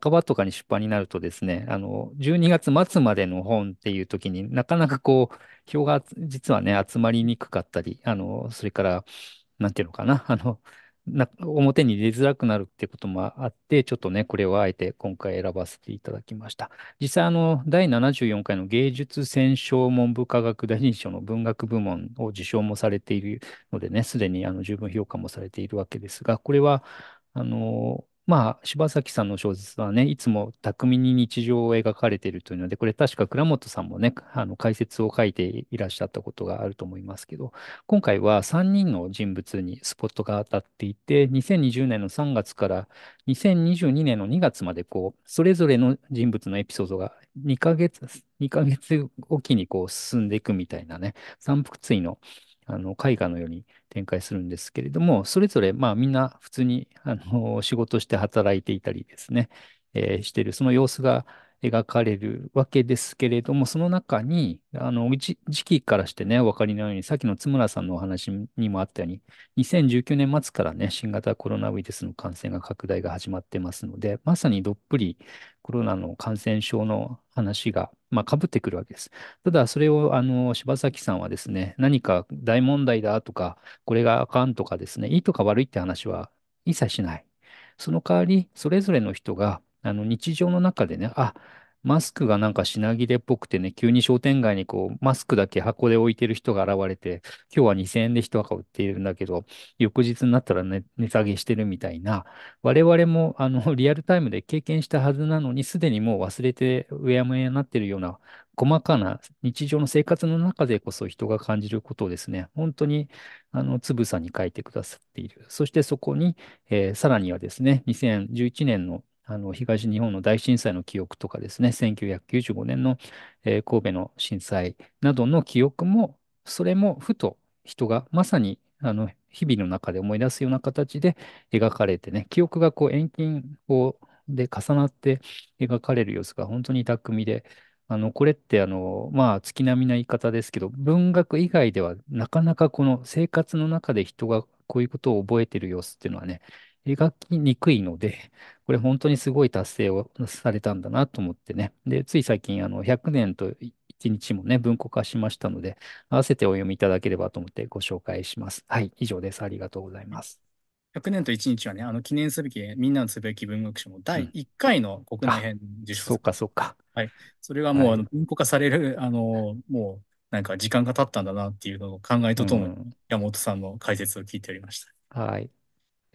Speaker 1: 半ばとかに出版になるとですね、あの、12月末までの本っていう時になかなかこう、票が実はね、集まりにくかったり、あの、それから、なんていうのかな、あの、な表に出づらくなるってこともあって、ちょっとね、これはあえて今回選ばせていただきました。実際、あの、第74回の芸術戦勝文部科学大臣賞の文学部門を受賞もされているのでね、すでにあの十分評価もされているわけですが、これは、あの、まあ、柴崎さんの小説はね、いつも巧みに日常を描かれているというので、これ確か倉本さんもね、あの解説を書いていらっしゃったことがあると思いますけど、今回は3人の人物にスポットが当たっていて、2020年の3月から2022年の2月まで、こう、それぞれの人物のエピソードが2ヶ月、2ヶ月おきにこう進んでいくみたいなね、三福対のあの絵画のように展開するんですけれども、それぞれ、まあ、みんな普通にあの [laughs] 仕事して働いていたりですね、えー、してる、その様子が描かれるわけですけれども、その中に、あの時期からしてね、お分かりのように、さっきの津村さんのお話にもあったように、2019年末からね、新型コロナウイルスの感染が拡大が始まってますので、まさにどっぷりコロナの感染症の話が、まあ、被ってくるわけです。ただ、それをあの柴崎さんはですね、何か大問題だとか、これがあかんとかですね、いいとか悪いって話は一切しない。その代わり、それぞれの人があの日常の中でね、あマスクがなんか品切れっぽくてね、急に商店街にこう、マスクだけ箱で置いてる人が現れて、今日は2000円で1箱売っているんだけど、翌日になったら、ね、値下げしてるみたいな、我々もあの [laughs] リアルタイムで経験したはずなのに、すでにもう忘れてうやむやになってるような、細かな日常の生活の中でこそ人が感じることをですね、本当にあのつぶさに書いてくださっている。そしてそこに、えー、さらにはですね、2011年のあの東日本の大震災の記憶とかですね、1995年の、えー、神戸の震災などの記憶も、それもふと人がまさにあの日々の中で思い出すような形で描かれてね、記憶がこう遠近をで重なって描かれる様子が本当に巧みで、あのこれってあの、まあ、月並みな言い方ですけど、文学以外ではなかなかこの生活の中で人がこういうことを覚えてる様子っていうのはね、描きにくいので、これ本当にすごい達成をされたんだなと思ってね。で、つい最近、あの、100年と1日もね、文庫化しましたので、合わせてお読みいただければと思ってご紹介します。はい、以上です。ありがとうございます。100年と1日はね、あの記
Speaker 3: 念すべき、みんなのす
Speaker 1: べき文学賞の第1回の国内編受賞、うん、そうか、そうか。
Speaker 3: はい。それがもう、あの文庫化される、あの、もう、なんか時間が経ったんだなっていうのを考えとともに、山本さんの解説を聞いておりました。うん、はい。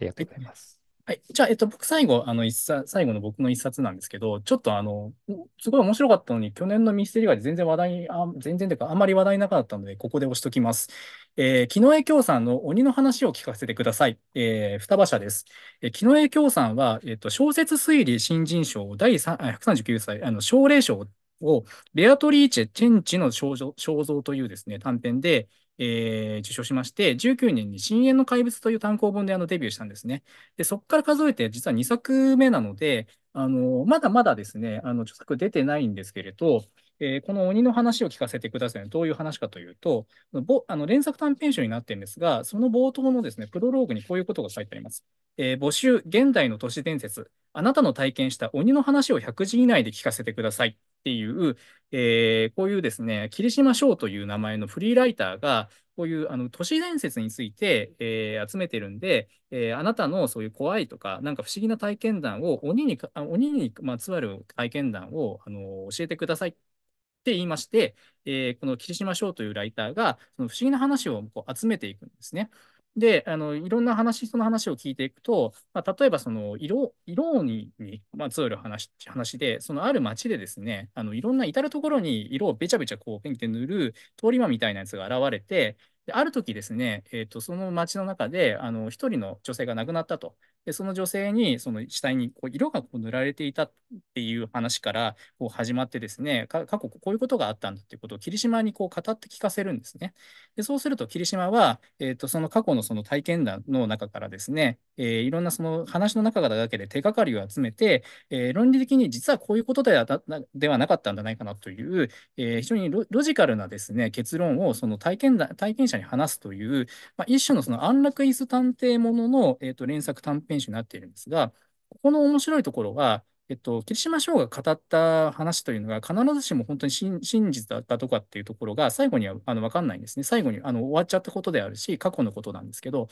Speaker 3: ありがとうございます。はい。じゃあ、えっと、僕、最後、あの、一冊、最後の僕の一冊なんですけど、ちょっと、あの、すごい面白かったのに、去年のミステリーが全然話題、あ、全然というか、あんまり話題なかったので、ここで押しときます。えー、木野江京さんの鬼の話を聞かせてください。えー、双葉社です。えー、木野江京さんは、えっと、小説推理新人賞第139歳、あの、奨励賞を、ベアトリーチェ・チェンチの肖像というですね、短編で、えー、受賞しまして、19年に深淵の怪物という単行本であのデビューしたんですね。で、そこから数えて実は2作目なので、あの、まだまだですね、あの、著作出てないんですけれど、えー、この鬼の話を聞かせてくださいどういう話かというと、ぼあの連作短編集になってるんですが、その冒頭のですね、プロローグにこういうことが書いてあります。えー、募集、現代の都市伝説、あなたの体験した鬼の話を100字以内で聞かせてください。っていう、えー、こういうですね、霧島翔という名前のフリーライターが、こういうあの都市伝説について、えー、集めてるんで、えー、あなたのそういう怖いとか、なんか不思議な体験談を、鬼に鬼にまつわる体験談を、あの教えてくださいって言いまして、えー、この霧島翔というライターが、その不思議な話をこう集めていくんですね。で、あの、いろんな話、その話を聞いていくと、まあ、例えばその色、色に、にまあ、通る話、話で、そのある町でですね、あの、いろんな至るところに色をべちゃべちゃこう、ペンキで塗る通り魔みたいなやつが現れて、である時ですね、えーと、その町の中であの1人の女性が亡くなったと。でその女性にその死体にこう色がこう塗られていたっていう話からこう始まってですね過去こういうことがあったんだっていうことを霧島にこう語って聞かせるんですね。でそうすると霧島は、えーと、その過去のその体験談の中からですね、えー、いろんなその話の中だけで手がかりを集めて、えー、論理的に実はこういうことではではなかったんじゃないかなという、えー、非常にロジカルなですね結論をその体験体験者に話すという、まあ、一種のその安楽椅子探偵ものの、えー、と連作短編集になっているんですが、ここの面白いところは、えっと、霧島翔が語った話というのが必ずしも本当に真実だったとかっていうところが最後にはあの分かんないんですね。最後にあの終わっちゃったことであるし過去のことなんですけど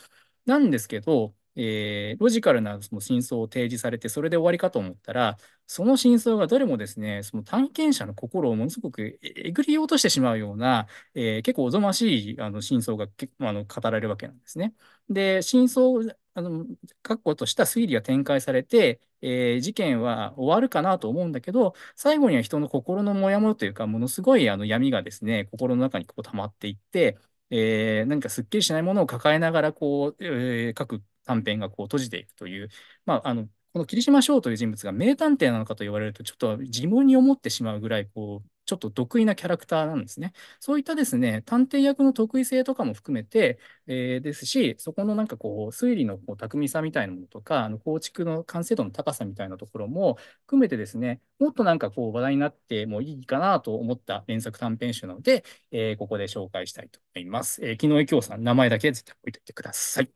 Speaker 3: なんですけど、えー、ロジカルなその真相を提示されて、それで終わりかと思ったら、その真相がどれもですね、その探検者の心をものすごくえぐり落としてしまうような、えー、結構おぞましいあの真相がけあの語られるわけなんですね。で、真相あの確固とした推理が展開されて、えー、事件は終わるかなと思うんだけど、最後には人の心のモヤモヤというか、ものすごいあの闇がですね、心の中にこう溜まっていって、えー、なんかすっきりしないものを抱えながらこう、えー、各短編がこう閉じていくという、まあ、あのこの霧島翔という人物が名探偵なのかと言われると、ちょっと疑問に思ってしまうぐらい、こう、ちょっと得意なキャラクターなんですね。そういったですね、探偵役の得意性とかも含めて、えー、ですし、そこのなんかこう、推理のこう巧みさみたいなものとか、あの構築の完成度の高さみたいなところも含めてですね、もっとなんかこう、話題になってもいいかなと思った連作短編集なので、えー、ここで紹介したいと思います。えー、木日、今さん、名前だけ絶対置いておいてください。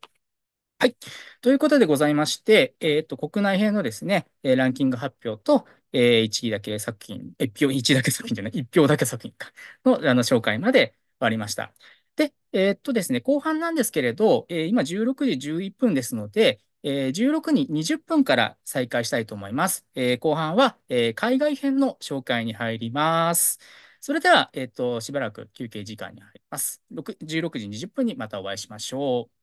Speaker 3: はい。ということでございまして、えっ、ー、と、国内編のですね、えー、ランキング発表と、えー、1位だけ作品、1票、1位だけ作品じゃない、1 [laughs] 票だけ作品か、の、あの、紹介まで終わりました。で、えー、っとですね、後半なんですけれど、えー、今16時11分ですので、えー、16時20分から再開したいと思います。えー、後半は、えー、海外編の紹介に入ります。それでは、えっと、しばらく休憩時間に入ります。16時20分にまたお会いしましょう。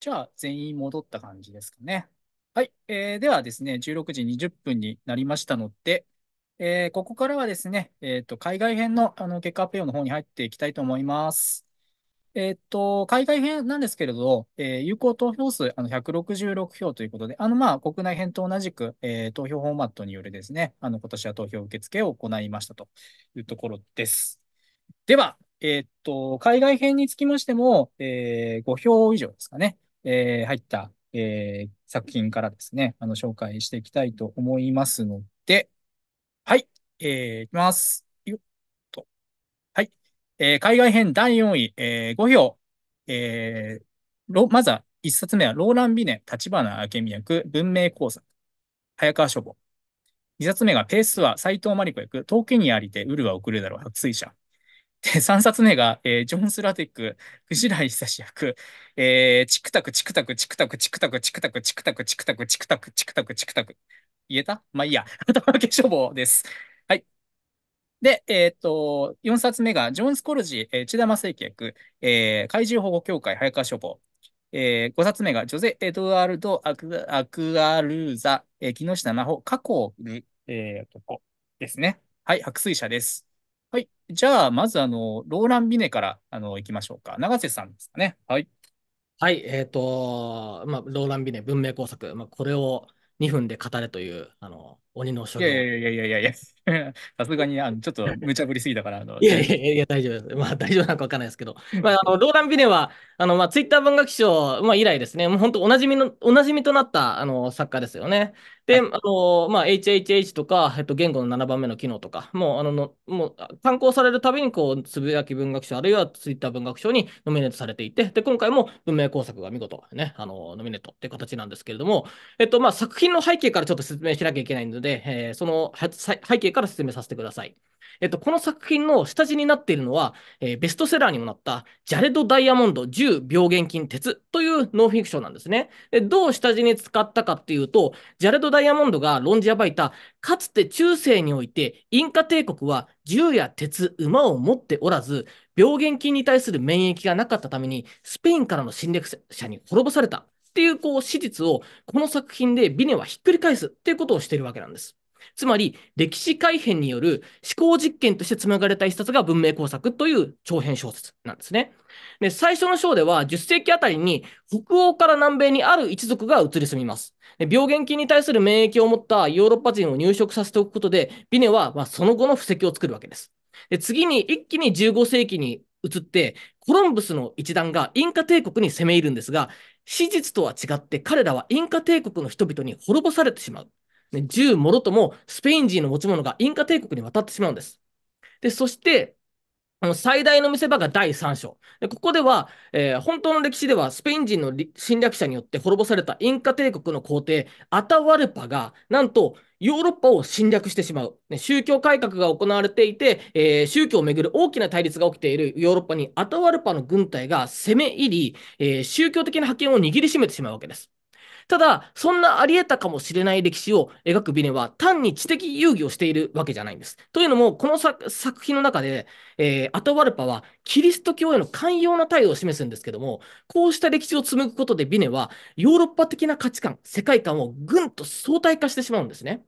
Speaker 3: じゃあ、全員戻った感じですかね。はい。えー、ではですね、16時20分になりましたので、えー、ここからはですね、えーと、海外編のあの結果発表の方に入っていきたいと思います。えっ、ー、と、海外編なんですけれど、えー、有効投票数あの166票ということで、あのまあ国内編と同じく、えー、投票フォーマットによるですね、あの今年は投票受付を行いましたというところです。では、えっ、ー、と、海外編につきましても、えー、5票以上ですかね。えー、入った、えー、作品からですね、あの、紹介していきたいと思いますので、はい、えー、いきます。よっと。はい、えー、海外編第4位、えー、5票、えー、まずは1冊目は、ローラン・ビネ、立花明美役、文明工作、早川書房。2冊目が、ペースは、斎藤真理子役、遠くにありて、ウルは送るだろう、白水社。で、3冊目が、えー、ジョン・スラテック、藤井久志役、えー、チクタク、チクタク、チクタク、チクタク、チクタク、チクタク、チクタク、チクタク、チクタク、チクタク。言えたまあいいや。[laughs] 頭化粧棒です。はい。で、えっ、と、4冊目が、ジョン・スコルジ、えー、千田正幸役、えー、怪獣保護協会、早川処方。えー、5冊目が、ジョゼ・エドワールド・アクアクアルーザ、えー、木下真帆、過去、えー、ここですね。はい、白水社です。はい。じゃ
Speaker 6: あ、まず、あの、ローラン・ビネから、あの、行きましょうか。永瀬さんですかね。はい。はい、えっと、まあ、ローラン・ビネ、文明工作、まあ、これを2分で語れという、あの、鬼の書いやいやいやいやいや [laughs] さすがにあのちょっと無茶ぶりすぎたから。あのいやいやいや、大丈夫です。まあ大丈夫なのかわかんないですけど、まあ、あのローラン・ビネは、あのまあ、ツイッター文学賞、まあ、以来ですね、もう本当おなじみの、おなじみとなったあの作家ですよね。で、はい、あのまあ、HHH とか、えっと、言語の7番目の機能とか、もう、あののもう刊行されるたびにこう、つぶやき文学賞、あるいはツイッター文学賞にノミネートされていて、で、今回も文明工作が見事ね、あのノミネートっていう形なんですけれども、えっとまあ、作品の背景からちょっと説明しなきゃいけないので、で、えー、その背景から説明させてください。えっと、この作品の下地になっているのは、えー、ベストセラーにもなったジャレド・ダイヤモンド10病原菌鉄というノンフィクションなんですね。でどう下地に使ったかっていうと、ジャレド・ダイヤモンドが論じ暴いた、かつて中世においてインカ帝国は銃や鉄、馬を持っておらず、病原菌に対する免疫がなかったために、スペインからの侵略者に滅ぼされた。っていうこう史実をこの作品でビネはひっくり返すっていうことをしているわけなんです。つまり歴史改変による思考実験として紡がれた一冊が文明工作という長編小説なんですね。で、最初の章では10世紀あたりに北欧から南米にある一族が移り住みます。病原菌に対する免疫を持ったヨーロッパ人を入植させておくことで、ビネはまその後の布石を作るわけです。で次に一気に15世紀に移って、コロンブスの一団がインカ帝国に攻め入るんですが、史実とは違って彼らはインカ帝国の人々に滅ぼされてしまう。銃もろともスペイン人の持ち物がインカ帝国に渡ってしまうんです。で、そして、最大の見せ場が第3章。ここでは、えー、本当の歴史ではスペイン人の侵略者によって滅ぼされたインカ帝国の皇帝アタワルパが、なんとヨーロッパを侵略してしまう。ね、宗教改革が行われていて、えー、宗教をめぐる大きな対立が起きているヨーロッパにアタワルパの軍隊が攻め入り、えー、宗教的な覇権を握りしめてしまうわけです。ただ、そんなあり得たかもしれない歴史を描くビネは単に知的遊戯をしているわけじゃないんです。というのも、この作品の中で、えー、アトワルパはキリスト教への寛容な態度を示すんですけども、こうした歴史を紡ぐことでビネはヨーロッパ的な価値観、世界観をぐんと相対化してしまうんですね。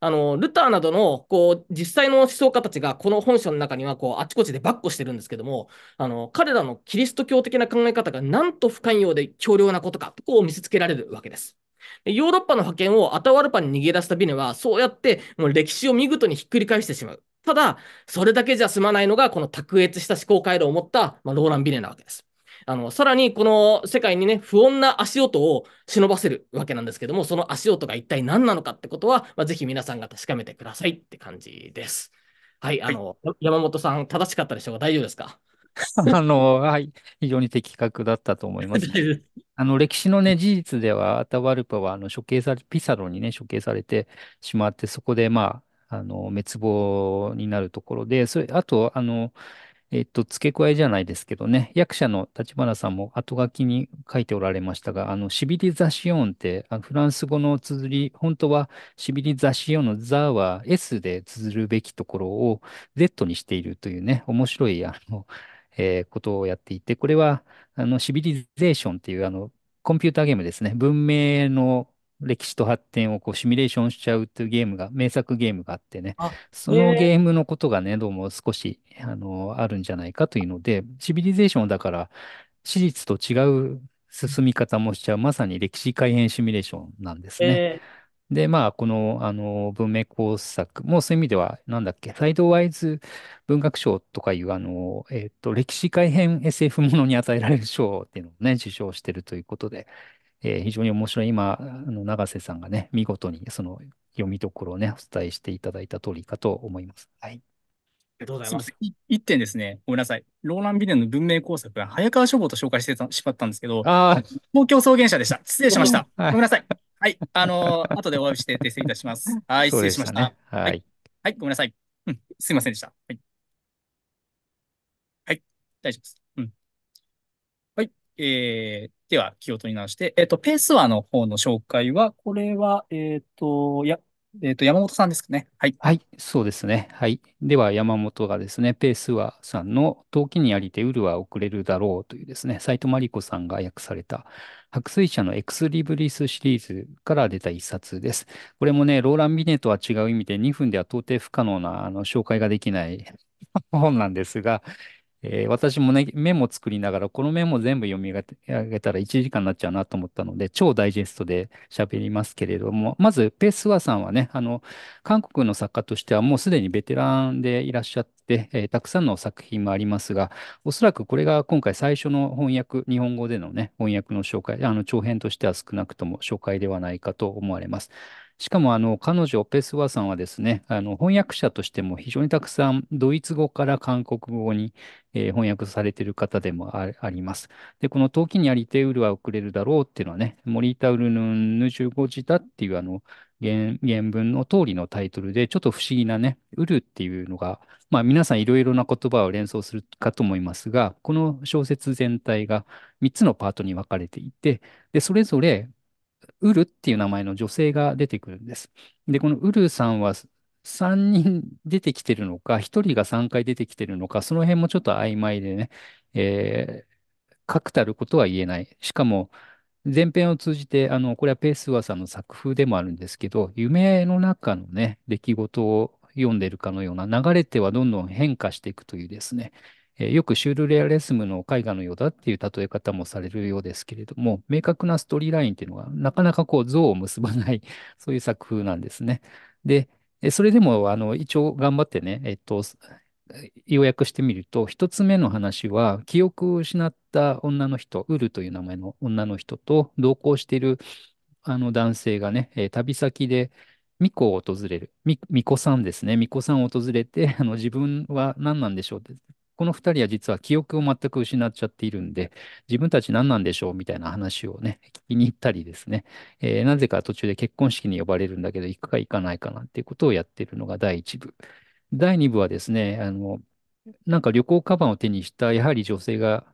Speaker 6: あの、ルターなどの、こう、実際の思想家たちが、この本書の中には、こう、あちこちでバッコしてるんですけども、あの、彼らのキリスト教的な考え方がなんと不寛容で強量なことか、とこう見せつけられるわけです。ヨーロッパの覇権をアタワルパに逃げ出したビネは、そうやってもう歴史を見事にひっくり返してしまう。ただ、それだけじゃ済まないのが、この卓越した思考回路を持った、まあ、ローラン・ビネなわけです。あの、さらにこの世界にね、不穏な足音を忍ばせるわけなんですけども、その足音が一体何なのかってことは、まあ、ぜひ皆さんが確かめてくださいって感じです。はい、あの、はい、山本さん、正しかったでしょうか大丈夫ですか
Speaker 1: [laughs] あの、はい、非常に的確だったと思います。[laughs] あの、歴史のね、事実では、アタワルパは、あの、処刑され、ピサロにね、処刑されてしまって、そこで、まあ、あの、滅亡になるところで、それ、あと、あの、えっと、付け加えじゃないですけどね、役者の立花さんも後書きに書いておられましたが、あの、シビリザシオンって、フランス語の綴り、本当はシビリザシオンのザは S で綴るべきところを Z にしているというね、面白い、あの、えー、ことをやっていて、これは、あの、シビリゼーションっていう、あの、コンピューターゲームですね。文明の歴史と発展をこうシミュレーションしちゃうというゲームが、名作ゲームがあってね、そのゲームのことがね、どうも少し、あの、あるんじゃないかというので、シビリゼーションだから、史実と違う進み方もしちゃう、まさに歴史改変シミュレーションなんですね。で、まあ、この、あの、文明工作もそういう意味では、なんだっけ、サイドワイズ文学賞とかいう、あの、えっ、ー、と、歴史改変 SF ものに与えられる賞っていうのをね、受賞してるということで、えー、非常に面白い、今、あの永瀬さんがね、見事にその読みどころをね、お伝えしていただいた通りかと思います。はい。あり
Speaker 3: がとうございます。一点ですね、ごめんなさい。ローラン・ビデンの文明工作が早川書房と紹介してたしまったんですけど、あ東京創原社でした。失礼しました。[laughs] ごめんなさい。
Speaker 1: はい。あの
Speaker 3: ー、[laughs] 後でお詫びして訂正いたします。[laughs] はい、失礼しました。はい、はい、はい。ごめんなさい。うん、すいませんでした。はい。はい、大丈夫です。うん。はい。えー、では気を取り直して、えっ、ー、と、ペースワの方の紹介は、これは、えっ、ー、と、や、
Speaker 1: えっ、ー、と、山本さんですかね。はい。はい、そうですね。はい。では、山本がですね、ペースワさんの、陶器にありてウルは遅れるだろうというですね、斎藤真理子さんが訳された、白水社のエクスリブリスシリーズから出た一冊です。これもね、ローラン・ビネとは違う意味で、2分では到底不可能な、あの、紹介ができない本なんですが、えー、私も、ね、メモ作りながら、このメモ全部読み上げたら1時間になっちゃうなと思ったので、超ダイジェストで喋りますけれども、まず、ペースワさんはね、あの、韓国の作家としてはもうすでにベテランでいらっしゃって、えー、たくさんの作品もありますが、おそらくこれが今回最初の翻訳、日本語でのね、翻訳の紹介、あの、長編としては少なくとも紹介ではないかと思われます。しかもあの彼女、ペスワさんはですね、あの翻訳者としても非常にたくさんドイツ語から韓国語に、えー、翻訳されている方でもあります。で、この器にありテウルは遅れるだろうっていうのはね、モリータウルヌンヌ十五時だっていうあの原文の通りのタイトルで、ちょっと不思議なね、ウルっていうのが、まあ皆さんいろいろな言葉を連想するかと思いますが、この小説全体が3つのパートに分かれていて、で、それぞれウルっていう名前の女性が出てくるんです。で、このウルさんは3人出てきてるのか、1人が3回出てきてるのか、その辺もちょっと曖昧でね、えー、確たることは言えない。しかも、前編を通じて、あの、これはペースワさんの作風でもあるんですけど、夢の中のね、出来事を読んでるかのような、流れてはどんどん変化していくというですね、えよくシュールレアリスムの絵画のようだっていう例え方もされるようですけれども、明確なストーリーラインっていうのは、なかなかこう像を結ばない、[laughs] そういう作風なんですね。で、それでもあの一応頑張ってね、えっと、要約してみると、一つ目の話は、記憶を失った女の人、ウルという名前の女の人と同行しているあの男性がね、え旅先で巫女を訪れる。巫女さんですね。巫女さんを訪れて、あの自分は何なんでしょうってこの2人は実は記憶を全く失っちゃっているんで、自分たち何なんでしょうみたいな話をね、聞きに行ったりですね、えー、なぜか途中で結婚式に呼ばれるんだけど、行くか行かないかなんていうことをやっているのが第1部。第2部はですね、あの、なんか旅行カバンを手にした、やはり女性が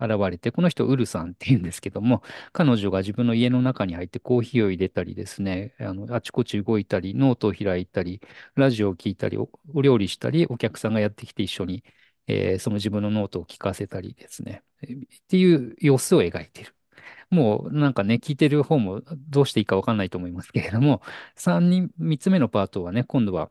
Speaker 1: 現れて、この人、ウルさんって言うんですけども、彼女が自分の家の中に入ってコーヒーを入れたりですね、あのあちこち動いたり、ノートを開いたり、ラジオを聞いたり、お料理したり、お客さんがやってきて一緒にえー、その自分のノートを聞かせたりですね、っていう様子を描いている。もうなんかね、聞いてる方もどうしていいかわかんないと思いますけれども、3 [laughs] 人、3つ目のパートはね、今度は、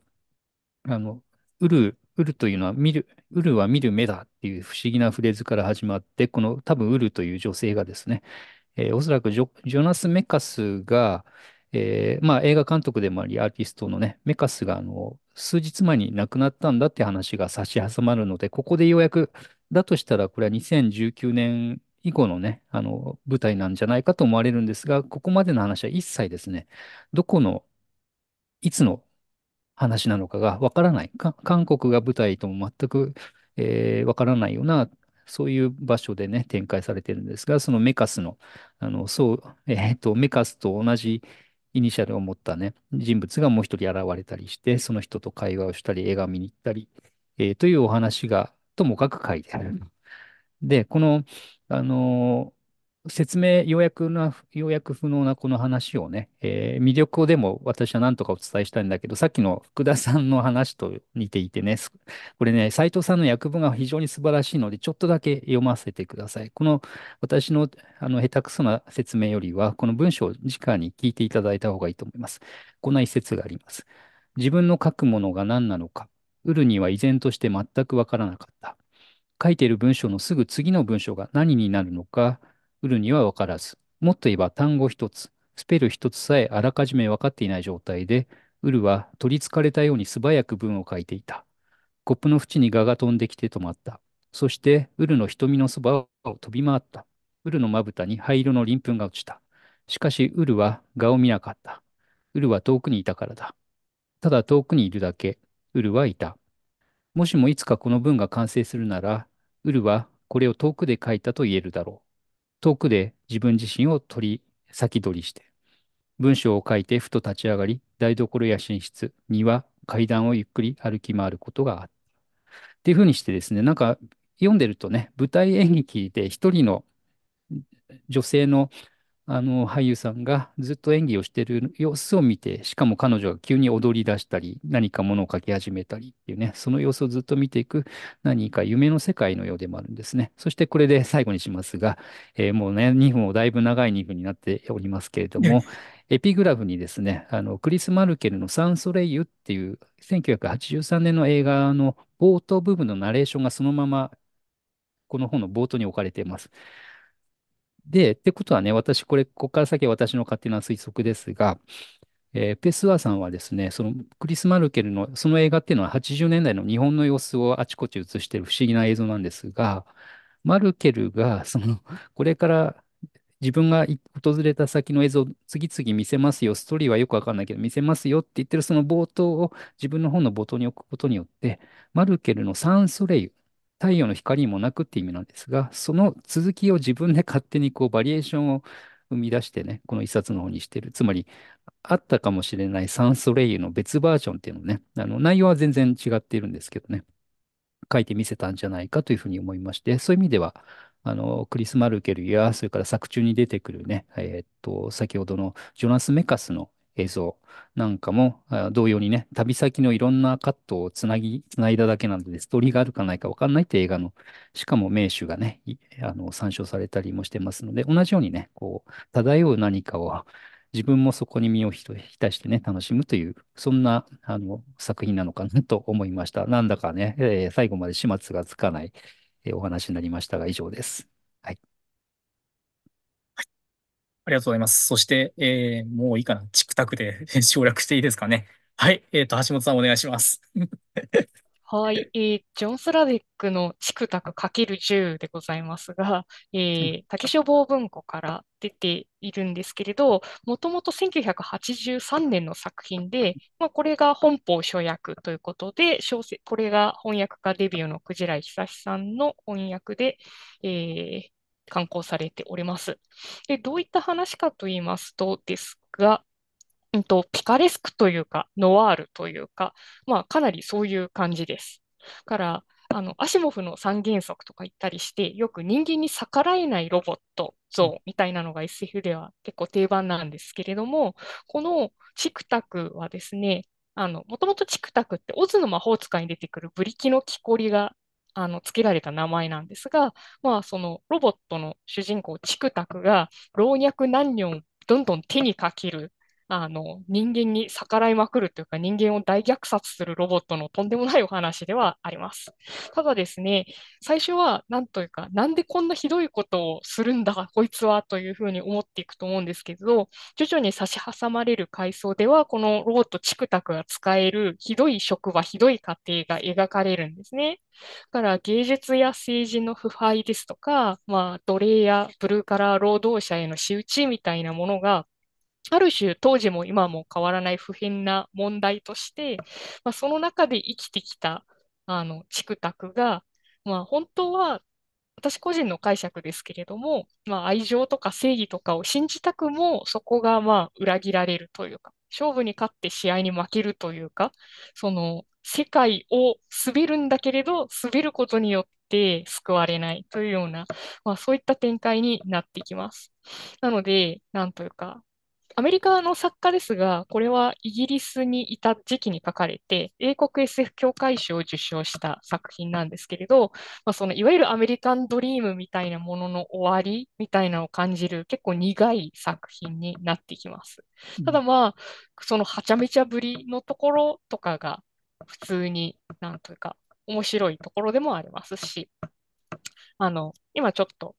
Speaker 1: あの、うる、うるというのは見る、うるは見る目だっていう不思議なフレーズから始まって、この多分うるという女性がですね、えー、おそらくジョナス・メカスが、えー、まあ、映画監督でもあり、アーティストのね、メカスがあの数日前に亡くなったんだって話が差し挟まるので、ここでようやく、だとしたらこれは2019年以降のね、あの舞台なんじゃないかと思われるんですが、ここまでの話は一切ですね、どこの、いつの話なのかがわからない韓国が舞台とも全くわ、えー、からないような、そういう場所でね、展開されてるんですが、そのメカスの、あのそうえーとメカスと同じ、イニシャルを持ったね、人物がもう一人現れたりして、その人と会話をしたり、映画見に行ったり、えー、というお話がともかく書いてある。で、この、あの説明、要約な、要約不能なこの話をね、えー、魅力をでも私は何とかお伝えしたいんだけど、さっきの福田さんの話と似ていてね、これね、斎藤さんの訳文が非常に素晴らしいので、ちょっとだけ読ませてください。この私のあの下手くそな説明よりは、この文章を直に聞いていただいた方がいいと思います。こんな一節があります。自分の書くものが何なのか、売るには依然として全くわからなかった。書いている文章のすぐ次の文章が何になるのか、売るには分からず、もっと言えば単語一つ、スペル一つさえあらかじめ分かっていない状態で、ウルは取りつかれたように素早く文を書いていた。コップの縁に蛾が飛んできて止まった。そして、ウルの瞳のそばを飛び回った。ウルのまぶたに灰色の鱗粉が落ちた。しかし、ウルは蛾を見なかった。ウルは遠くにいたからだ。ただ遠くにいるだけ、ウルはいた。もしもいつかこの文が完成するなら、ウルはこれを遠くで書いたと言えるだろう。遠くで自分自身を取り、先取りして、文章を書いてふと立ち上がり、台所や寝室、庭、階段をゆっくり歩き回ることがあった。っていうふうにしてですね、なんか読んでるとね、舞台演劇で一人の女性のあの俳優さんがずっと演技をしている様子を見て、しかも彼女が急に踊り出したり、何か物を描き始めたりっていうね、その様子をずっと見ていく何か夢の世界のようでもあるんですね。そしてこれで最後にしますが、えー、もうね、2分をだいぶ長い2分になっておりますけれども、[laughs] エピグラフにですね、あのクリス・マルケルのサン・ソレイユっていう1983年の映画の冒頭部分のナレーションがそのままこの本の冒頭に置かれています。で、ってことはね、私、これ、ここから先は私の勝手な推測ですが、えー、ペスワーさんはですね、そのクリス・マルケルの、その映画っていうのは80年代の日本の様子をあちこち映してる不思議な映像なんですが、マルケルが、その、これから自分が訪れた先の映像を次々見せますよ、ストーリーはよくわかんないけど、見せますよって言ってるその冒頭を自分の本の冒頭に置くことによって、マルケルのサン・ソレイユ、太陽の光にもなくって意味なんですが、その続きを自分で勝手にこうバリエーションを生み出してね、この一冊の方にしてる。つまり、あったかもしれないサンソレイユの別バージョンっていうのね、あの内容は全然違っているんですけどね、書いてみせたんじゃないかというふうに思いまして、そういう意味では、あの、クリス・マルケルや、それから作中に出てくるね、えー、っと、先ほどのジョナス・メカスの映像なんかも同様にね、旅先のいろんなカットをつなぎ、つないだだけなので、ストーリーがあるかないかわかんないって映画の、しかも名手がね、あの参照されたりもしてますので、同じようにね、こう、漂う何かを、自分もそこに身を浸してね、楽しむという、そんなあの作品なのかなと思いました。なんだかね、え最後まで始末がつかない、えお話になりましたが、以上です。
Speaker 3: ありがとうございます。そして、えー、もういいかな。チクタクで [laughs] 省略していいですかね。はい。えっ、と、橋本さんお願いします。
Speaker 5: はい、えー、ジョン・スラディックのチクタク ×10 でございますが、えー、竹書房文庫から出ているんですけれど、もともと1983年の作品で、まあ、これが本邦書訳ということで、小説これが翻訳家デビューの鯨井久さんの翻訳で、えー、刊行されております。で、どういった話かと言いますとですが、うんと、ピカレスクというか、ノワールというか、まあ、かなりそういう感じです。から、あの、アシモフの三原則とか言ったりして、よく人間に逆らえないロボット像みたいなのが SF では結構定番なんですけれども、このチクタクはですね、あの、もともとチクタクってオズの魔法使いに出てくるブリキの木こりがあの付けられた名前なんですが、まあ、そのロボットの主人公、チクタクが老若男女をどんどん手にかけるあの、人間に逆らいまくるというか、人間を大虐殺するロボットのとんでもないお話ではあります。ただですね、最初は、なんというか、なんでこんなひどいことをするんだ、こいつは、というふうに思っていくと思うんですけど、徐々に差し挟まれる階層では、このロボットチクタクが使えるひどい職場、ひどい家庭が描かれるんですね。だから芸術や政治の腐敗ですとか、まあ、奴隷やブルーカラー労働者への仕打ちみたいなものがある種当時も今も変わらない不変な問題として、まあ、その中で生きてきたあのチクタクが、まあ、本当は私個人の解釈ですけれども、まあ、愛情とか正義とかを信じたくもそこがまあ裏切られるというか勝負に勝って試合に負けるというかその世界を滑るんだけれど滑ることによって救われないというような、まあ、そういった展開になってきます。なので、なんというか、アメリカの作家ですが、これはイギリスにいた時期に書かれて、英国 SF 協会賞を受賞した作品なんですけれど、まあ、そのいわゆるアメリカンドリームみたいなものの終わりみたいなのを感じる、結構苦い作品になってきます。ただまあ、そのはちゃめちゃぶりのところとかが、普通に、なんというか、面白いところでもありますし、あの、今ちょっと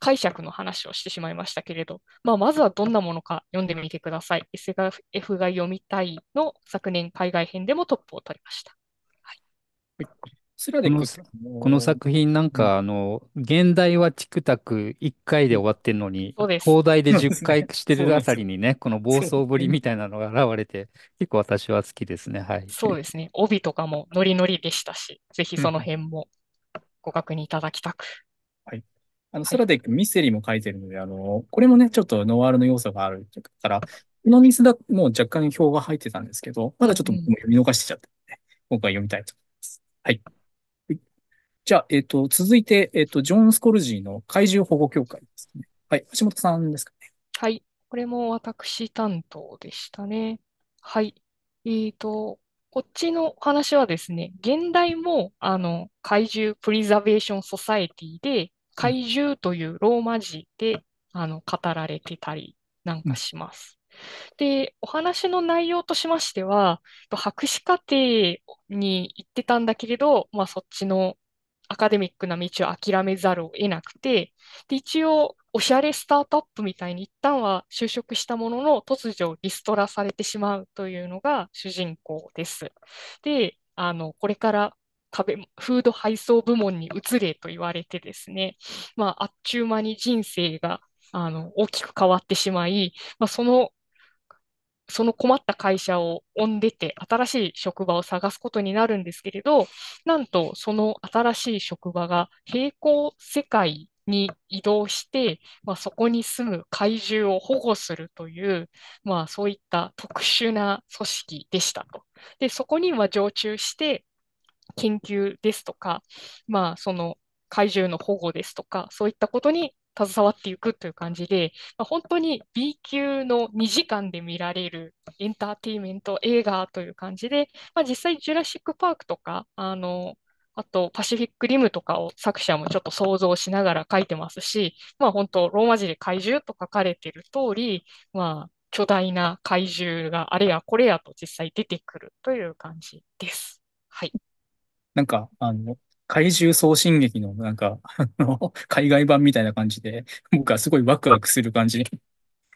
Speaker 5: 解釈の話をしてしまいましたけれど、まあ、まずはどんなものか読んでみてください。SF が読みたいの昨年海外編でもトップを取りました。は
Speaker 1: い、スラデこの作品なんか、あの、現代はチクタク1回で終わってるのに、放題で10回してるあたりにね、この暴走ぶりみたいなのが現れて、結構私は好きですね。はい。そうで
Speaker 5: すね。帯とかもノリノリでしたし、ぜひその辺もご確認いただきたく。
Speaker 3: はい。あの、はスラデックミステリーも書いてるので、あの、これもね、ちょっとノワールの要素があるから、このミスだ、もう若干表が入ってたんですけど、まだちょっともう読み逃してちゃったで、今回読みたいと思います。はい。じゃあ、えっ、と、続いて、えっ、と、ジョン・スコルジーの怪獣保護協会ですね。はい、橋本さんですかね。
Speaker 5: はい、これも私担当でしたね。はい。えっ、と、こっちの話はですね、現代もあの怪獣プリザベーションソサエティで、怪獣というローマ字であの語られてたりなんかします。で、お話の内容としましては、博士課程に行ってたんだけれど、まあ、そっちのアカデミックな道を諦めざるを得なくて、で一応、おしゃれスタートアップみたいに一旦は就職したものの、突如リストラされてしまうというのが主人公です。で、あのこれから食べ、フード配送部門に移れと言われてですね、まあ、あっちゅう間に人生が、あの、大きく変わってしまい、まあ、その、その困った会社を追んでて、新しい職場を探すことになるんですけれど、なんと、その新しい職場が並行世界に移動して、まあ、そこに住む怪獣を保護するという、まあ、そういった特殊な組織でしたと。で、そこには常駐して、研究ですとか、まあ、その怪獣の保護ですとか、そういったことに携わっていくという感じで、まあ、本当に B 級の2時間で見られるエンターテインメント映画という感じで、まあ、実際、ジュラシック・パークとか、あのあと、パシフィック・リムとかを作者もちょっと想像しながら書いてますし、まあ、本当、ローマ字で怪獣と書かれてる通り、まあ、巨大な怪獣があれやこれやと実際出てくるという感じです。はい。
Speaker 3: なんか、あの、怪獣送信劇の、なんか、[laughs] あの、海外版みたいな感じで、僕はすごいワクワクする感じ。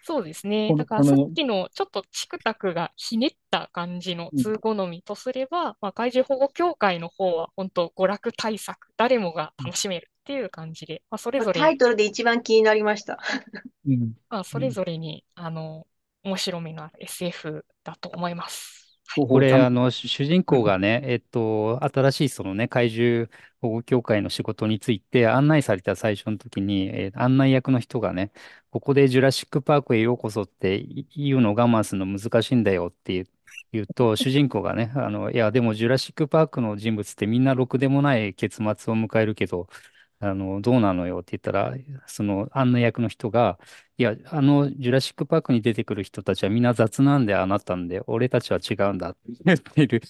Speaker 5: そうですね。こだの、からさっの、きのちょっとチクタクがひねった感じのうん通好みとすれば、まあ、怪獣保護協会の方は本当娯楽対策、誰もが楽しめるっていう感じで、まあ、それぞタれ、イトルで一番気になりました。うん、まあ、それぞれにあの面白みのある SF だと思います。
Speaker 1: これ、あの、主人公がね、えっと、新しいそのね、怪獣保護協会の仕事について案内された最初の時に、えー案内役の人がね、ここでジュラシックパークへようこそって言うのを我慢するの難しいんだよって言うと、[laughs] 主人公がね、あの、いや、でもジュラシックパークの人物ってみんなろくでもない結末を迎えるけど、あの、どうなのよって言ったら、その案内役の人が、いや、あの、ジュラシック・パークに出てくる人たちはみんな雑なんであなたんで、俺たちは違うんだって言ってる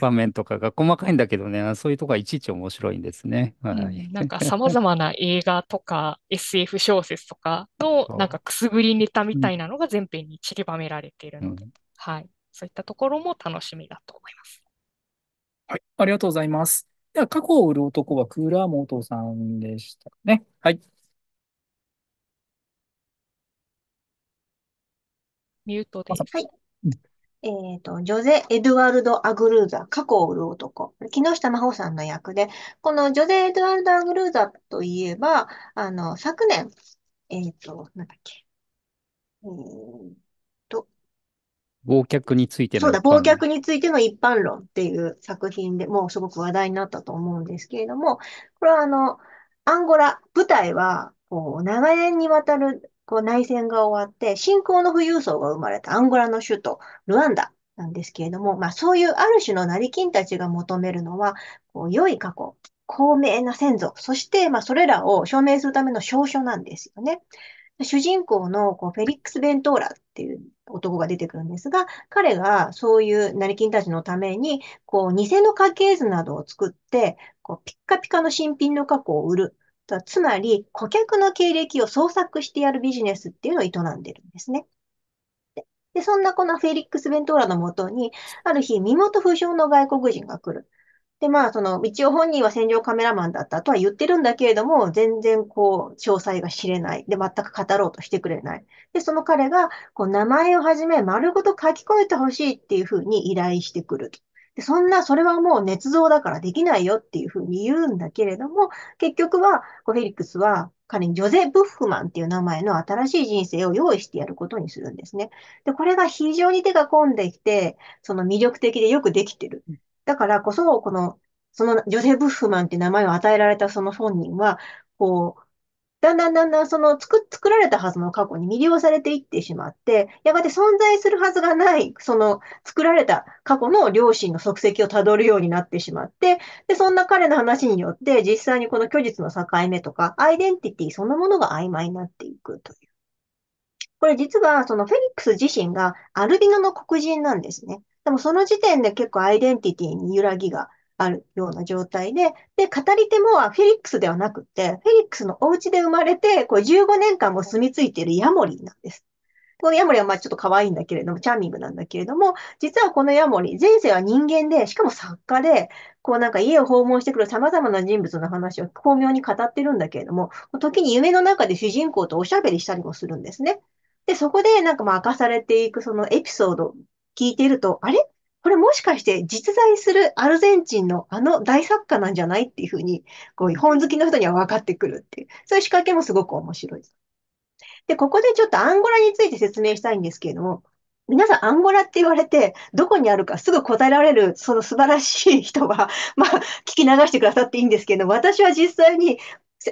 Speaker 1: 場面とかが細かいんだけどね、そういうとこがいちいち面白いんですね。はい、うん、なんか
Speaker 5: 様々な映画とか SF [laughs] 小説とかの、なんかくすぐりネタみたいなのが全編に散りばめられているので、はい。そういったところも楽しみだと思います。
Speaker 3: はい、ありがとうございます。では、過去を売る男はクーーラートさんでしたね。はい。
Speaker 4: ミュートで。はい。えっと、ジョゼ・エドワルド・アグルーザ、過去を売る男。木下真帆さんの役で、このジョゼ・エドワルド・アグルーザといえば、あの、昨年、えっ、ー、と、なんだっけ、
Speaker 1: 忘却についての。そうだ、忘却
Speaker 4: についての一般論っていう作品でもうすごく話題になったと思うんですけれども、これはあの、アンゴラ、舞台は、こう、長年にわたるこう内戦が終わって、信仰の富裕層が生まれたアンゴラの首都、ルワンダなんですけれども、まあそういうある種の成金たちが求めるのは、こう良い過去、高明な先祖、そしてまあそれらを証明するための証書なんですよね。主人公のこうフェリックス・ベントーラっていう男が出てくるんですが、彼がそういう成金たちのために、こう、偽の家系図などを作って、こう、ピッカピカの新品の過去を売る。つまり、顧客の経歴を創作してやるビジネスっていうのを営んでるんですね。で、そんなこのフェリックス・ベントーラのもとに、ある日、身元不詳の外国人が来る。で、まあ、その、一応本人は戦場カメラマンだったとは言ってるんだけれども、全然こう、詳細が知れない。で、全く語ろうとしてくれない。で、その彼が、こう、名前をはじめ、丸ごと書き込めてほしいっていうふうに依頼してくると。で、そんな、それはもう捏造だからできないよっていうふうに言うんだけれども、結局は、こう、フェリックスは、彼にジョゼ・ブッフマンっていう名前の新しい人生を用意してやることにするんですね。で、これが非常に手が込んできて、その魅力的でよくできてる。だからこそ、この、そのジョセ・ブッフマンって名前を与えられたその本人は、こう、だんだんだんだんその作、作られたはずの過去に魅了されていってしまって、やがて存在するはずがない、その作られた過去の両親の足跡をたどるようになってしまって、で、そんな彼の話によって、実際にこの虚実の境目とか、アイデンティティそのものが曖昧になっていくという。これ実は、そのフェニックス自身がアルビノの黒人なんですね。でもその時点で結構アイデンティティに揺らぎがあるような状態で、で、語り手もはフェリックスではなくて、フェリックスのお家で生まれて、こう15年間も住み着いているヤモリなんです。このヤモリはまあちょっと可愛いんだけれども、チャーミングなんだけれども、実はこのヤモリ、前世は人間で、しかも作家で、こうなんか家を訪問してくる様々な人物の話を巧妙に語ってるんだけれども、時に夢の中で主人公とおしゃべりしたりもするんですね。で、そこでなんかまあ明かされていくそのエピソード聞いてると、あれこれもしかして実在するアルゼンチンのあの大作家なんじゃないっていうふうに、こう、本好きの人には分かってくるっていう、そういう仕掛けもすごく面白いです。で、ここでちょっとアンゴラについて説明したいんですけれども、皆さん、アンゴラって言われて、どこにあるかすぐ答えられる、その素晴らしい人は、[laughs] まあ、聞き流してくださっていいんですけど、私は実際に、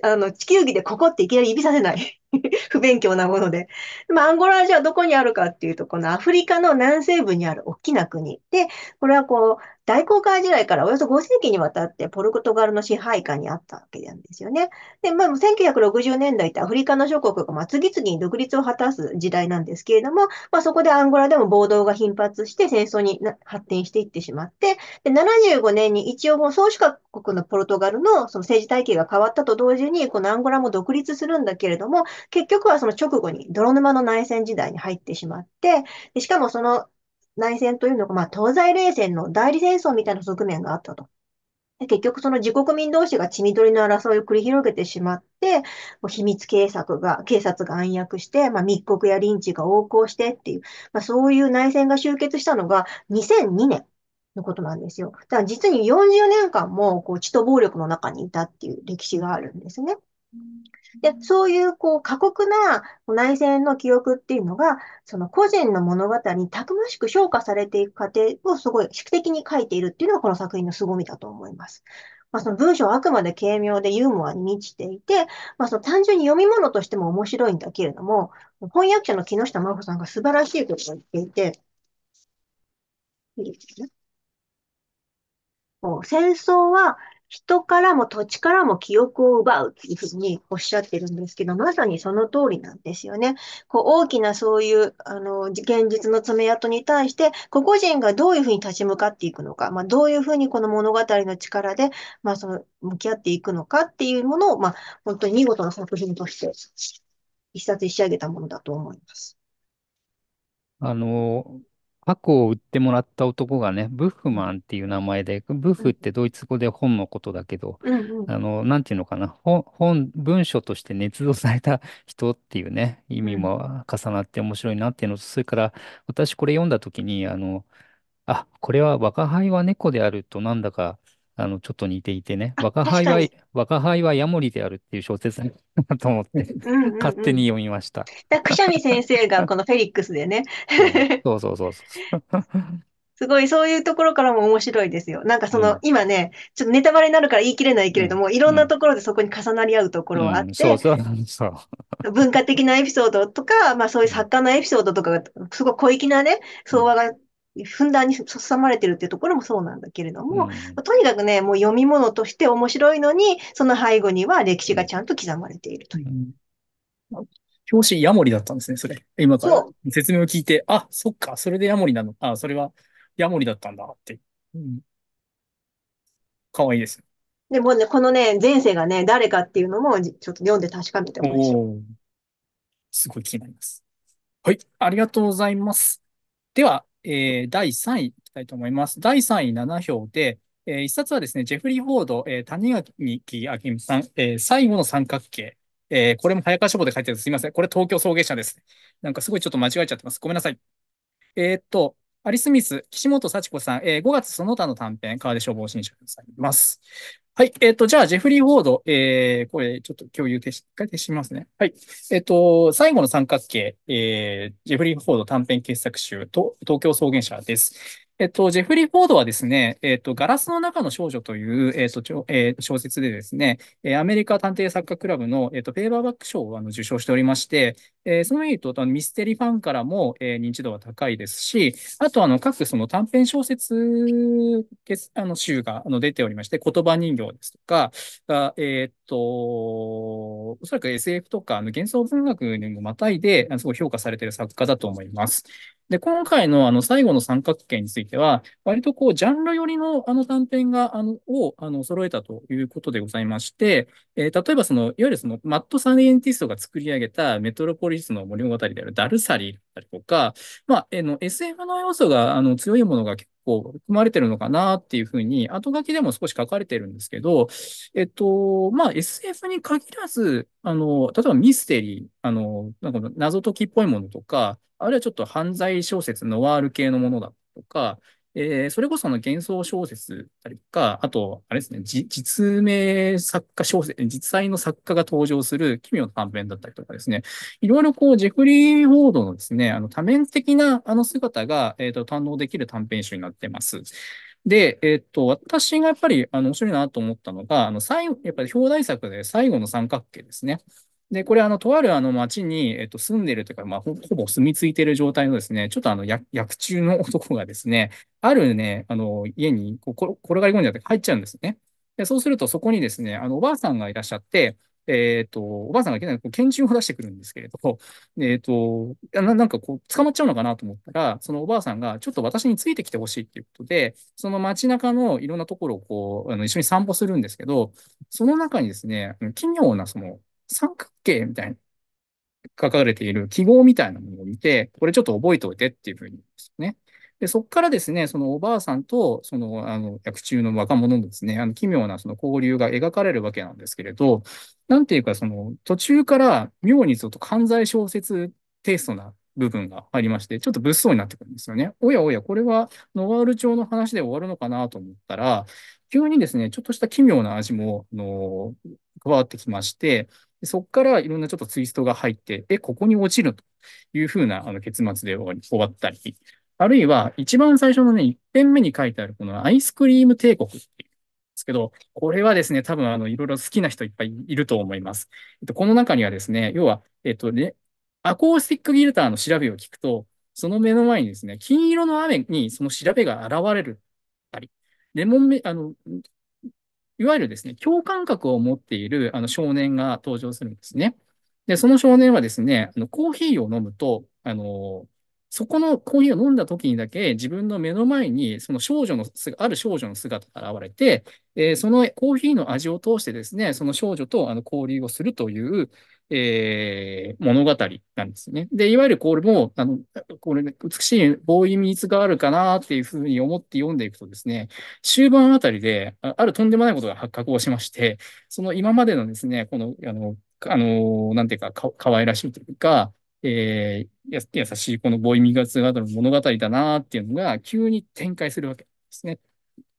Speaker 4: あの、地球儀でここっていきなり指させない。[laughs] 不勉強なもので。アンゴラはじゃあどこにあるかっていうと、このアフリカの南西部にある大きな国。で、これはこう、大航海時代からおよそ5世紀にわたってポルトガルの支配下にあったわけなんですよね。で、まあ、1960年代ってアフリカの諸国がま次々に独立を果たす時代なんですけれども、まあ、そこでアンゴラでも暴動が頻発して戦争に発展していってしまって、で、75年に一応もう始各国のポルトガルのその政治体系が変わったと同時に、このアンゴラも独立するんだけれども、結局はその直後に泥沼の内戦時代に入ってしまって、でしかもその内戦というのが、まあ、東西冷戦の代理戦争みたいな側面があったと。結局その自国民同士が血みどりの争いを繰り広げてしまって、もう秘密警察が、警察が暗躍して、まあ、密告や臨時が横行してっていう、まあ、そういう内戦が終結したのが2002年のことなんですよ。だから実に40年間もこう血と暴力の中にいたっていう歴史があるんですね。で、そういう、こう、過酷な内戦の記憶っていうのが、その個人の物語にたくましく昇華されていく過程をすごい宿的に書いているっていうのがこの作品の凄みだと思います。まあ、その文章はあくまで軽妙でユーモアに満ちていて、まあ、その単純に読み物としても面白いんだけれども、翻訳者の木下真帆さんが素晴らしいことを言っていて、いいですね。戦争は人からも土地からも記憶を奪うっていうふうにおっしゃってるんですけど、まさにその通りなんですよね。こう大きなそういう、あの、現実の爪痕に対して、個々人がどういうふうに立ち向かっていくのか、まあ、どういうふうにこの物語の力で、まあ、その、向き合っていくのかっていうものを、まあ、本当に見事な作品として、一冊仕上げたものだと思います。
Speaker 1: あの、過去を売ってもらった男がね、ブッフマンっていう名前で、ブッフってドイツ語で本のことだけど、うんあの、なんていうのかな、本、文書として捏造された [laughs] 人っていうね、意味も重なって面白いなっていうのと、それから私これ読んだ時に、あの、あ、これは若輩は猫であるとなんだか、あの、ちょっと似ていてね、若輩は、若輩はヤモリであるっていう小説だと思って、勝手に読みました。
Speaker 4: くしゃみ先生がこのフェリックスでね。
Speaker 1: そうそうそうそう。[laughs]
Speaker 4: すごい、そういうところからも面白いですよ。なんかその、うん、今ね、ちょっとネタバレになるから言い切れないけれども、うん、いろんなところでそこに重なり合うところはあって、うん、そうそう文化的なエピソードとか、まあそういう作家のエピソードとかが、すごい小粋なね、相場がふんだんに挟まれてるっていうところもそうなんだけれども、うん、とにかくね、もう読み物として面白いのに、その背後には歴史がちゃんと刻まれているという。うん表紙ヤモリだったんですね、それ。
Speaker 3: 今から説明を聞いて、あ、そっか、それでヤモリなの。あ、それはヤモリだったんだって。うん。かわいいです。
Speaker 4: でもね、このね、前世がね、誰かっていうのも、ちょっと読んで確かめてほし
Speaker 3: い。すごい気になります。はい、ありがとうございます。では、えー、第3位いきたいと思います。第3位7票で、えー、1冊はですね、ジェフリー・フォード、えー、谷垣明美さん、えー、最後の三角形。えー、これも早川書房で書いてるすみません。これ東京送迎者です。なんかすごいちょっと間違えちゃってます。ごめんなさい。えー、っと、アリスミス、岸本幸子さん、えー、5月その他の短編、川出消防新書でございます。はい。えっ、ー、と、じゃあ、ジェフリー・ウォード、えー、これ、ちょっと共有でし、一回消しますね。はい。えっ、ー、と、最後の三角形、えー、ジェフリー・フォード短編傑作集と東京草原者です。えっと、ジェフリー・フォードはですね、えっと、ガラスの中の少女という、えっと、えー、小説でですね、えアメリカ探偵作家クラブの、えっと、ペーバーバック賞をあの受賞しておりまして、えー、その意味と、あのミステリーファンからも、えー、認知度は高いですし、あと、あの、各その短編小説あの集があの出ておりまして、言葉人形ですとか、あえっと、おそらく SF とか、あの、幻想文学にもまたいで、すごい評価されている作家だと思います。で、今回のあの最後の三角形については、割とこう、ジャンル寄りのあの短編が、あの、を、あの、揃えたということでございまして、えー、例えばその、いわゆるその、マットサイエンティストが作り上げたメトロポリスの森物語であるダルサリーだったりとか、まあ、えの、SF の要素が、あの、強いものが結構含まれてるのかなっていうふうに、後書きでも少し書かれてるんですけど、えっと、まあ、SF に限らず、あの、例えばミステリー、あの、なんか謎解きっぽいものとか、あるいはちょっと犯罪小説、ノワール系のものだとか、えー、それこその幻想小説ありとか、あと、あれですね、実名作家小説、実際の作家が登場する奇妙な短編だったりとかですね、いろいろこう、ジェフリー・フォードのですね、あの多面的なあの姿が、えーと、と堪能できる短編集になってます。で、えっ、ー、と、私がやっぱりあの面白いなと思ったのが、あの最後、やっぱり表題作で最後の三角形ですね。で、これ、あの、とあるあの町に、えっと、住んでるというか、まあほ、ほぼ住み着いてる状態のですね、ちょっとあの、薬中の男がですね、あるね、あの、家にこう転がり込んじゃって入っちゃうんですね。で、そうすると、そこにですね、あの、おばあさんがいらっしゃって、えっ、と、おばあさんがいきなりこう拳銃を出してくるんですけれど、えっ、とな、なんかこう、捕まっちゃうのかなと思ったら、そのおばあさんが、ちょっと私についてきてほしいっていうことで、その街中のいろんなところをこう、あの一緒に散歩するんですけど、その中にですね、奇妙なその三角形みたいに書かれている記号みたいなものを見て、これちょっと覚えておいてっていうふうにですね。で、そこからですね、そのおばあさんと、その、あの、薬中の若者のですね、あの、奇妙なその交流が描かれるわけなんですけれど、なんていうか、その、途中から妙にちょっと犯材小説テイストな部分がありまして、ちょっと物騒になってくるんですよね。おやおや、これはノワール調の話で終わるのかなと思ったら、急にですね、ちょっとした奇妙な味も、あの、加わってきまして、でそこからいろんなちょっとツイストが入って、え、ここに落ちるというふうなあの結末で終わったり、あるいは一番最初のね、一編目に書いてあるこのアイスクリーム帝国っていうですけど、これはですね、多分あの、いろいろ好きな人いっぱいいると思います。えっと、この中にはですね、要は、えっとね、アコースティックギルターの調べを聞くと、その目の前にですね、金色の雨にその調べが現れるレモンメ、あの、いわゆるですね、共感覚を持っているあの少年が登場するんですね。で、その少年はですね、あのコーヒーを飲むと、あの、そこのコーヒーを飲んだ時にだけ自分の目の前にその少女の、ある少女の姿が現れて、えそのコーヒーの味を通してですね、その少女とあの交流をするという、えー、物語なんですね。で、いわゆるこれも、あの、これ、ね、美しい防衛ミーツがあるかなっていうふうに思って読んでいくとですね、終盤あたりで、あるとんでもないことが発覚をしまして、その今までのですね、この、あの、あの、なんていうか、かわいらしいというか、えー、や優しいこのボーイミーガツガードの物語だなっていうのが、急に展開するわけですね。っ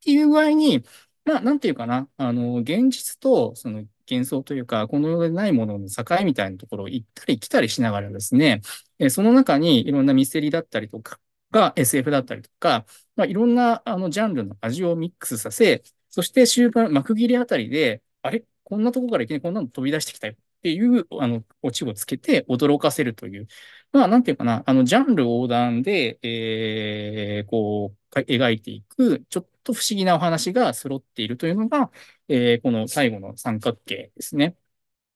Speaker 3: ていう具合に、まあ、なんていうかな、あの、現実と、その、幻想というか、この世でないものの境みたいなところを行ったり来たりしながらですね、えその中にいろんなミステリーだったりとか、が SF だったりとか、まあ、いろんなあのジャンルの味をミックスさせ、そして終盤、幕切れあたりで、あれこんなとこからいきなりこんなの飛び出してきたよっていう、あの、オチをつけて驚かせるという、まあ、なんていうかな、あの、ジャンル横断で、えー、こう、描いていく、ちょっと不思議なお話が揃っているというのが、えー、この最後の三角形ですね。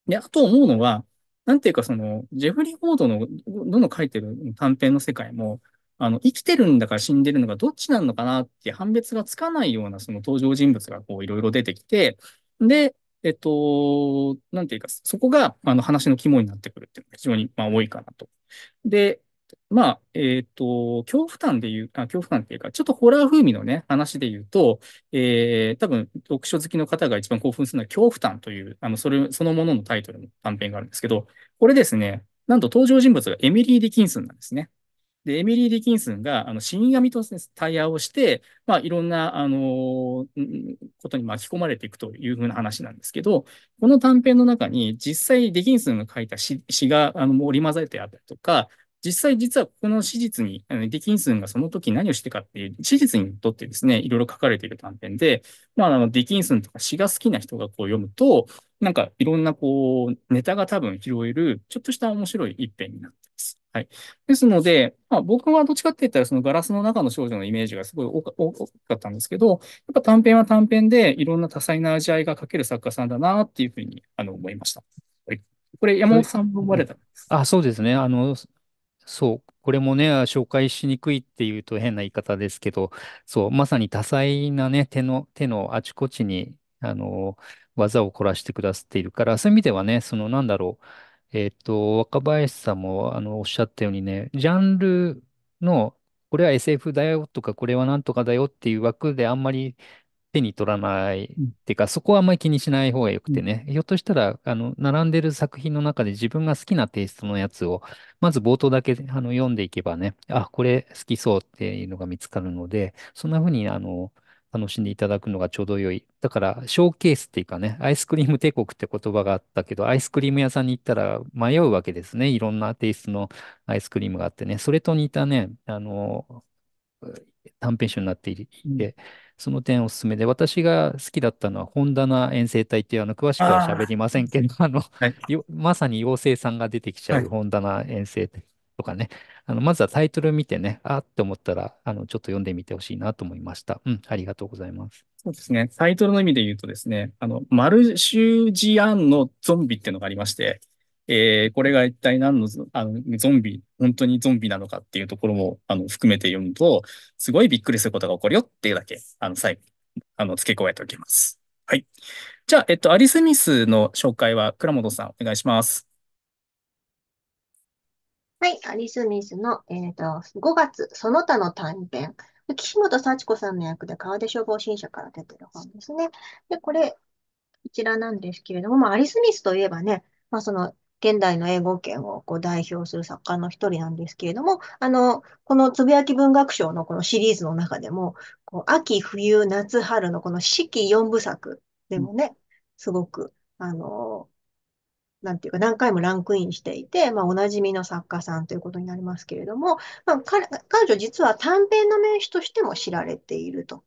Speaker 3: で、あと思うのは、なんていうかその、ジェフリー・フォードの、どの書いてる短編の世界も、あの、生きてるんだから死んでるのがどっちなのかなって判別がつかないようなその登場人物がこういろいろ出てきて、で、えっと、なんていうか、そこがあの話の肝になってくるっていうのが非常にまあ多いかなと。で、まあ、えっ、ー、と、恐怖感で言う、あ、恐怖感っていうか、ちょっとホラー風味のね、話で言うと、えー、多分、読書好きの方が一番興奮するのは、恐怖感という、あの、それ、そのもののタイトルの短編があるんですけど、これですね、なんと登場人物がエミリー・ディキンスンなんですね。で、エミリー・ディキンスンが、あの、死神と対話をして、まあ、いろんな、あのー、ことに巻き込まれていくというふうな話なんですけど、この短編の中に、実際、ディキンスンが書いた詩が、あの、織り混ぜてあったりとか、実際実はこの史実に、ディキンスンがその時何をしてかっていう、史実にとってですね、いろいろ書かれている短編で、まあ、あの、ディキンスンとか詩が好きな人がこう読むと、なんかいろんなこう、ネタが多分拾える、ちょっとした面白い一編になってます。はい。ですので、まあ、僕はどっちかって言ったら、そのガラスの中の少女のイメージがすごい多かったんですけど、やっぱ短編は短編で、いろんな多彩な味合いが書ける作家さんだなっていうふうにあの思いました。はい、これ、山本さんも生まれたんで
Speaker 1: す、はあ、そうですね。あの、そう、これもね、紹介しにくいっていうと変な言い方ですけど、そう、まさに多彩なね、手の、手のあちこちに、あの、技を凝らしてくださっているから、そういう意味ではね、その、なんだろう、えっと、若林さんも、あの、おっしゃったようにね、ジャンルの、これは SF だよとか、これはなんとかだよっていう枠であんまり手に取らない、っていうか、そこはあんまり気にしない方がよくてね、うん、ひょっとしたら、あの、並んでる作品の中で自分が好きなテイストのやつを、まず冒頭だけあの読んでいけばね、あ、これ好きそうっていうのが見つかるので、そんな風に、あの、楽しんでいただくのがちょうど良い。だから、ショーケースっていうかね、アイスクリーム帝国って言葉があったけど、アイスクリーム屋さんに行ったら迷うわけですね。いろんなテイストのアイスクリームがあってね、それと似たね、あの、短編集になっていて、うんその点おすすめで、私が好きだったのは、本棚遠征隊っていう、あの、詳しくは喋りませんけど、あの、まさに妖精さんが出てきちゃう本棚遠征隊とかね、あの、まずはタイトル見てね、あって思ったら、あの、ちょっと読んでみてほしいなと思いました。うん、ありがとうございます。
Speaker 3: そうですね。タイトルの意味で言うとですね、あの、マルシュージアンのゾンビっていうのがありまして、えー、これが一体何のあのゾンビ、本当にゾンビなのかっていうところもあの含めて読むと、すごいびっくりすることが起こるよっていうだけ、あの、最後、あの、付け加えておきます。はい。じゃあ、えっと、アリ・スミスの紹介は、倉本さん、お願いします。
Speaker 4: はい、アリ・スミスの、えーと、5月、その他の短編。岸本幸子さんの役で、川出消防新社から出てる本ですね。で、これ、こちらなんですけれども、まあ、アリ・スミスといえばね、まあ、その現代の英語圏をこう代表する作家の一人なんですけれども、あの、このつぶやき文学賞のこのシリーズの中でも、こう秋、冬、夏、春のこの四季四部作でもね、すごく、あの、なんていうか何回もランクインしていて、まあ、おなじみの作家さんということになりますけれども、まあ、彼女実は短編の名手としても知られていると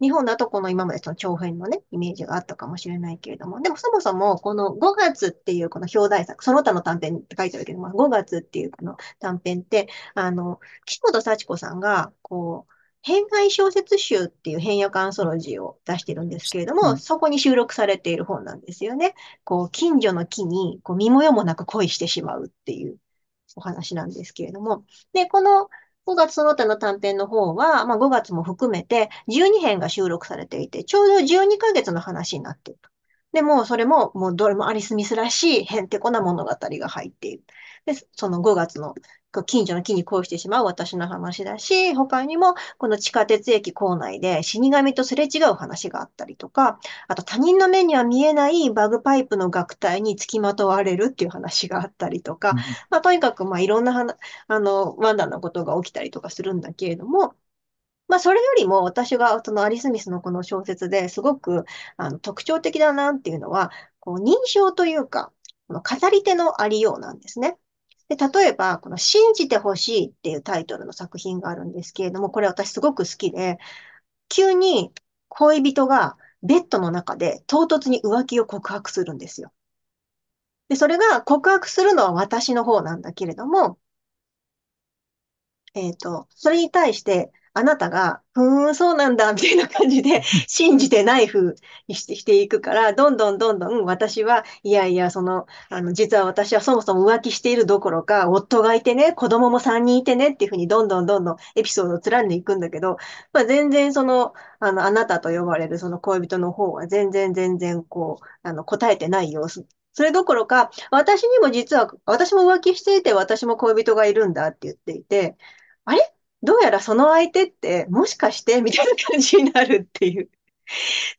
Speaker 4: 日本だとこの今までその長編のね、イメージがあったかもしれないけれども、でもそもそもこの5月っていうこの表題作、その他の短編って書いてあるけども、5月っていうこの短編って、あの、岸本幸子さんが、こう、変外小説集っていう変訳アンソロジーを出してるんですけれども、うん、そこに収録されている本なんですよね。こう、近所の木に、こう、身もよもなく恋してしまうっていうお話なんですけれども。で、この5月その他の短編の方は、まあ、5月も含めて12編が収録されていて、ちょうど12ヶ月の話になっている。でも、それも、もうどれもアリス・ミスらしいへんてこな物語が入っている。で、その5月の近所の木に恋してしまう私の話だし、他にもこの地下鉄駅構内で死神とすれ違う話があったりとか、あと他人の目には見えないバグパイプの楽隊に付きまとわれるっていう話があったりとか、うん、まあ、とにかくまあいろんなあのワンダなことが起きたりとかするんだけれども、まあ、それよりも私がそのアリスミスのこの小説ですごくあの特徴的だなっていうのは、こう認証というか、この語り手のありようなんですね。で、例えば、この信じてほしいっていうタイトルの作品があるんですけれども、これ私すごく好きで、急に恋人がベッドの中で唐突に浮気を告白するんですよ。で、それが告白するのは私の方なんだけれども、えっ、ー、と、それに対して、あなたが、うーん、そうなんだ、みたいな感じで、信じてないフにしていくから、どんどんどんどん私は、いやいや、その、あの、実は私はそもそも浮気しているどころか、夫がいてね、子供も3人いてねっていう風に、どんどんどんどんエピソードを連ねていくんだけど、まあ、全然その、あの、あなたと呼ばれるその恋人の方は、全然全然こう、あの、答えてない様子それどころか、私にも実は、私も浮気していて、私も恋人がいるんだって言っていて、あれどうやらその相手って、もしかして、みたいな感じになるっていう。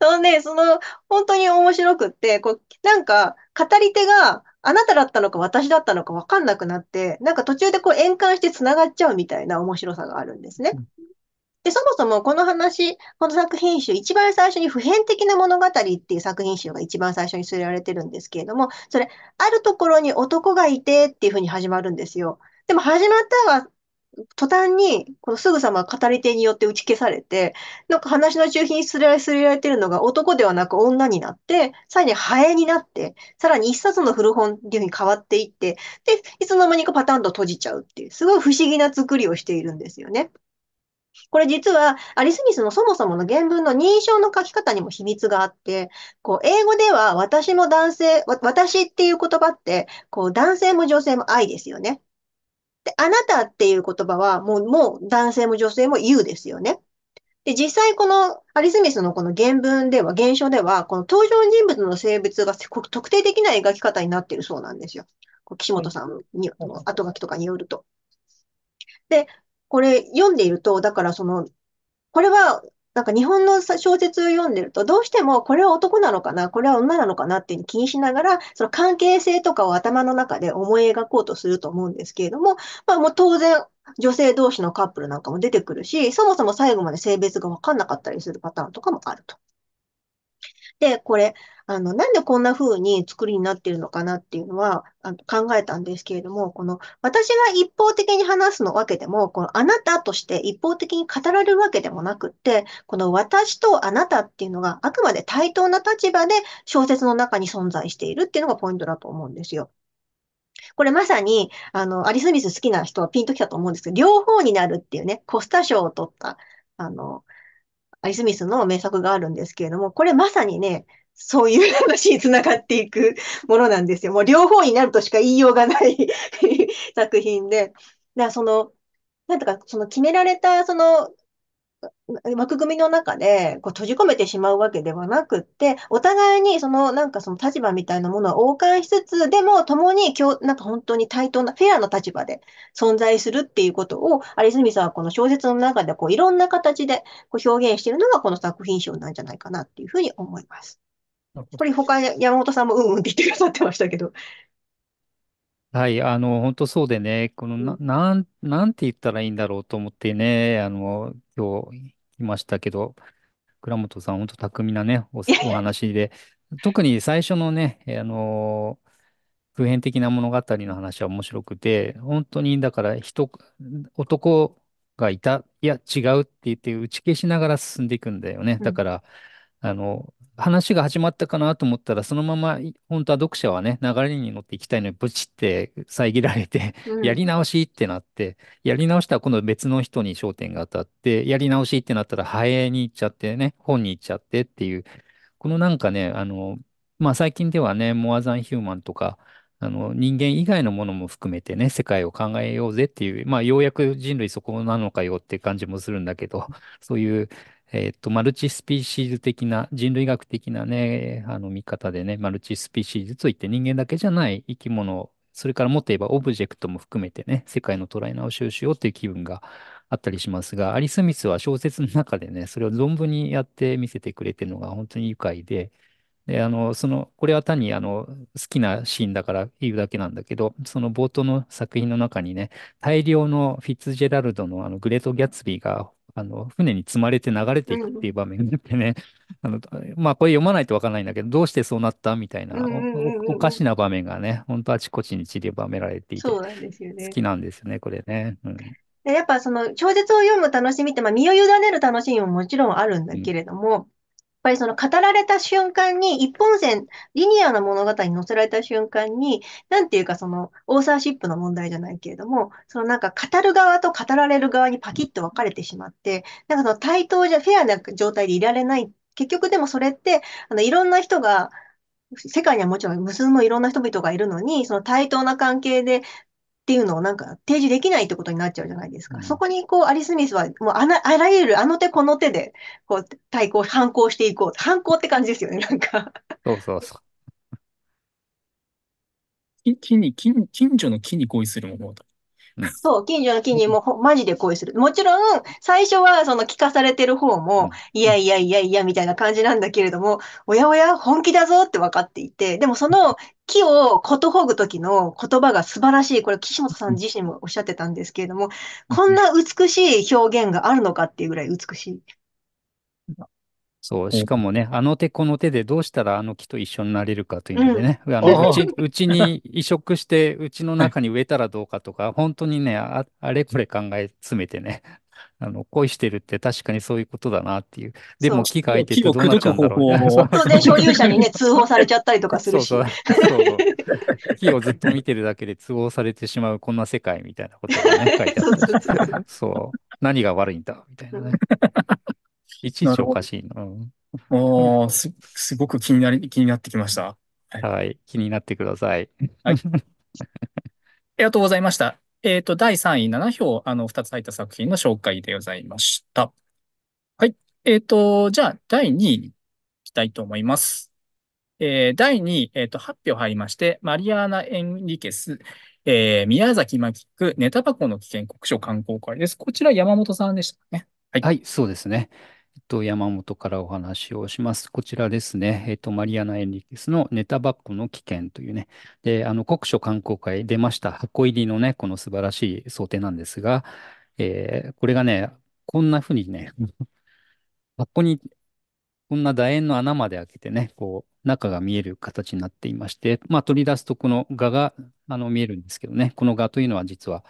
Speaker 4: そのね、その、本当に面白くって、こう、なんか、語り手が、あなただったのか私だったのか分かんなくなって、なんか途中でこう円環して繋がっちゃうみたいな面白さがあるんですね。で、そもそもこの話、この作品集、一番最初に普遍的な物語っていう作品集が一番最初に据えられてるんですけれども、それ、あるところに男がいてっていうふうに始まるんですよ。でも始まった途端に、このすぐさま語り手によって打ち消されて、なんか話の中心にすれすれられてるのが男ではなく女になって、さらにハエになって、さらに一冊の古本っていうふうに変わっていって、で、いつの間にかパタンと閉じちゃうっていう、すごい不思議な作りをしているんですよね。これ実は、アリスミスのそもそもの原文の認証の書き方にも秘密があって、こう、英語では私も男性、私っていう言葉って、こう、男性も女性も愛ですよね。で、あなたっていう言葉は、もう、もう男性も女性も言うですよね。で、実際このアリスミスのこの原文では、現象では、この登場人物の性別が特定できない描き方になっているそうなんですよ。岸本さんに、後書きとかによると。で、これ読んでいると、だからその、これはなんか日本の小説を読んでると、どうしてもこれは男なのかな、これは女なのかなっていう気にしながら、その関係性とかを頭の中で思い描こうとすると思うんですけれども、まあもう当然、女性同士のカップルなんかも出てくるし、そもそも最後まで性別がわかんなかったりするパターンとかもあると。で、これ、あの、なんでこんな風に作りになってるのかなっていうのは、あの考えたんですけれども、この、私が一方的に話すのわけでも、このあなたとして一方的に語られるわけでもなくって、この私とあなたっていうのがあくまで対等な立場で小説の中に存在しているっていうのがポイントだと思うんですよ。これまさに、あの、アリス・ミス好きな人はピンときたと思うんですけど、両方になるっていうね、コスタ賞を取った、あの、アイスミスの名作があるんですけれども、これまさにね、そういう話につながっていくものなんですよ。もう両方になるとしか言いようがない [laughs] 作品で。だからその、なんとか、その決められた、その枠組みの中でこう閉じ込めてしまうわけではなくって、お互いにそのなんかその立場みたいなものを謳歌しつつ、でも共に今日なんか本当に対等なフェアな立場で存在するっていうことを、有住さんはこの小説の中でこういろんな形でこう表現しているのがこの作品賞なんじゃないかなっていうふうに思います。これ他山本さんもうんうんって言ってくださってましたけど。
Speaker 1: はい、あの、本当そうでね、このな、なん、なんて言ったらいいんだろうと思ってね、あの、今日来ましたけど、倉本さん、本当巧みなね、お、お話で、特に最初のね、あの、普遍的な物語の話は面白くて、本当に、だから人、男がいた、いや、違うって言って打ち消しながら進んでいくんだよね。だから、あの、話が始まったかなと思ったら、そのまま、本当は読者はね、流れに乗っていきたいのに、ブチって遮られてやり直しってなって、やり直したら今度別の人に焦点が当たって、やり直しってなったら、ハエに行っちゃってね、本に行っちゃってっていう、このなんかね、あの、まあ最近ではね、モアザンヒューマンとか、あの、人間以外のものも含めてね、世界を考えようぜっていう、まあようやく人類そこなのかよって感じもするんだけど、そういう、えっ、ー、と、マルチスピーシーズ的な、人類学的なね、あの見方でね、マルチスピーシーズといって人間だけじゃない生き物、それからもっと言えばオブジェクトも含めてね、世界の捉え直しをしようという気分があったりしますが、アリ・スミスは小説の中でね、それを存分にやって見せてくれてるのが本当に愉快で、で、あの、その、これは単にあの、好きなシーンだから言うだけなんだけど、その冒頭の作品の中にね、大量のフィッツジェラルドのあの、グレート・ギャツビーがあの、船に積まれて流れていくっていう場面があってね、あの、まあ、これ読まないとわからないんだけど、どうしてそうなったみたいなお、おかしな場面がね、本当あちこちに散りばめられていて、そうなん
Speaker 4: ですよね好きな
Speaker 1: んですよね、これね。う
Speaker 4: んでやっぱその小説を読む楽しみって、まあ、身を委ねる楽しみももちろんあるんだけれども、っぱりその語られた瞬間に、一本線、リニアな物語に載せられた瞬間に、なんていうかその、オーサーシップの問題じゃないけれども、そのなんか語る側と語られる側にパキッと分かれてしまって、なんかその対等じゃ、フェアな状態でいられない。結局でもそれって、あの、いろんな人が、世界にはもちろん無数のいろんな人々がいるのに、その対等な関係でっていうのをなんか提示できないってことになっちゃうじゃないですか。うん、そこにこう、アリスミスはもうああらゆるあの手この手で、こう、対抗、反抗していこう。反抗って感じですよね、なんか
Speaker 1: そうそうそう。
Speaker 3: 木 [laughs] に、近近所の木に恋するものだ。
Speaker 4: そう、近所の木にもマジで恋する。もちろん、最初はその聞かされてる方も、いやいやいやいやみたいな感じなんだけれども、おやおや本気だぞって分かっていて、でもその木をことほぐ時の言葉が素晴らしい。これ岸本さん自身もおっしゃってたんですけれども、こんな美しい表現があるのかっていうぐらい美しい。
Speaker 1: そう、しかもね、あの手この手でどうしたらあの木と一緒になれるかというのでね、あのうち [laughs] うちに移植して、うちの中に植えたらどうかとか、本当にねあ、あれこれ考え詰めてね、あの恋してるって確かにそういうことだなっていう。でも木が空いてるとどうなっちゃうんだろうね。[laughs] そうで、所有者にね、通報され
Speaker 4: ちゃったりとかするし。そうそうそ
Speaker 1: う木をずっと見てるだけで通報されてしまうこんな世界みたいなことがね、書いてある。[laughs] そう。何が悪いんだみたいなね。いちいなちるおほかど。しいの。おー、す、すごく気になり、気になってきました。はい。気になってください。はい。[laughs] あ
Speaker 3: りがとうございました。えっと、第3位7票、あの、2つ入った作品の紹介でございました。はい。えっと、じゃあ、第2位に行きたいと思います。えー第2位、えっと、8票入りまして、マリアーナ・エンリケス、えー宮崎マキック、ネタ箱の危険国書観光会です。こちら、山本さんでしたね。
Speaker 1: はい、そうですね。と、山本からお話をします。こちらですね。えっと、マリアナ・エンリケスのネタバッコの危険というね。で、あの、国書観光会出ました。箱入りのね、この素晴らしい想定なんですが、えー、これがね、こんな風にね、[laughs] 箱に、こんな楕円の穴まで開けてね、こう、中が見える形になっていまして、まあ、取り出すとこの画が、あの、見えるんですけどね、この画というのは実は、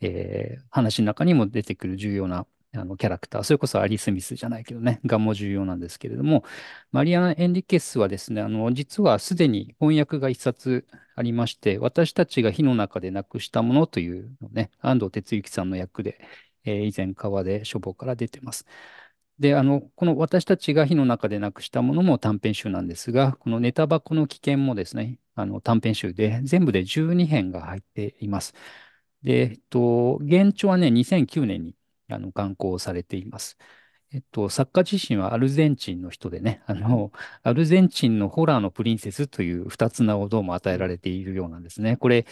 Speaker 1: えー、話の中にも出てくる重要なあのキャラクター、それこそアリ・スミスじゃないけどね、がも重要なんですけれども、マリアン・エンリケスはですね、あの実はすでに翻訳が一冊ありまして、私たちが火の中でなくしたものというのね、安藤哲之さんの役で、えー、以前、川で書房から出てます。で、あの、この私たちが火の中でなくしたものも短編集なんですが、このネタ箱の危険もですね、あの短編集で全部で12編が入っています。で、えっと、現状はね、2009年にあの、刊行されています。えっと、作家自身はアルゼンチンの人でね、あの、アルゼンチンのホラーのプリンセスという二つ名をどうも与えられているようなんですね。これ、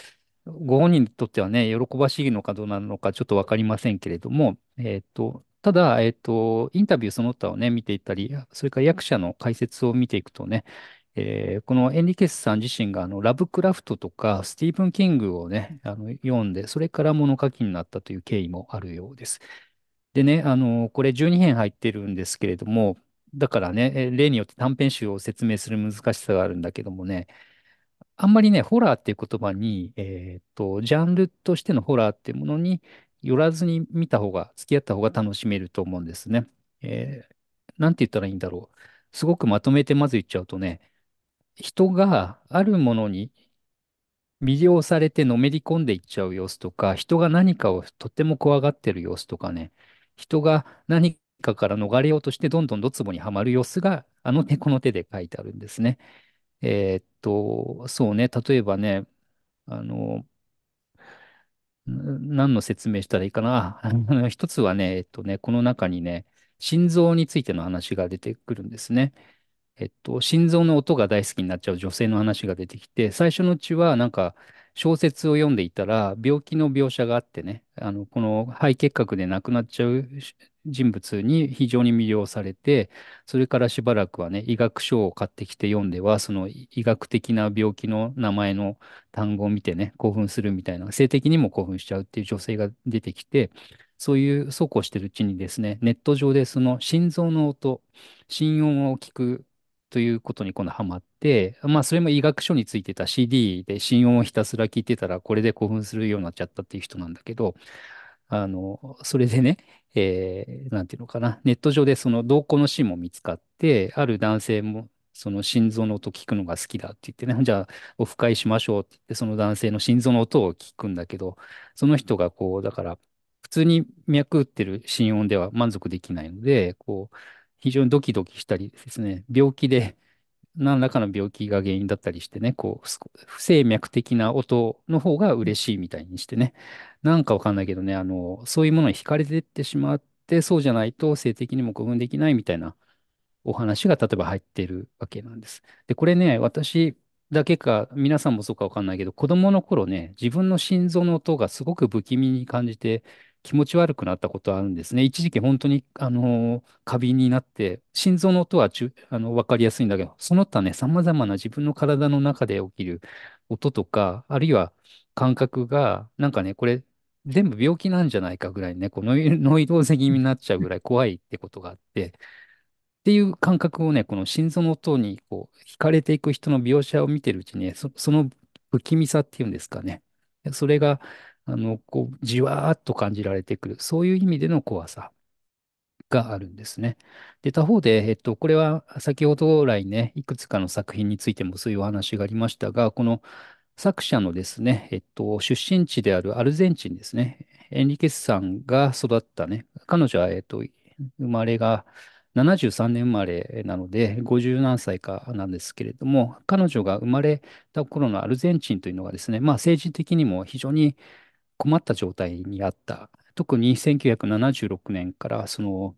Speaker 1: ご本人にとってはね、喜ばしいのかどうなのかちょっとわかりませんけれども、えっと、ただ、えっと、インタビューその他をね、見ていったり、それから役者の解説を見ていくとね、えー、このエンリケスさん自身があのラブクラフトとかスティーブン・キングをね、あの読んで、それから物書きになったという経緯もあるようです。でね、あの、これ12編入ってるんですけれども、だからね、例によって短編集を説明する難しさがあるんだけどもね、あんまりね、ホラーっていう言葉に、えっと、ジャンルとしてのホラーっていうものに寄らずに見た方が、付き合った方が楽しめると思うんですね。えー、なんて言ったらいいんだろう。すごくまとめてまず言っちゃうとね、人があるものに魅了されてのめり込んでいっちゃう様子とか、人が何かをとっても怖がってる様子とかね、人が何かから逃れようとしてどんどんドツボにはまる様子があの手この手で書いてあるんですね。えー、っと、そうね、例えばね、あの、何の説明したらいいかな。[laughs] 一つはね、えっとね、この中にね、心臓についての話が出てくるんですね。えっと、心臓の音が大好きになっちゃう女性の話が出てきて、最初のうちはなんか、小説を読んでいたら、病気の描写があってね、あの、この肺結核で亡くなっちゃう人物に非常に魅了されて、それからしばらくはね、医学書を買ってきて読んでは、その医学的な病気の名前の単語を見てね、興奮するみたいな、性的にも興奮しちゃうっていう女性が出てきて、そういう、そうこうしてるうちにですね、ネット上でその心臓の音、心音を聞くということに今度ハマって、まあそれも医学書についてた CD で心音をひたすら聞いてたらこれで興奮するようになっちゃったっていう人なんだけど、あの、それでね、えー、なんていうのかな、ネット上でその瞳孔のンも見つかって、ある男性もその心臓の音聞くのが好きだって言ってね、じゃあオフ会しましょうって言って、その男性の心臓の音を聞くんだけど、その人がこう、だから、普通に脈打ってる心音では満足できないので、こう、非常にドキドキしたりですね、病気で、何らかの病気が原因だったりしてね、こう、不整脈的な音の方が嬉しいみたいにしてね、なんかわかんないけどね、あの、そういうものに惹かれてってしまって、そうじゃないと性的にも興奮できないみたいなお話が例えば入ってるわけなんです。で、これね、私だけか、皆さんもそうかわかんないけど、子供の頃ね、自分の心臓の音がすごく不気味に感じて気持ち悪くなったことあるんですね。一時期本当に、あの過敏になって、心臓の音はちゅ、あの、わかりやすいんだけど、その他ね、様々な自分の体の中で起きる音とか、あるいは感覚が、なんかね、これ、全部病気なんじゃないかぐらいね、こうノイ、ノイローゼ気味になっちゃうぐらい怖いってことがあって、っていう感覚をね、この心臓の音にこう惹かれていく人の描写を見てるうちに、ね、そ、その不気味さっていうんですかね、それがあの、こう、じわーっと感じられてくる。そういう意味での怖さがあるんですね。で、他方で、えっと、これは先ほど来ね、いくつかの作品についてもそういうお話がありましたが、この作者のですね、えっと、出身地であるアルゼンチンですね、エンリケスさんが育ったね、彼女は、えっと、生まれが、73年生まれなので、50何歳かなんですけれども、彼女が生まれた頃のアルゼンチンというのがですね、まあ、政治的にも非常に困った状態にあった。特に1976年から、その、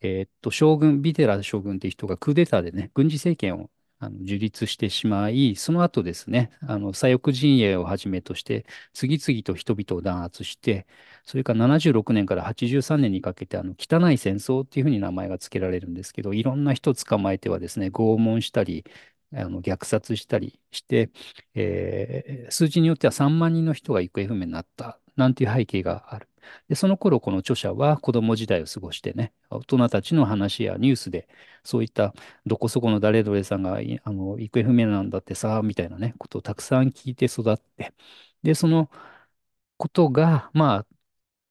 Speaker 1: えっと、将軍、ビデラ将軍っていう人がクーデターでね、軍事政権を樹立してしまい、その後ですね、あの左翼陣営をはじめとして、次々と人々を弾圧して、それから76年から83年にかけて、あの汚い戦争っていうふうに名前が付けられるんですけど、いろんな人捕まえてはですね、拷問したり、あの虐殺したりして、えー、数字によっては3万人の人が行方不明になったなんていう背景がある。で、その頃、この著者は子供時代を過ごしてね、大人たちの話やニュースで、そういったどこそこの誰々さんがあの行方不明なんだってさ、みたいなね、ことをたくさん聞いて育って、で、そのことが、まあ、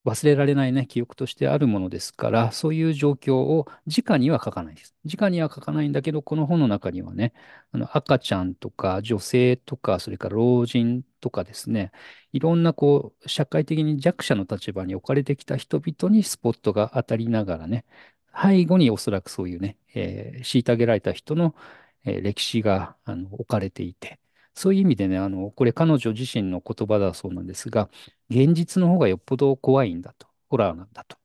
Speaker 1: 忘れられないね、記憶としてあるものですから、そういう状況を直には書かないです。直には書かないんだけど、この本の中にはね、あの赤ちゃんとか女性とか、それから老人とかですね、いろんなこう、社会的に弱者の立場に置かれてきた人々にスポットが当たりながらね、背後におそらくそういうね、えー、虐げられた人の、えー、歴史があの置かれていて、そういう意味でね、あの、これ彼女自身の言葉だそうなんですが、現実の方がよっぽど怖いんだと、ホラーなんだと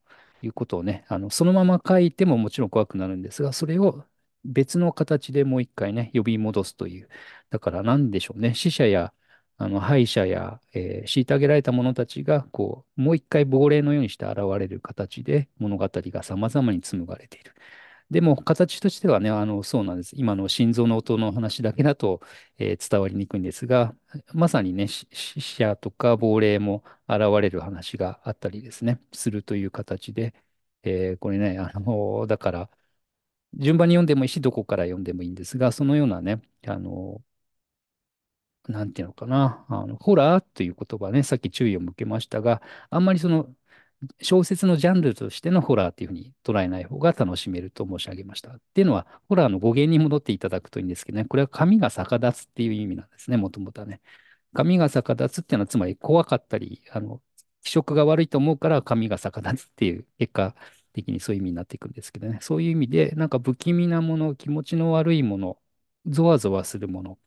Speaker 1: いうことをね、あの、そのまま書いてももちろん怖くなるんですが、それを別の形でもう一回ね、呼び戻すという。だから何でしょうね、死者やあの敗者や、えー、虐げられた者たちが、こう、もう一回亡霊のようにして現れる形で、物語が様々に紡がれている。でも、形としてはね、あの、そうなんです。今の心臓の音の話だけだと、えー伝わりにくいんですが、まさにね、死者とか亡霊も現れる話があったりですね、するという形で、えーこれね、あの、だから、順番に読んでもいいし、どこから読んでもいいんですが、そのようなね、あの、なんていうのかな、あの、ホラーという言葉ね、さっき注意を向けましたが、あんまりその、小説のジャンルとしてのホラーっていうふうに捉えない方が楽しめると申し上げました。っていうのは、ホラーの語源に戻っていただくといいんですけどね、これは髪が逆立つっていう意味なんですね、もともとはね。髪が逆立つっていうのは、つまり怖かったり、あの、気色が悪いと思うから髪が逆立つっていう結果的にそういう意味になっていくんですけどね、そういう意味で、なんか不気味なもの、気持ちの悪いもの、ゾワゾワするもの、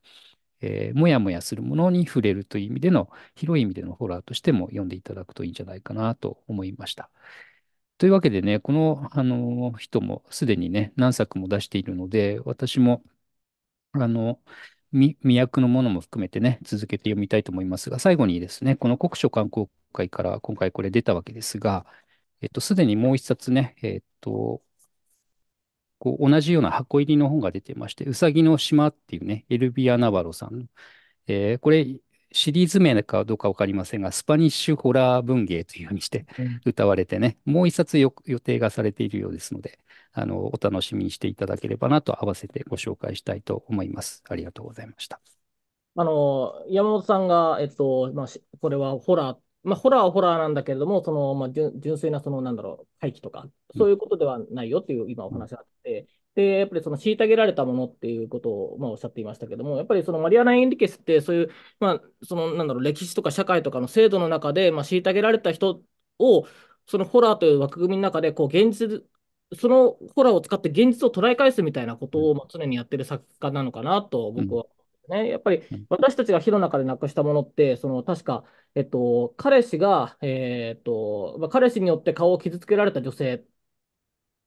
Speaker 1: えー、もやもやするものに触れるという意味での、広い意味でのホラーとしても読んでいただくといいんじゃないかなと思いました。というわけでね、この、あの人もすでにね、何作も出しているので、私も、あの、未訳のものも含めてね、続けて読みたいと思いますが、最後にですね、この国書観光会から今回これ出たわけですが、えっと、すでにもう一冊ね、えっと、こう同じような箱入りの本が出てまして、うさぎの島っていうね、エルビア・ナバロさんの、えー、これ、シリーズ名かどうかわかりませんが、スパニッシュホラー文芸というふうにして歌われてね、うん、もう一冊予定がされているようですので、あの、お楽しみにしていただければなと合わせてご紹介したいと思います。ありがとうございました。
Speaker 6: あの、山本さんが、えっと、まあ、これはホラーまあ、ホラーはホラーなんだけれども、そのまあ、純粋なそのなんだろう廃棄とか、そういうことではないよっていう今お話があって、でやっぱりその虐げられたものっていうことをまあおっしゃっていましたけども、やっぱりそのマリアナ・インリケスって、そういう、まあ、そのなんだろう歴史とか社会とかの制度の中で、ま虐げられた人を、そのホラーという枠組みの中でこう現実そのホラーを使って現実を捉え返すみたいなことを常にやってる作家なのかなと僕はね。やっぱり私たちが火の中でなくしたものって、その確か、えっと、彼氏が、えー、っと、まあ、彼氏によって顔を傷つけられた女性、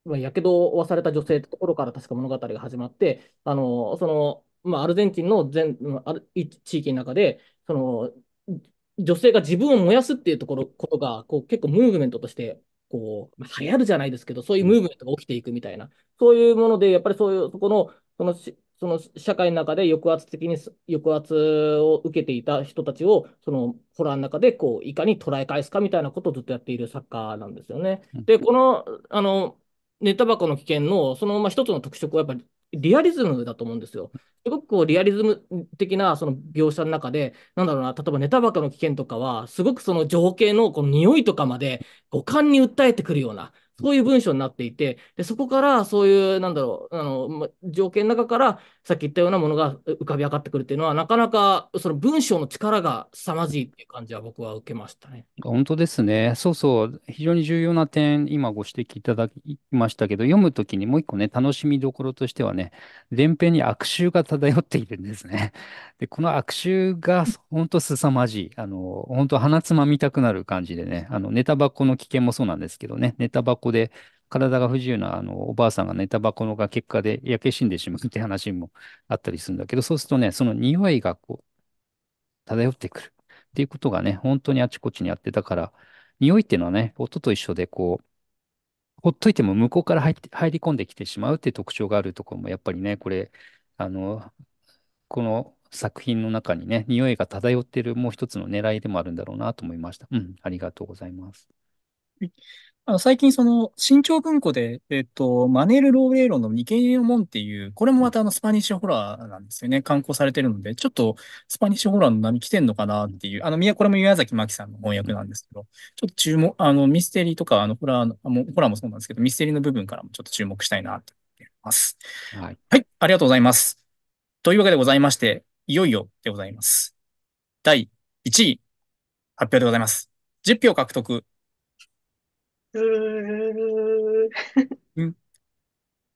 Speaker 6: まあ、やけどを負わされた女性ってところから確か物語が始まって、あの、その、まあ、アルゼンチンの全、ある地域の中で、その、女性が自分を燃やすっていうところ、ことが、こう、結構ムーブメントとしてこう、流行るじゃないですけど、そういうムーブメントが起きていくみたいな、そういうもので、やっぱりそういう、そこの、そのその社会の中で抑圧的に抑圧を受けていた人たちを、そのホラーの中でこういかに捉え返すかみたいなことをずっとやっている作家なんですよね。で、この、あの、ネタ箱の危険の、そのまあ一つの特色はやっぱりリアリズムだと思うんですよ。すごくこうリアリズム的なその描写の中で、なんだろうな、例えばネタバカの危険とかは、すごくその情景のこの匂いとかまで五感に訴えてくるような、そういう文章になっていて、で、そこからそういう、なんだろう、あの、条件の中から、さっき言ったようなものが浮かび上がってくるっていうのは、なかなかその文章の力が凄まじいっていう感じは僕は受けましたね。
Speaker 1: 本当ですね。そうそう。非常に重要な点、今ご指摘いただきましたけど、読むときにもう一個ね、楽しみどころとしてはね、伝編に悪臭が漂っているんですね。[laughs] で、この悪臭が本当凄まじい。あの、本当鼻つまみたくなる感じでね、あの、ネタ箱の危険もそうなんですけどね、ネタ箱で、体が不自由なあのおばあさんが寝た箱のが結果で焼け死んでしまうって話もあったりするんだけど、そうするとね、その匂いがこう、漂ってくるっていうことがね、本当にあちこちにあってたから、匂いっていうのはね、音と一緒でこう、ほっといても向こうから入って入り込んできてしまうっていう特徴があるところも、やっぱりね、これ、あの、この作品の中にね、匂いが漂ってるもう一つの狙いでもあるんだろうなと思いました。うん、ありがとうございます。
Speaker 3: 最近その、新潮文庫で、えっと、マネル・ローレーロの二軒イ門っていう、これもまたあの、スパニッシュホラーなんですよね。刊行されてるので、ちょっと、スパニッシュホラーの波来てんのかなっていう、あの、宮、これも宮崎真紀さんの翻訳なんですけど、ちょっと注目、あの、ミステリーとか、あの、ホラーの、あもホラーもそうなんですけど、ミステリーの部分からもちょっと注目したいなと思ってます。はい。はい、ありがとうございます。というわけでございまして、いよいよでございます。第1位、発表でございます。10票獲得。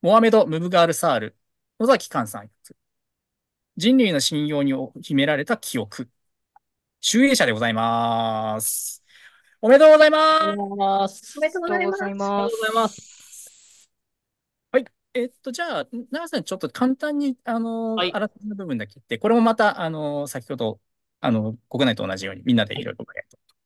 Speaker 3: モアメド・ムブガール・サール、野崎寛さん人類の信用に秘められた記憶。終映者でございます。おめでとうございます。
Speaker 4: おめでとうございます。おめでとうございま
Speaker 3: す。はい。えー、っと、じゃあ、長瀬さん、ちょっと簡単に、あのー、はい、あらすの部分だけ言って、これもまた、あの先ほど、あの、国内と同じように、みんなでいろいろと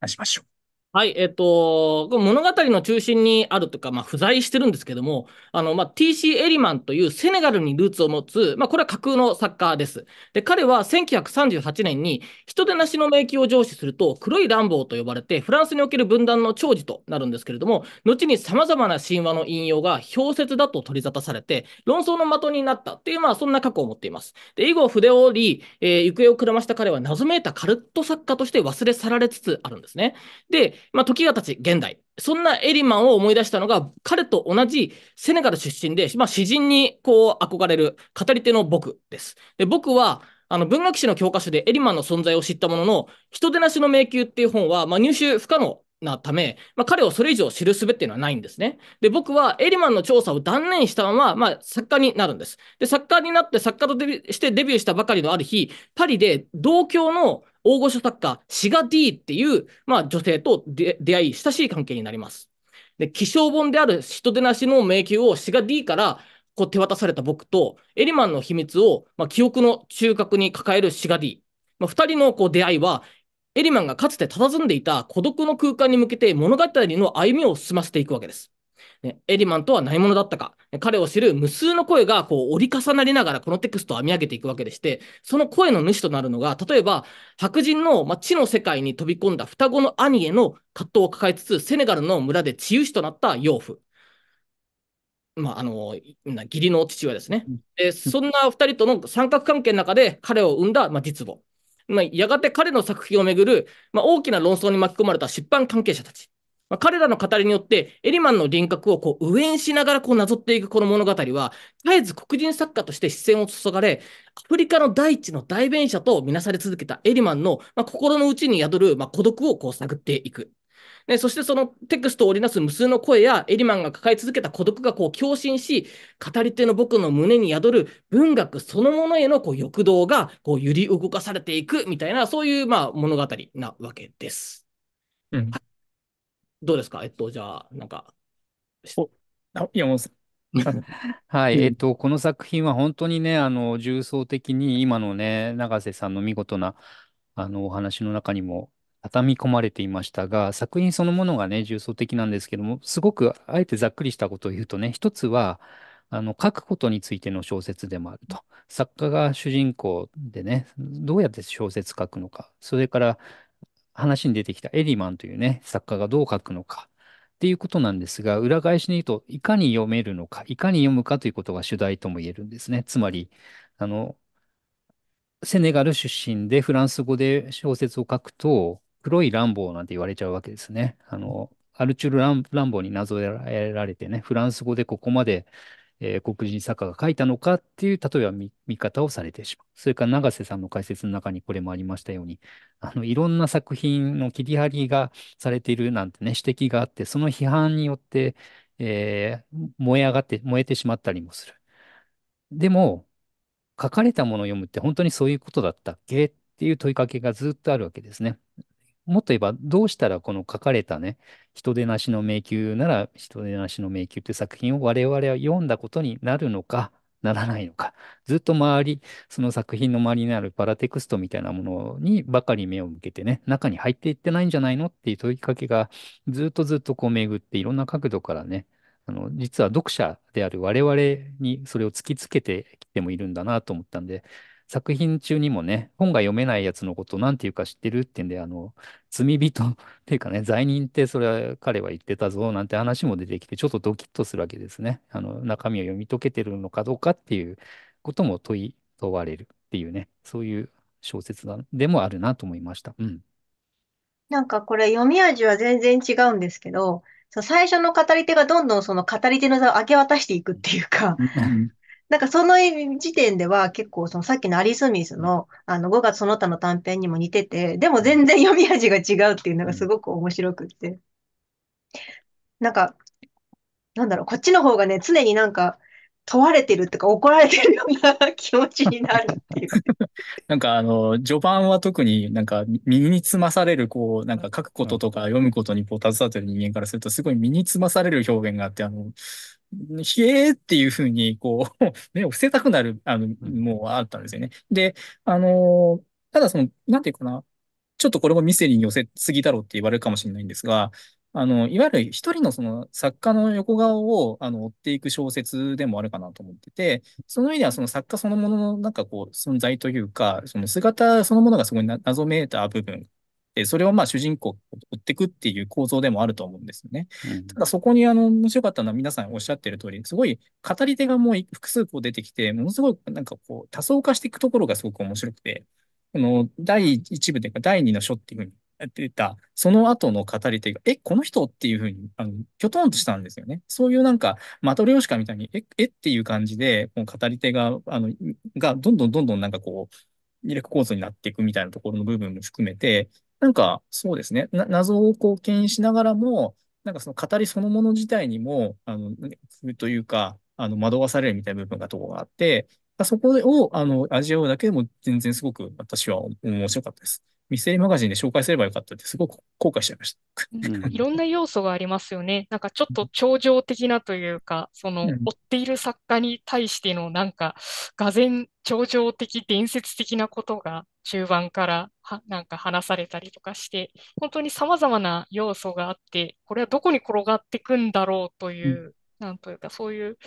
Speaker 3: 話しましょう。
Speaker 6: はい、えっと、物語の中心にあるというか、まあ、不在してるんですけども、あの、まあ、TC エリマンというセネガルにルーツを持つ、まあ、これは架空の作家です。で、彼は1938年に人手なしの名宮を上司すると、黒い乱暴と呼ばれて、フランスにおける分断の長寿となるんですけれども、後に様々な神話の引用が氷説だと取り沙汰されて、論争の的になったっていう、まあ、そんな過去を持っています。で、以後筆を折り、えー、行方をくらました彼は謎めいたカルット作家として忘れ去られつつあるんですね。で、まあ、時が経ち、現代。そんなエリマンを思い出したのが、彼と同じセネガル出身で、まあ、詩人にこう憧れる語り手の僕です。で僕は、あの文学史の教科書でエリマンの存在を知ったものの、人手なしの迷宮っていう本は、まあ、入手不可能なため、まあ、彼をそれ以上知るすべっていうのはないんですね。で、僕はエリマンの調査を断念したまま、まあ、作家になるんです。で、作家になって作家としてデビューしたばかりのある日、パリで同郷の大御所作家、シガ・ディーっていう、まあ、女性と出会い、親しい関係になります。で、希少本である人でなしの迷宮をシガ・ディーからこう手渡された僕と、エリマンの秘密を、まあ、記憶の中核に抱えるシガ・ディー。まあ、2人のこう出会いは、エリマンがかつて佇んでいた孤独の空間に向けて物語の歩みを進ませていくわけです。ね、エリマンとは何者だったか、彼を知る無数の声がこう折り重なりながらこのテクストを編み上げていくわけでして、その声の主となるのが、例えば白人の、ま、地の世界に飛び込んだ双子の兄への葛藤を抱えつつ、セネガルの村で治癒士となった養父。まあ、あの、義理の父親ですね。でそんな2人との三角関係の中で彼を生んだ、ま、実母。まあ、やがて彼の作品をめぐる、まあ、大きな論争に巻き込まれた出版関係者たち。まあ、彼らの語りによって、エリマンの輪郭をこう、右縁しながらこう、なぞっていくこの物語は、絶えず黒人作家として視線を注がれ、アフリカの大地の代弁者とみなされ続けたエリマンの、まあ、心の内に宿る、まあ、孤独をこう、探っていく。ね、そしてそのテクストを織りなす無数の声やエリマンが抱え続けた孤独がこう共振し語り手の僕の胸に宿る文学そのものへのこう欲動がこう揺り動かされていくみたいなそういうまあ物語なわけです。うん、どうですかえっと、じゃあ、なんか。お、あ山本さん。
Speaker 1: はい、えっと、この作品は本当にね、あの、重層的に今のね、永瀬さんの見事な、あの、お話の中にも畳み込まれていましたが、作品そのものがね、重層的なんですけども、すごく、あえてざっくりしたことを言うとね、一つは、あの、書くことについての小説でもあると。作家が主人公でね、どうやって小説書くのか、それから話に出てきたエリマンというね、作家がどう書くのかっていうことなんですが、裏返しに言うと、いかに読めるのか、いかに読むかということが主題とも言えるんですね。つまり、あの、セネガル出身でフランス語で小説を書くと、黒いランボーなんて言われちゃうわけですね。あの、アルチュール・ランボーになぞらえられてね、フランス語でここまでえー、黒人作家が書いたのかっていう、例えば見見方をされてしまう。それから永瀬さんの解説の中にこれもありましたように、あの、いろんな作品の切り張りがされているなんてね、指摘があって、その批判によって、えー、燃え上がって、燃えてしまったりもする。でも、書かれたものを読むって本当にそういうことだったっけっていう問いかけがずっとあるわけですね。もっと言えば、どうしたらこの書かれたね、人でなしの迷宮なら、人でなしの迷宮という作品を我々は読んだことになるのか、ならないのか、ずっと周り、その作品の周りにあるパラテクストみたいなものにばかり目を向けてね、中に入っていってないんじゃないのっていう問いかけが、ずっとずっとこう巡って、いろんな角度からね、あの実は読者である我々にそれを突きつけてきてもいるんだなと思ったんで、作品中にもね、本が読めないやつのことなんていうか知ってるってんで、あの、罪人 [laughs] っていうかね、罪人ってそれは彼は言ってたぞなんて話も出てきて、ちょっとドキッとするわけですね。あの、中身を読み解けてるのかどうかっていうことも問い、問われるっていうね、そういう小説でもあるなと思いました。うん。
Speaker 4: なんかこれ読み味は全然違うんですけど、最初の語り手がどんどんその語り手の座を明け渡していくっていうか、なんかその時点では結構そのさっきのアリスミスのあの5月その他の短編にも似てて、でも全然読み味が違うっていうのがすごく面白くって。なんか、なんだろう、こっちの方がね、常になんか問われてるとか怒られてるような気持ちになるっていう。[laughs]
Speaker 3: なんかあの、序盤は特になんか身につまされる、こう、なんか書くこととか読むことにこう携わってる人間からするとすごい身につまされる表現があって、あの、ひえーっていうふうに、こう、目 [laughs] を伏せたくなる、あの、もうあったんですよね。で、あの、ただその、なんていうかな、ちょっとこれもミセリに寄せすぎだろうって言われるかもしれないんですが、あの、いわゆる一人のその作家の横顔をあの追っていく小説でもあるかなと思ってて、その意味ではその作家そのもののなんかこう存在というか、その姿そのものがすごい謎めいた部分、それをまあ主人公追っていくっていう構造でもあると思うんですよね。うん、ただそこにあの面白かったのは皆さんおっしゃってる通り、すごい語り手がもう複数こう出てきて、ものすごいなんかこう多層化していくところがすごく面白くて、この第1部というか第2の書っていうふうにやってた、その後の語り手が、え、この人っていうふうに、あの、きょとんとしたんですよね。そういうなんか、マトリョーシカみたいに、え、えっていう感じで、もう語り手が、あの、が、どんどんどんどんなんかこう、魅力構造になっていくみたいなところの部分も含めて、なんか、そうですね。な謎をこう、牽引しながらも、なんかその語りそのもの自体にも、あの、というか、あの、惑わされるみたいな部分がとこがあって、そこを、あの、味わうだけでも全然すごく私は面白かったです。ミステリーマガジンで紹介すればよかったって、すごく後悔しちゃいました、うん。[laughs] い
Speaker 5: ろんな要素がありますよね。なんかちょっと頂上的なというか、その、追っている作家に対してのなんか、がぜん頂上的、伝説的なことが中盤からはなんか話されたりとかして、本当にさまざまな要素があって、これはどこに転がっていくんだろうという、うん、なんというかそういう、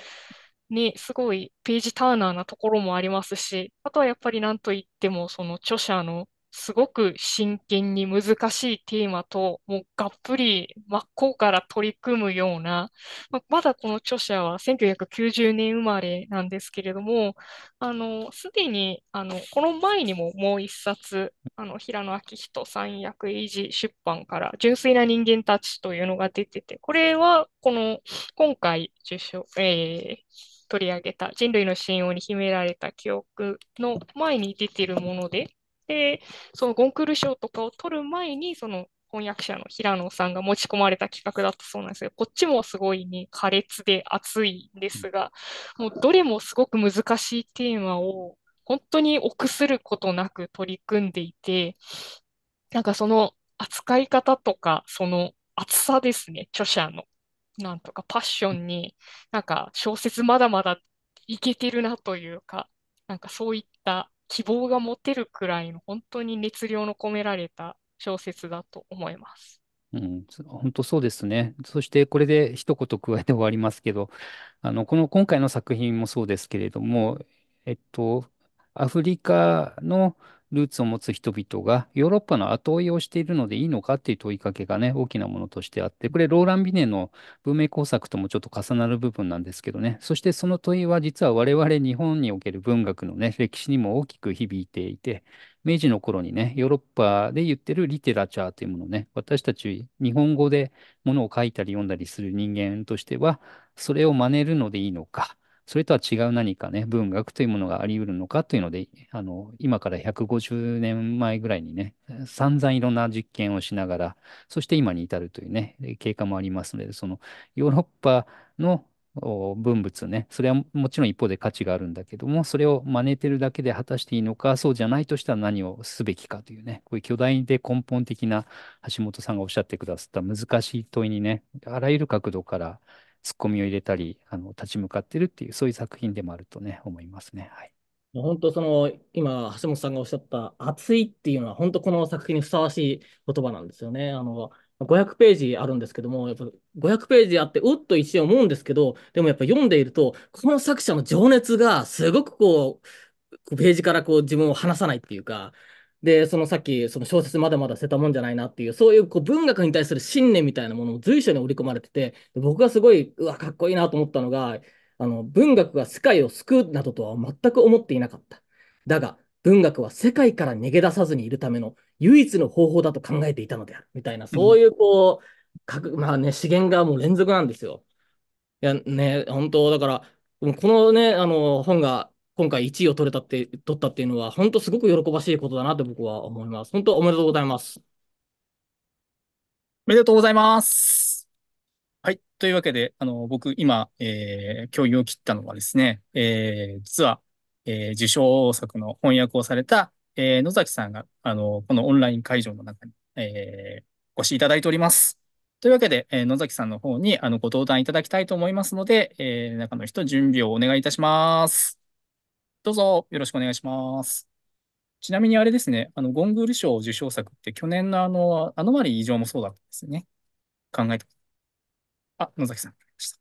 Speaker 5: ね、すごいページターナーなところもありますし、あとはやっぱりなんといっても、その著者のすごく真剣に難しいテーマと、もうがっぷり真っ向から取り組むような、まあ、まだこの著者は1990年生まれなんですけれども、あの、すでに、あの、この前にももう一冊、あの、平野明人三役維持出版から、純粋な人間たちというのが出てて、これは、この、今回受賞、えー、取り上げた人類の信用に秘められた記憶の前に出ているもので、で、そのゴンクール賞とかを取る前に、その翻訳者の平野さんが持ち込まれた企画だったそうなんですよ。こっちもすごいね、苛烈で熱いんですが、もうどれもすごく難しいテーマを本当に臆することなく取り組んでいて、なんかその扱い方とか、その厚さですね、著者の。なんとかパッションに、なんか小説まだまだいけてるなというか、なんかそういった希望が持てるくらいの本当に熱量の込められた小説だと思います。
Speaker 1: うん、本当そうですね。そしてこれで一言加えて終わりますけど、あの、この今回の作品もそうですけれども、えっと、アフリカのルーツを持つ人々がヨーロッパの後追いをしているのでいいのかっていう問いかけがね、大きなものとしてあって、これ、ローラン・ビネの文明工作ともちょっと重なる部分なんですけどね、そしてその問いは実は我々日本における文学のね、歴史にも大きく響いていて、明治の頃にね、ヨーロッパで言ってるリテラチャーというものね、私たち日本語でものを書いたり読んだりする人間としては、それを真似るのでいいのか、それとは違う何かね、文学というものがあり得るのかというので、あの、今から150年前ぐらいにね、散々いろんな実験をしながら、そして今に至るというね、経過もありますので、そのヨーロッパの文物ね、それはもちろん一方で価値があるんだけども、それを真似てるだけで果たしていいのか、そうじゃないとしたら何をすべきかというね、こういう巨大で根本的な橋本さんがおっしゃってくださった難しい問いにね、あらゆる角度からツッコミを入れたり、あの立ち向かってるっていう、そういう作品でもあるとね、思いますね。はい、
Speaker 6: 本当、その今、橋本さんがおっしゃった熱いっていうのは、本当、この作品にふさわしい言葉なんですよね。あの500ページあるんですけども、やっぱ500ページあって、うっと一瞬思うんですけど、でもやっぱ読んでいると、この作者の情熱がすごくこう、ページからこう自分を離さないっていうか、で、そのさっき、その小説まだまだ捨てたもんじゃないなっていう、そういうこう文学に対する信念みたいなものを随所に織り込まれてて、僕がすごい、うわ、かっこいいなと思ったのが、あの、文学が世界を救うなどとは全く思っていなかった。だが、文学は世界から逃げ出さずにいるための唯一の方法だと考えていたのである。みたいな、そういうこう、うん、まあね、資源がもう連続なんですよ。いや、ね、本当、だから、このね、あの、本が今回1位を取れたって、取ったっていうのは、本当すごく喜ばしいことだなと僕は思います。本当おめでとうございます。おめでとうございます。はい。
Speaker 3: というわけで、あの、僕、今、えー、共有を切ったのはですね、えー、実は、えー、受賞作の翻訳をされた、えー、野崎さんが、あの、このオンライン会場の中に、えー、お越しいただいております。というわけで、えー、野崎さんの方に、あの、ご登壇いただきたいと思いますので、えー、中の人、準備をお願いいたします。どうぞ、よろしくお願いします。ちなみにあれですね、あの、ゴングル賞受賞作って去年のあの、アノマリー異常もそうだったんですよね。考えて。あ、野崎さんありました。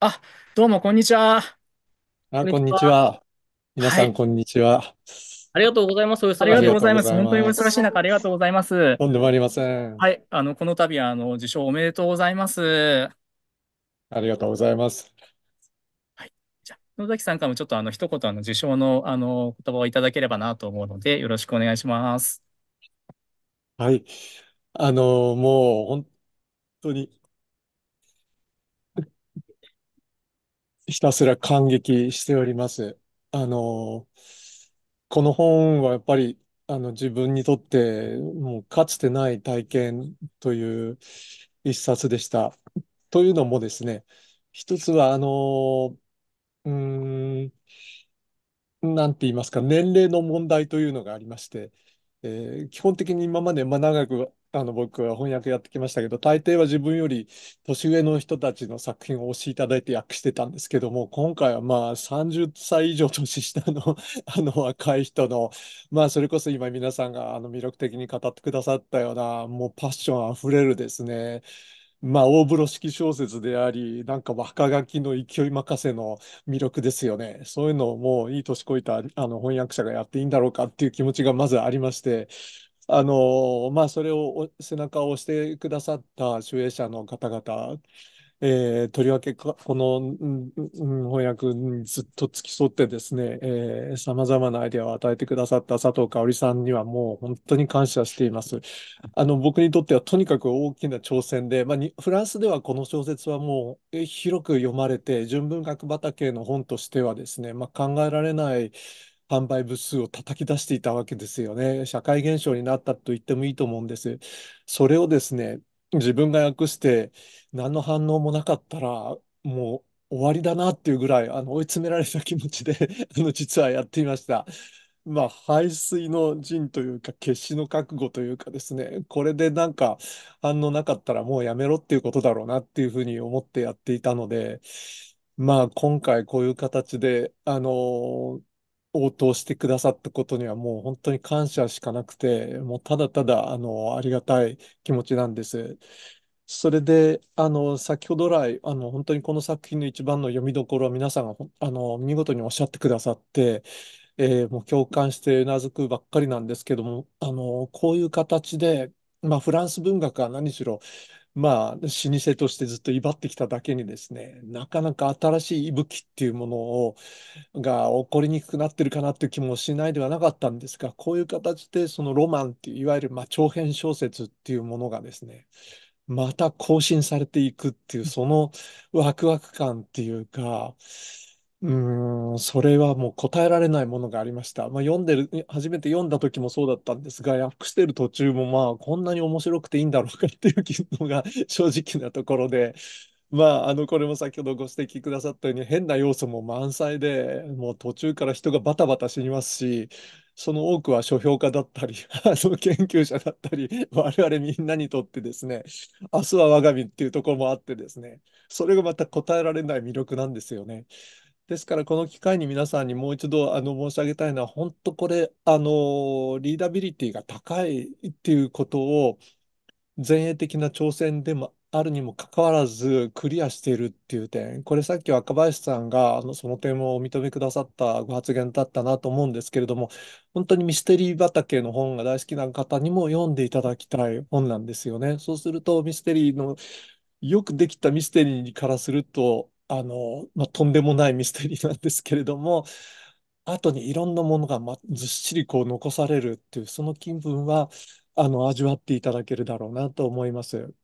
Speaker 3: あ、どうも、こんにちは。あ、こんこんににちは。
Speaker 7: は。皆はさん、こんにちは。
Speaker 6: ありがとうございます。おあ
Speaker 3: りがとうございます。本当にお忙しいす。中、ありがとうございます。とんでもありません。はい。あの、この度は、あの、受賞おめでとうございます。
Speaker 7: ありがとうございます。
Speaker 3: 野崎さんからもちょっとあの一言あの受賞のあの言葉をいただければなと思うので、よろしくお願いします。
Speaker 7: はい。あの、もう本当にひたすら感激しております。あの、この本はやっぱりあの自分にとってもうかつてない体験という一冊でした。というのもですね、一つはあの、なんて言いますか、年齢の問題というのがありまして、えー基本的に今まで、まあ、長くあの僕は翻訳やってきましたけど、大抵は自分より年上の人たちの作品を推していただいて訳してたんですけども、今回はまあ30歳以上年下の [laughs] あの若い人の、まあそれこそ今皆さんがあの魅力的に語ってくださったような、もうパッションあふれるですね、まあ、大風呂式小説であり、なんか若書きの勢い任せの魅力ですよね。そういうのをもういい年こいたあの翻訳者がやっていいんだろうかっていう気持ちがまずありまして、あのまあ、それを背中を押してくださった集英社の方々えー、とりわけこの、翻訳にずっと付き添ってですね、えー、様々なアイデアを与えてくださった佐藤香織さんにはもう本当に感謝しています。あの、僕にとってはとにかく大きな挑戦で、まあ、フランスではこの小説はもう広く読まれて、純文学畑の本としてはですね、まあ、考えられない販売部数を叩き出していたわけですよね。社会現象になったと言ってもいいと思うんです。それをですね、自分が訳して何の反応もなかったらもう終わりだなっていうぐらいあの追い詰められた気持ちで [laughs] の実はやっていました。まあ背水の陣というか決死の覚悟というかですねこれでなんか反応なかったらもうやめろっていうことだろうなっていうふうに思ってやっていたのでまあ今回こういう形であの応答してくださったことにはもう本当に感謝しかなくて、もうただただ、あの、ありがたい気持ちなんです。それで、あの、先ほど来、あの、本当にこの作品の一番の読みどころは皆さんがあの、見事におっしゃってくださって、えーもう共感してうなずくばっかりなんですけども、あの、こういう形で、まあ、フランス文学は何しろ、まあ、老舗としてずっと威張ってきただけにですね、なかなか新しい息吹っていうものを、が起こりにくくなってるかなっていう気もしないではなかったんですが、こういう形でそのロマンっていう、いわゆるまあ長編小説っていうものがですね、また更新されていくっていう、そのワクワク感っていうか、うん、それはもう答えられないものがありました。まあ、読んでる、初めて読んだ時もそうだったんですが、訳してる途中もまあ、こんなに面白くていいんだろうかっていうのが [laughs] 正直なところで、まあ、あの、これも先ほどご指摘くださったように、変な要素も満載で、もう途中から人がバタバタ死にますし、その多くは書評家だったり、[laughs] あの研究者だったり、我々みんなにとってですね、明日は我が身っていうところもあってですね、それがまた答えられない魅力なんですよね。ですから、この機会に皆さんにもう一度あの申し上げたいのは、本当これ、あのリーダビリティが高いっていうことを、前衛的な挑戦でもあるにもかかわらずクリアしているっていう点、これさっき若林さんがあのその点をお認めくださったご発言だったなと思うんですけれども、本当にミステリー畑の本が大好きな方にも読んでいただきたい本なんですよね。そうするとミステリーのよくできたミステリーからすると、あの、まあ、とんでもないミステリーなんですけれども、後にいろんなものが、ま、ずっしりこう残されるっていう、その気分は、あの、味わっていただけるだろうなと思います。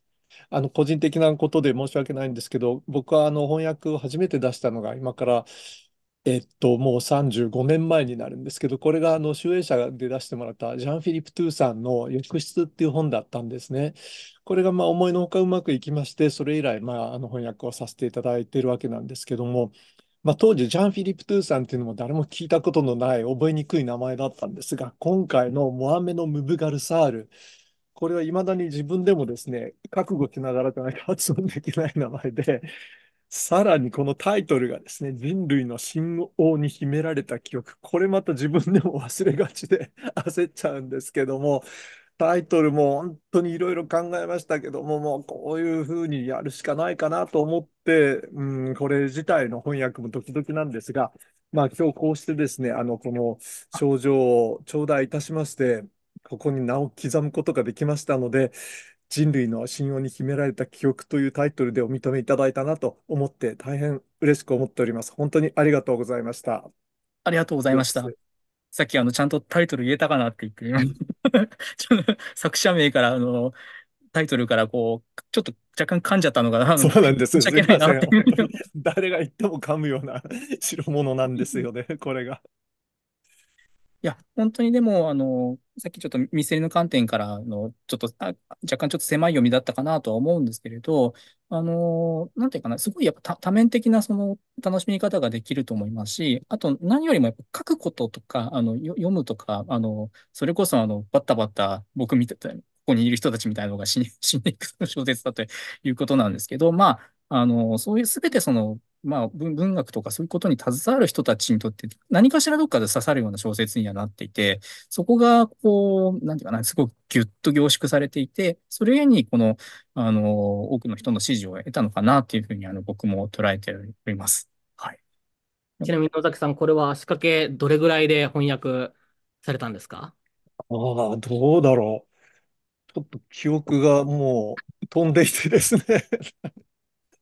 Speaker 7: あの、個人的なことで申し訳ないんですけど、僕はあの、翻訳を初めて出したのが、今から、えっと、もう35年前になるんですけど、これがあの、集英社で出してもらったジャン・フィリップ・トゥーさんの浴室っていう本だったんですね。これがまあ思いのほかうまくいきまして、それ以来、まあ、あの翻訳をさせていただいているわけなんですけども、まあ、当時、ジャン・フィリップ・トゥーさんっていうのも誰も聞いたことのない、覚えにくい名前だったんですが、今回のモアメのムブガルサール、これはいまだに自分でもですね、覚悟しながらじゃないと発音できない名前で、さらにこのタイトルがですね、人類の信王に秘められた記憶、これまた自分でも忘れがちで焦っちゃうんですけども、タイトルも本当にいろいろ考えましたけども、もうこういうふうにやるしかないかなと思って、うん、これ自体の翻訳も時々なんですが、まあ今日こうしてですね、あの、この賞状を頂戴いたしまして、ここに名を刻むことができましたので、人類の信用に秘められた記憶というタイトルでお認めいただいたなと思って大変嬉しく思っております。本当にありがとうございました。ありがとうございました。
Speaker 3: さっきあの、ちゃんとタイトル言えたかなって言って、[laughs] ちょっと作者名から、あの、タイトルから
Speaker 7: こう、ちょっと若干噛んじゃったのかな。そうなんですすみません。[laughs] 誰が言っても噛むような [laughs] 代物なんですよね、これが。
Speaker 3: いや、本当にでも、あの、さっきちょっとミステリの観点からの、ちょっと、あ、若干ちょっと狭い読みだったかなとは思うんですけれど、あの、なんていうかな、すごいやっぱ多面的なその楽しみ方ができると思いますし、あと何よりもやっぱ書くこととか、あの、読むとか、あの、それこそあの、バッタバッタ僕見てた、ここにいる人たちみたいなのが死んでいく小説だということなんですけど、まあ、あの、そういうすべてその、まあ、文学とかそういうことに携わる人たちにとって何かしらどっかで刺さるような小説にはなっていて、そこがこう、なんていうかな、すごくギュッと凝縮されていて、それゆえにこの、あの、多くの人の支持を得たのかなっていうふうにあの僕も捉えております。はい。
Speaker 6: ちなみに野崎さん、これは仕掛けどれぐらいで翻訳されたん
Speaker 7: ですかああ、どうだろう。ちょっと記憶がもう飛んでいてですね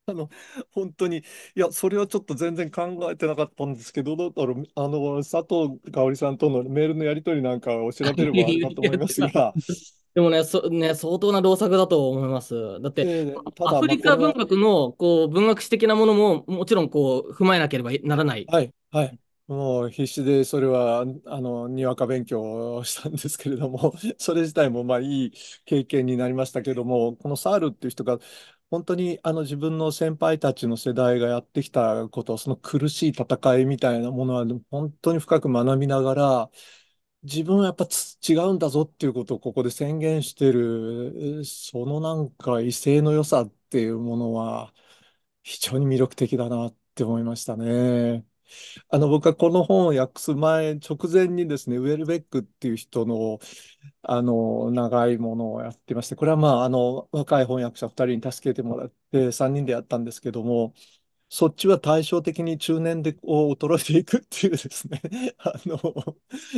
Speaker 7: あの、[laughs] 本当に、いや、それはちょっと全然考えてなかったんですけど、どうだろう、あの、佐藤香織さんとのメールのやり取りなんかを調べればあるかと思いますが、
Speaker 6: [laughs] でもね、そね相当な労作だと思います。だって、えただアフリカまあこれは文学のこう文学史的なものももちろんこう踏まえなければならない。はい、
Speaker 7: はい。もう必死でそれは、あの、にわか勉強をしたんですけれども、それ自体もまあいい経験になりましたけども、このサールっていう人が、本当にあの自分の先輩たちの世代がやってきたこと、その苦しい戦いみたいなものは本当に深く学びながら、自分はやっぱ違うんだぞっていうことをここで宣言してる、そのなんか威勢の良さっていうものは非常に魅力的だなって思いましたね。あの僕はこの本を訳す前直前にですねウェルベックっていう人のあの長いものをやってましてこれはまああの若い翻訳者2人に助けてもらって3人でやったんですけどもそっちは対照的に中年で衰えていくっていうですね [laughs] あの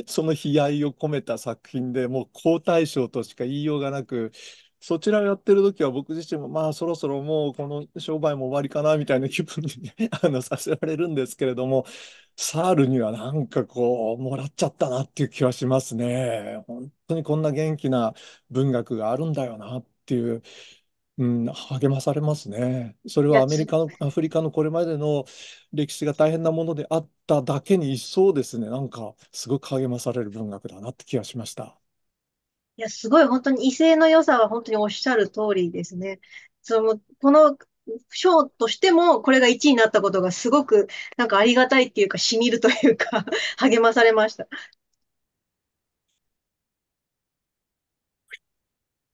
Speaker 7: その悲哀を込めた作品でもう好対照としか言いようがなくそちらをやってる時は僕自身も、まあそろそろもうこの商売も終わりかなみたいな気分に [laughs] あのさせられるんですけれども、サールにはなんかこう、もらっちゃったなっていう気はしますね。本当にこんな元気な文学があるんだよなっていう、うん、励まされますね。それはアメリカの、アフリカのこれまでの歴史が大変なものであっただけに一層ですね、なんかすごく励まされる文学だなって気がしました。
Speaker 4: いや、すごい、本当に威勢の良さは本当におっしゃる通りですね。その、この賞としても、これが1位になったことがすごく、なんかありがたいっていうか、しみるというか [laughs] 励まされました。い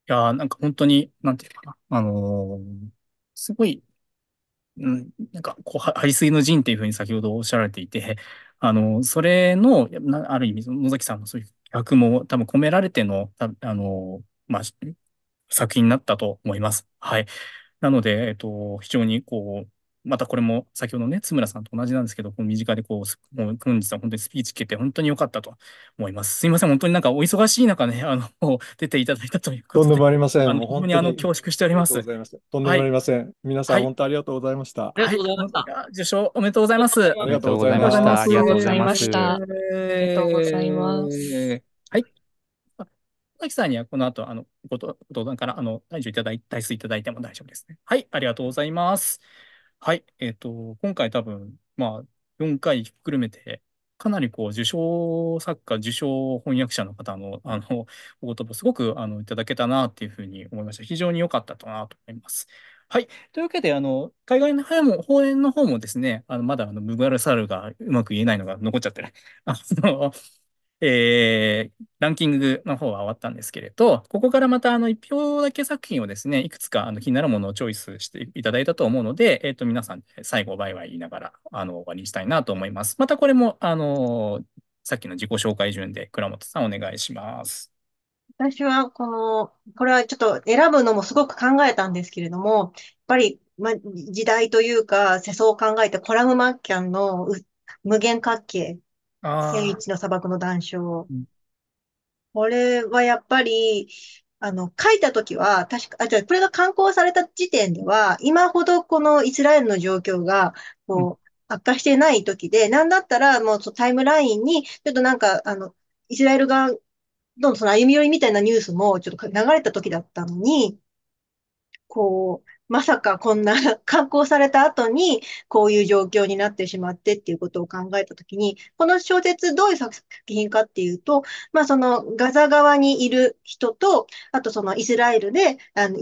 Speaker 3: やー、なんか本当に、なんていうかな、あのーすごい、うん、なんか、こう、は張りすぎの陣っていうふうに先ほどおっしゃられていて、あの、それの、なある意味、野崎さんのそういう役も多分込められての、あの、まあ、作品になったと思います。はい。なので、えっと、非常にこう、またこれも先ほどね、津村さんと同じなんですけど、こ身近でこう、もう、くんじさん本当にスピーチ聞けて本当に良かったと思います。すいません、本当になんかお忙しい中ね、あの、出ていただいたということで。とんでもありません。本当にあの、恐縮しております。
Speaker 7: とんでもありません。皆さん、本当ありがとうございました。ありが
Speaker 3: とうございました。受賞おめでとうございます。ありがとうございました。ありがとうございました。ありがとうございます。はい。崎さんにはこの後、あの、ご登壇から、あの、退場いただい、退出いただいても大丈夫ですね。はい、ありがとうございます。はい。えっと、今回多分、まあ、4回ひっくるめて、かなりこう、受賞作家、受賞翻訳者の方の、あの、お言葉、すごく、あの、いただけたな、っていうふうに思いました。非常に良かったかなと思います。はい。というわけで、あの、海外の方も、方言の方もですね、あの、まだ、あの、ムガルサルがうまく言えないのが残っちゃってる。あの、えランキングの方は終わったんですけれど、ここからまたあの1票だけ作品をですね、いくつかあの気になるものをチョイスしていただいたと思うので、えっ、ー、と皆さん最後バイバイ言いながらあの終わりにしたいなと思います。またこれもあのさっきの自己紹介順で倉本さんお願いします。
Speaker 4: 私はこの、これはちょっと選ぶのもすごく考えたんですけれども、やっぱり、ま、時代というか世相を考えてコラムマッキャンの無限滑稽天一の砂漠の談笑。これはやっぱり、あの、書いたときは、確か、あ、じゃこれが刊行された時点では、今ほどこのイスラエルの状況が、こう、悪化してない時で、なんだったら、もうタイムラインに、ちょっとなんか、あの、イスラエル側のその歩み寄りみたいなニュースも、ちょっと流れた時だったのに、こう、まさかこんな [laughs] 観光された後にこういう状況になってしまってっていうことを考えたときに、この小説どういう作品かっていうと、まあそのガザ側にいる人と、あとそのイスラエルで、あの、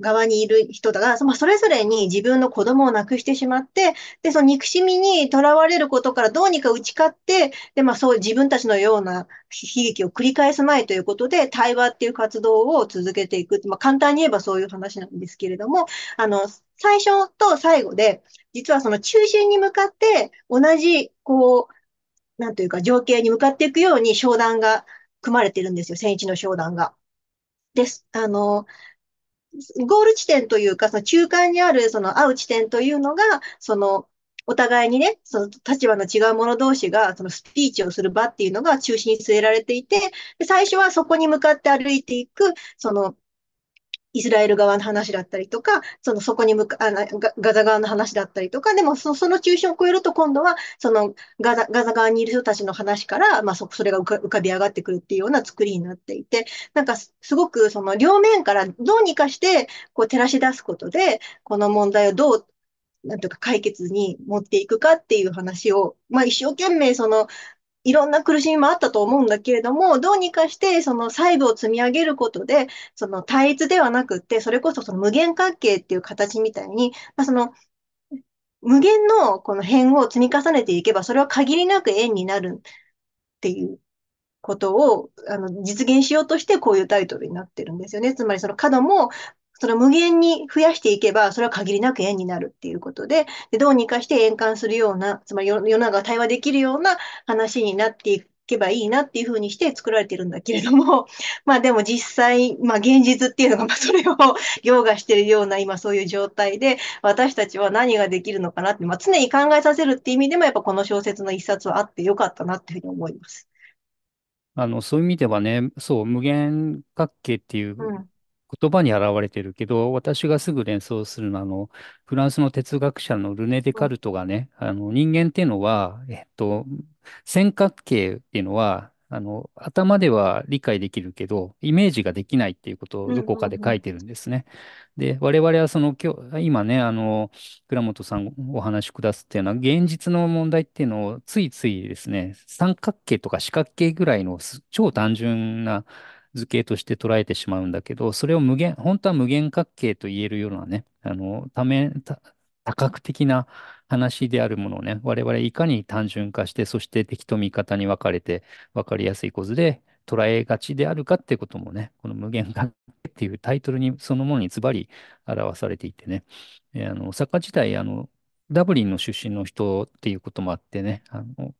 Speaker 4: 側にいる人が、まあ、それぞれに自分の子供を亡くしてしまって、で、その憎しみにとらわれることからどうにか打ち勝って、で、まあそう自分たちのような悲劇を繰り返さないということで、対話っていう活動を続けていく。まあ簡単に言えばそういう話なんですけれども、あの、最初と最後で、実はその中心に向かって同じ、こう、なんというか情景に向かっていくように商談が組まれてるんですよ。戦一の商談が。です。あの、ゴール地点というか、その中間にある、その会う地点というのが、その、お互いにね、その立場の違う者同士が、そのスピーチをする場っていうのが中心に据えられていて、最初はそこに向かって歩いていく、その、イスラエル側の話だったりとか、そのそこに向かあのガザ側の話だったりとか、でもその中心を超えると今度はそのガザガザ側にいる人たちの話から、まあ、そそれが浮かび上がってくるっていうような作りになっていて、なんかすごくその両面からどうにかしてこう照らし出すことで、この問題をどうなんとか解決に持っていくかっていう話を、まあ、一生懸命そのいろんな苦しみもあったと思うんだけれども、どうにかして、その細部を積み上げることで、その対立ではなくって、それこそその無限関係っていう形みたいに、まあ、その、無限のこの辺を積み重ねていけば、それは限りなく円になるっていうことをあの実現しようとして、こういうタイトルになってるんですよね。つまりその角もその無限に増やしていけば、それは限りなく円になるっていうことで、でどうにかして円環するような、つまり世の中が対話できるような話になっていけばいいなっていうふうにして作られてるんだけれども、[laughs] まあでも実際、まあ現実っていうのが、まあそれを [laughs] 凌駕してるような今そういう状態で、私たちは何ができるのかなって、まあ常に考えさせるっていう意味でも、やっぱこの小説の一冊はあってよかったなっていうふうに思います。
Speaker 1: あの、そういう意味ではね、そう、無限角形っていう言葉に表れてるけど、私がすぐ連想するのは、あの、フランスの哲学者のルネ・デカルトがね、あの、人間っていうのは、えっと、三角形っていうのは、あの、頭では理解できるけど、イメージができないっていうことをどこかで書いてるんですね。で、我々はその、今日、今ね、あの、倉本さんお話しくださったような、現実の問題っていうのをついついですね、三角形とか四角形ぐらいの超単純な、図形として捉えてしまうんだけど、それを無限、本当は無限角形と言えるようなね、あの、ため、多角的な話であるものをね、我々いかに単純化して、そして敵と味方に分かれて、分かりやすい構図で捉えがちであるかってこともね、この無限角形っていうタイトルに、そのものにズバリ表されていてね、えー、あの、坂自体、あの、ダブリンの出身の人っていうこともあってね、あの、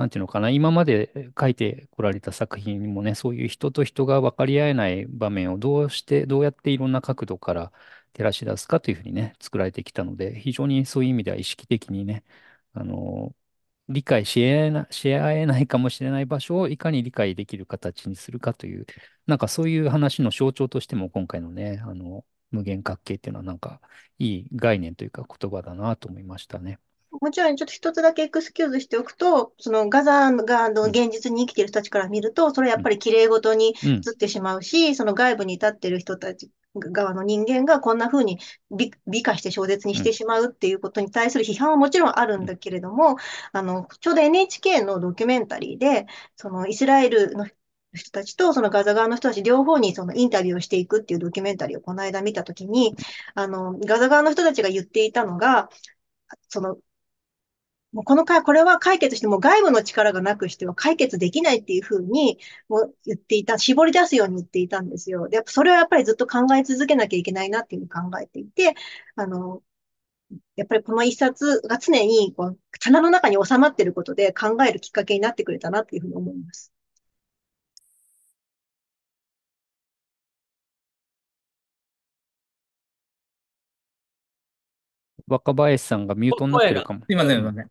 Speaker 1: なんていうのかな、今まで書いてこられた作品にもね、そういう人と人が分かり合えない場面をどうして、どうやっていろんな角度から照らし出すかというふうにね、作られてきたので、非常にそういう意味では意識的にね、あの、理解しえな、し合えないかもしれない場所をいかに理解できる形にするかという、なんかそういう話の象徴としても今回のね、あの、無限角形っていうのはなんかいい概念というか言葉だなと思いましたね。
Speaker 4: もちろんちょっと一つだけエクスキューズしておくと、そのガザーがの現実に生きている人たちから見ると、それはやっぱり綺麗事に映ってしまうし、うん、その外部に立っている人たち側の人間がこんな風に美化して小説にしてしまうっていうことに対する批判はもちろんあるんだけれども、あの、ちょうど NHK のドキュメンタリーで、そのイスラエルの人たちと、そのガザ側の人たち両方にそのインタビューをしていくっていうドキュメンタリーをこの間見たときに、あの、ガザ側の人たちが言っていたのが、そのもうこの回、これは解決しても外部の力がなくしては解決できないっていうふうにも言っていた、絞り出すように言っていたんですよ。で、それはやっぱりずっと考え続けなきゃいけないなっていうふうに考えていて、あの、やっぱりこの一冊が常にこう棚の中に収まっていることで考えるきっかけになってくれたなっていうふうに思います。
Speaker 1: 若林さんがミュートになってるかも。すいません、すいま
Speaker 3: せん。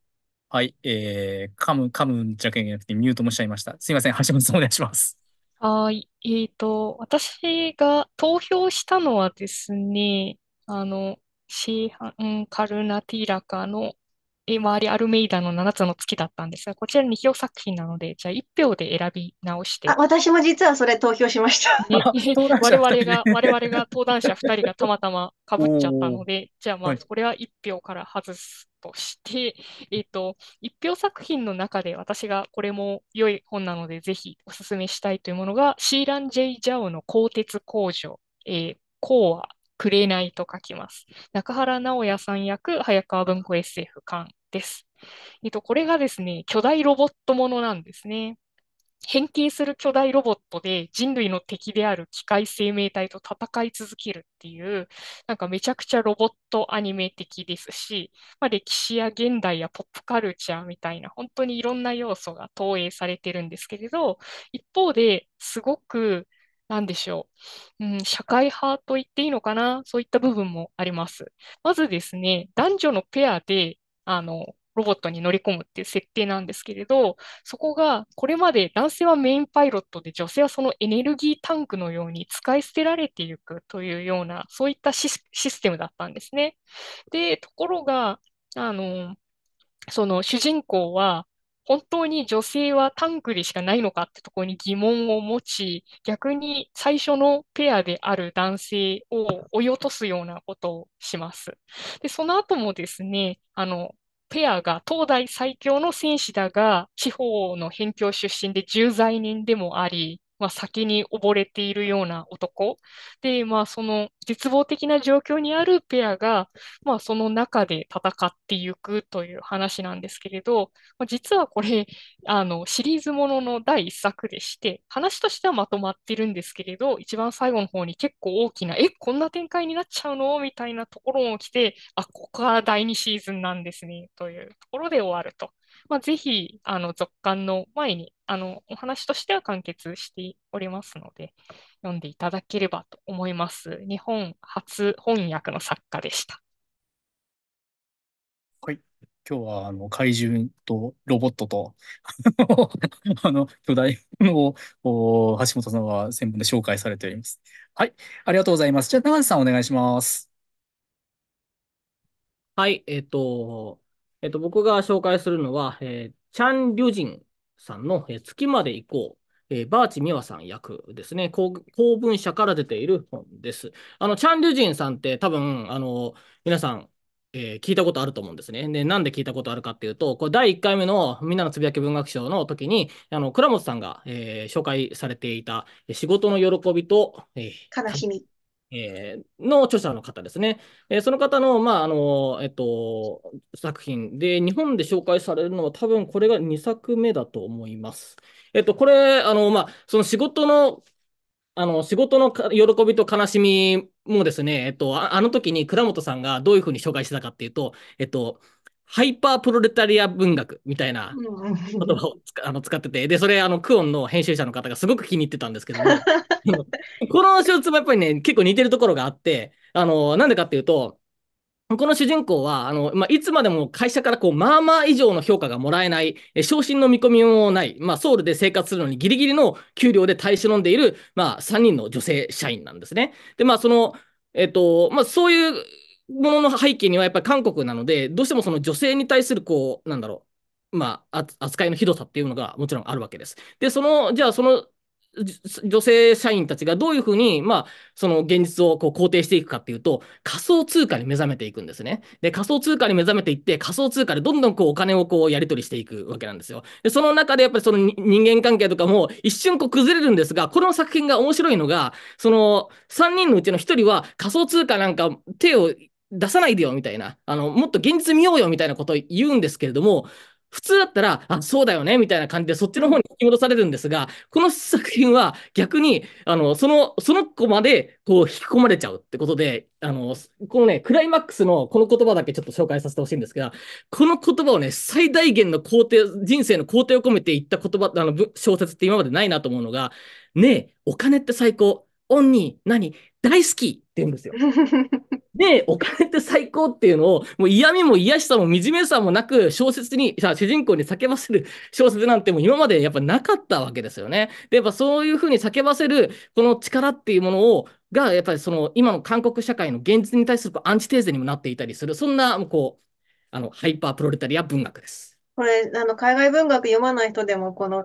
Speaker 3: はい、えー、噛む、噛むんじゃけんじゃなくて、ミュートもしちゃいました。すいません、橋本さんお願い
Speaker 5: します。はい、えっと、私が投票したのはですね、あの、シーハン・カルナティラカの周りアルメイダの7つの月だったんですが、こちら2票作品なので、じゃあ1票で選び直し
Speaker 4: て。私も実はそれ投票しました。ね、我々が、[laughs] 我々が登壇者2人がたまた
Speaker 5: まかぶっちゃったので、じゃあまあ、これは1票から外すとして、[laughs] えっ、と、1票作品の中で私がこれも良い本なので、ぜひおすすめしたいというものが、シーラン・ジェイ・ジャオの鋼鉄工場、えー、コーア、いと書きます。中原直哉さん役、早川文庫 SF 館です。えっと、これがですね、巨大ロボットものなんですね。変形する巨大ロボットで人類の敵である機械生命体と戦い続けるっていう、なんかめちゃくちゃロボットアニメ的ですし、まあ、歴史や現代やポップカルチャーみたいな、本当にいろんな要素が投影されてるんですけれど、一方ですごく、なんでしょう、うん、社会派と言っていいのかな、そういった部分もあります。まずですね、男女のペアであの、ロボットに乗り込むっていう設定なんですけれど、そこがこれまで男性はメインパイロットで女性はそのエネルギータンクのように使い捨てられていくというような、そういったシステムだったんですね。で、ところが、あの、その主人公は、本当に女性はタンクでしかないのかってところに疑問を持ち、逆に最初のペアである男性を追い落とすようなことをします。で、その後もですね、あの、ペアが東大最強の戦士だが、地方の辺境出身で重罪人でもあり、まあ、先に溺れているような男。で、まあ、その絶望的な状況にあるペアが、まあ、その中で戦っていくという話なんですけれど、まあ、実はこれ、あの、シリーズものの第1作でして、話としてはまとまってるんですけれど、一番最後の方に結構大きな、え、こんな展開になっちゃうのみたいなところも来て、あ、ここが第2シーズンなんですね、というところで終わるとまあ、ぜひ、あの、続刊の前に、あの、お話としては完結しておりますので、読んでいただければと思います。日本初翻訳の作家でした。
Speaker 3: はい。今日は、あの、怪獣とロボットと [laughs] あの、巨大を、橋本さんは専門で紹介されております。はい。ありがとうございます。じゃあ、長瀬さんお願いします。
Speaker 6: はい。えっ、ー、と、えっと、僕が紹介するのは、えー、チャン・リュジンさんの、えー、月まで行こう。えー、バーチミワさん役ですね公。公文社から出ている本です。あの、チャン・リュジンさんって多分、あの、皆さん、えー、聞いたことあると思うんですね。で、なんで聞いたことあるかっていうと、これ第1回目のみんなのつぶやき文学賞の時に、あの、倉本さんが、えー、紹介されていた、仕事の喜びと、えー、悲しみ。えー、の著者の方ですね。えー、その方の、まああのえっと、作品で、日本で紹介されるのは多分これが2作目だと思います。えっと、これ、あのまあ、その仕事の、あの仕事の喜びと悲しみもですね、えっと、あの時に倉本さんがどういうふうに紹介してたかっていうと、えっと、ハイパープロレタリア文学みたいな
Speaker 5: 言葉
Speaker 6: を [laughs] あの使ってて、で、それ、あの、クオンの編集者の方がすごく気に入ってたんですけども、[laughs] この小説もやっぱりね、結構似てるところがあって、あの、なんでかっていうと、この主人公は、あの、まあ、いつまでも会社からこう、まあまあ以上の評価がもらえない、昇進の見込みもない、まあ、ソウルで生活するのにギリギリの給料で耐え忍んでいる、まあ、3人の女性社員なんですね。で、まあ、その、えっと、まあ、そういう、ものの背景にはやっぱり韓国なので、どうしてもその女性に対するこう、なんだろう、まあ、扱いのひどさっていうのがもちろんあるわけです。で、その、じゃあその女性社員たちがどういうふうに、まあ、その現実をこう肯定していくかっていうと、仮想通貨に目覚めていくんですね。で、仮想通貨に目覚めていって、仮想通貨でどんどんこうお金をこうやり取りしていくわけなんですよ。で、その中でやっぱりその人間関係とかも一瞬こう崩れるんですが、この作品が面白いのが、その3人のうちの1人は仮想通貨なんか手を出さないでよみたいな、あの、もっと現実見ようよみたいなことを言うんですけれども、普通だったら、あ、そうだよねみたいな感じでそっちの方に引き戻されるんですが、この作品は逆に、あの、その、その子までこう引き込まれちゃうってことで、あの、このね、クライマックスのこの言葉だけちょっと紹介させてほしいんですが、この言葉をね、最大限の肯定、人生の肯定を込めて言った言葉、あの、小説って今までないなと思うのが、ねえ、お金って最高。オンに、何大好きって言うんですよ。で、お金って最高っていうのを、もう嫌味も癒しさも惨めさもなく、小説に、さ主人公に叫ばせる小説なんてもう今までやっぱなかったわけですよね。で、やっぱそういうふうに叫ばせる、この力っていうものを、が、やっぱりその今の韓国社会の現実に対するアンチテーゼにもなっていたりする、そんな、こう、あの、ハイパープロレタリア文学
Speaker 4: です。これ、あの、海外文学読まない人でも、この、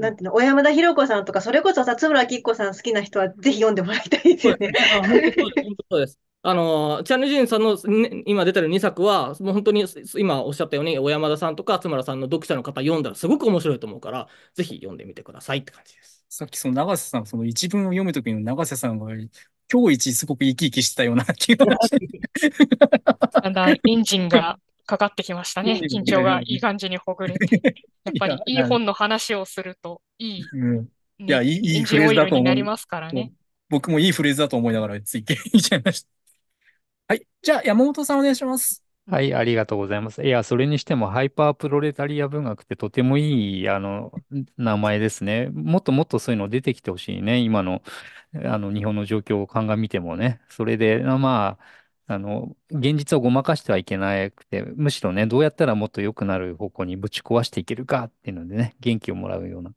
Speaker 4: なんていうの、小山田博子さんとか、それこそさ、津村きっこさん好きな人は、ぜひ読んでもらいたいですよね。
Speaker 6: そうです。[laughs] あの、チャン・ネジンさんの、ね、今出てる2作は、もう本当に今おっしゃったように、小山田さんとか津村さんの読者の方読んだらすごく面白いと思うから、ぜひ読んでみてくださいって感じで
Speaker 3: す。さっきその永瀬さん、その一文を読むときの永瀬さんが、今日一すごく生き生きしてたような
Speaker 5: 気がして。だんだんエンジンがかかってきましたね。緊張がいい感じにほぐれて。[laughs] やっぱりいい本の話をすると、いい、うん、い
Speaker 3: や、いい、いいフレーズだと思う。
Speaker 1: 僕もいいフレーズだと思いながら、つい聞いちゃいました。
Speaker 3: [laughs] はい。じゃあ、山本さんお願いします。
Speaker 1: はい、ありがとうございます。いや、それにしても、ハイパープロレタリア文学ってとてもいい、あの、名前ですね。もっともっとそういうの出てきてほしいね。今の、あの、日本の状況を鑑みてもね。それで、まあ、あの、現実をごまかしてはいけなくて、むしろね、どうやったらもっと良くなる方向にぶち壊していけるかっていうのでね、元気をもらうような、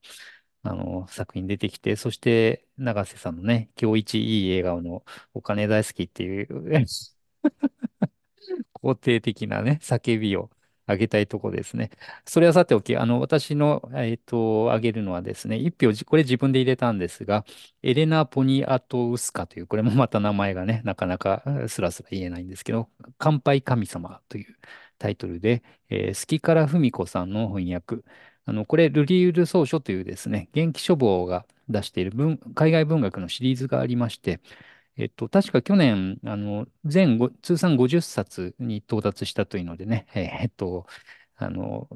Speaker 1: あの、作品出てきて、そして、永瀬さんのね、今日一いい笑顔のお金大好きっていう [laughs] 肯定的なね、叫びをあげたいとこですね。それはさておき、あの、私の、えっ、ー、と、あげるのはですね、一票、これ自分で入れたんですが、エレナ・ポニアトウスカという、これもまた名前がね、なかなかすらすら言えないんですけど、乾杯神様というタイトルで、えー、カラ・フミコさんの翻訳、あの、これ、ルリウル草書というですね、元気書房が出している海外文学のシリーズがありまして、えっと、確か去年、あの、全通算50冊に到達したというのでね、えっと、あの、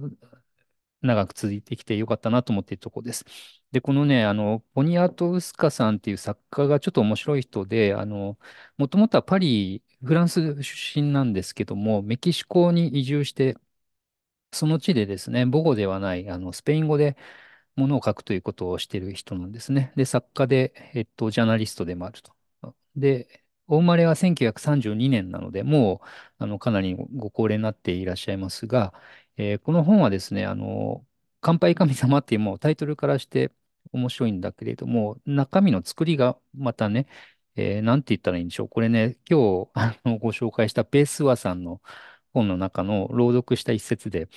Speaker 1: 長く続いてきてよかったなと思っているところです。で、このね、あの、ポニアート・ウスカさんっていう作家がちょっと面白い人で、あの、もともとはパリ、フランス出身なんですけども、メキシコに移住して、その地でですね、母語ではない、あの、スペイン語でものを書くということをしている人なんですね。で、作家で、えっと、ジャーナリストでもあると。で、お生まれは1932年なので、もうあのかなりご高齢になっていらっしゃいますが、えー、この本はですね、あの、乾杯神様っていうもうタイトルからして面白いんだけれども、中身の作りがまたね、えー、なんて言ったらいいんでしょう。これね、今日あのご紹介したペースワさんの本の中の朗読した一節で、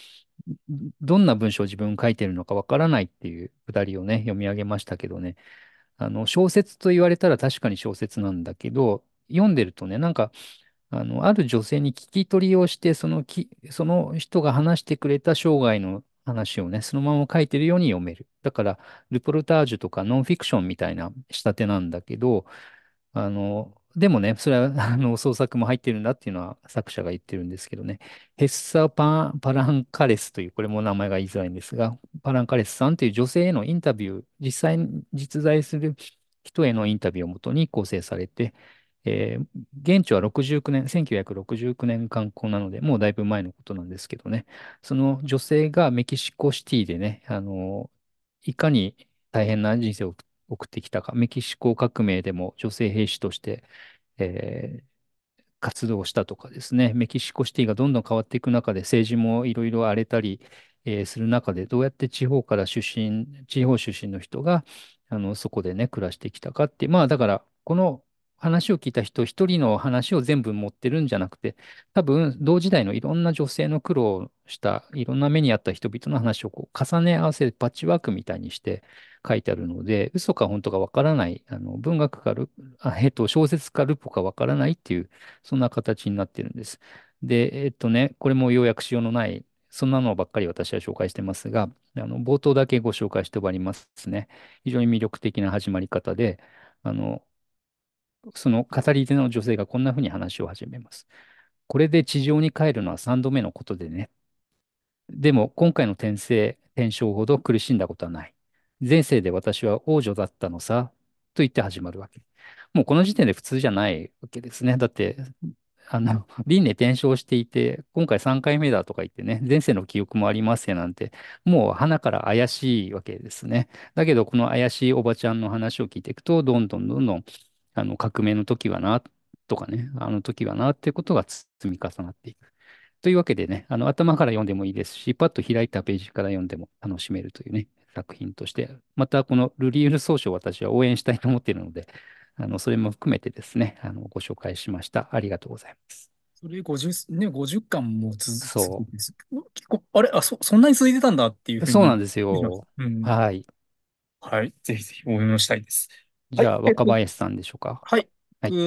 Speaker 1: どんな文章を自分書いてるのかわからないっていうくだりをね、読み上げましたけどね、あの、小説と言われたら確かに小説なんだけど、読んでるとね、なんか、あの、ある女性に聞き取りをして、そのき、その人が話してくれた生涯の話をね、そのまま書いてるように読める。だから、ルポルタージュとかノンフィクションみたいな仕立てなんだけど、あの、でもね、それは、[laughs] あの、創作も入ってるんだっていうのは作者が言ってるんですけどね。ヘッサパ・パランカレスという、これも名前が言いづらいんですが、パランカレスさんという女性へのインタビュー、実際に実在する人へのインタビューをもとに構成されて、えー、現地は69年、1969年刊行なので、もうだいぶ前のことなんですけどね。その女性がメキシコシティでね、あの、いかに大変な人生を送って送ってきたか、メキシコ革命でも女性兵士として、えー、活動したとかですね、メキシコシティがどんどん変わっていく中で政治もいろいろ荒れたり、えー、する中で、どうやって地方から出身、地方出身の人が、あの、そこでね、暮らしてきたかって、まあだから、この話を聞いた人一人の話を全部持ってるんじゃなくて、多分同時代のいろんな女性の苦労をした、いろんな目にあった人々の話をこう重ね合わせ、パッチワークみたいにして、書いてあるので、嘘か本当かわからない、あの文学かあ、えっと、小説かルポかわからないっていう、そんな形になってるんです。で、えっとね、これも要約しようのない、そんなのばっかり私は紹介してますが、あの冒頭だけご紹介して終わりますね。非常に魅力的な始まり方で、あのその語り手の女性がこんなふうに話を始めます。これで地上に帰るのは3度目のことでね。でも今回の転生、転生ほど苦しんだことはない。前世で私は王女だったのさ、と言って始まるわけ。もうこの時点で普通じゃないわけですね。だって、あの、輪廻転生していて、今回3回目だとか言ってね、前世の記憶もありますよなんて、もう鼻から怪しいわけですね。だけど、この怪しいおばちゃんの話を聞いていくと、どんどんどんどん、あの、革命の時はな、とかね、あの時はな、っていうことが積み重なっていく。というわけでね、あの頭から読んでもいいですし、パッと開いたページから読んでも楽しめるというね、作品として、またこのルリール総書を私は応援したいと思っているので、あのそれも含めてですね、あのご紹介しました。ありがとうございます。
Speaker 3: それ 50, ね、50巻も続
Speaker 1: そう。
Speaker 3: 結構、あれあそ、そんなに続いてたんだっていうふうに。そうなんですよ。うん、
Speaker 1: はい。はい。ぜひぜひ応援をしたいです。じゃあ、若林さんでしょうか。
Speaker 3: はい。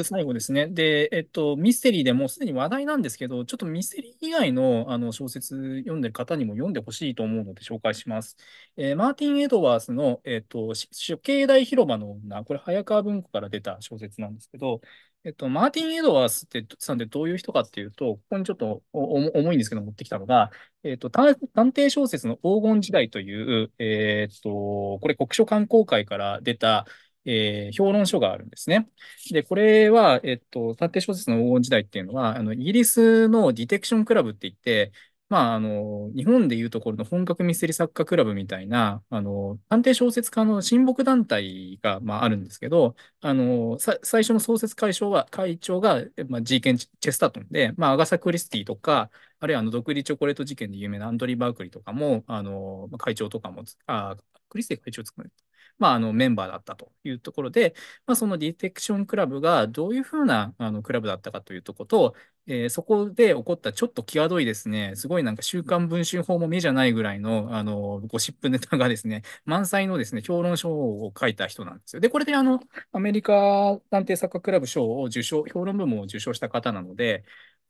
Speaker 3: 最後ですね。で、えっと、ミステリーでもうすでに話題なんですけど、ちょっとミステリー以外の、あの小説読んでる方にも読んでほしいと思うので紹介します。えーマーティン・エドワーズの、えっと、し処刑台広場の女、これ、早川文庫から出た小説なんですけど、えっと、マーティン・エドワーズってさんでどういう人かっていうと、ここにちょっとおお重いんですけど持ってきたのが、えっと、探探偵小説の黄金時代という、えっと、これ国書観光会から出た、えー、評論書があるんですね。で、これは、えっと、探偵小説の黄金時代っていうのは、あの、イギリスのディテクションクラブって言って、まあ、あの、日本でいうところの本格ミステリー作家クラブみたいな、あの、探偵小説家の親睦団体が、まあ、あるんですけど、あの、最初の創設会長は、会長が、まあ、ーケン・チェスタートンで、まあ、アガサ・クリスティとか、あるいは、あの、独立チョコレート事件で有名なアンドリー・バークリーとかも、あの、会長とかも、あ、クリスティ会長つかない。まあ、あのメンバーだったというところで、まあ、そのディテクションクラブがどういうふうなあのクラブだったかというとこと、えー、そこで起こったちょっと際どいですね、すごいなんか週刊文春法も目じゃないぐらいの、あの、ゴシップネタがですね、満載のですね、評論書を書いた人なんですよ。で、これであの、アメリカ探偵作家クラブ賞を受賞、評論部門を受賞した方なので、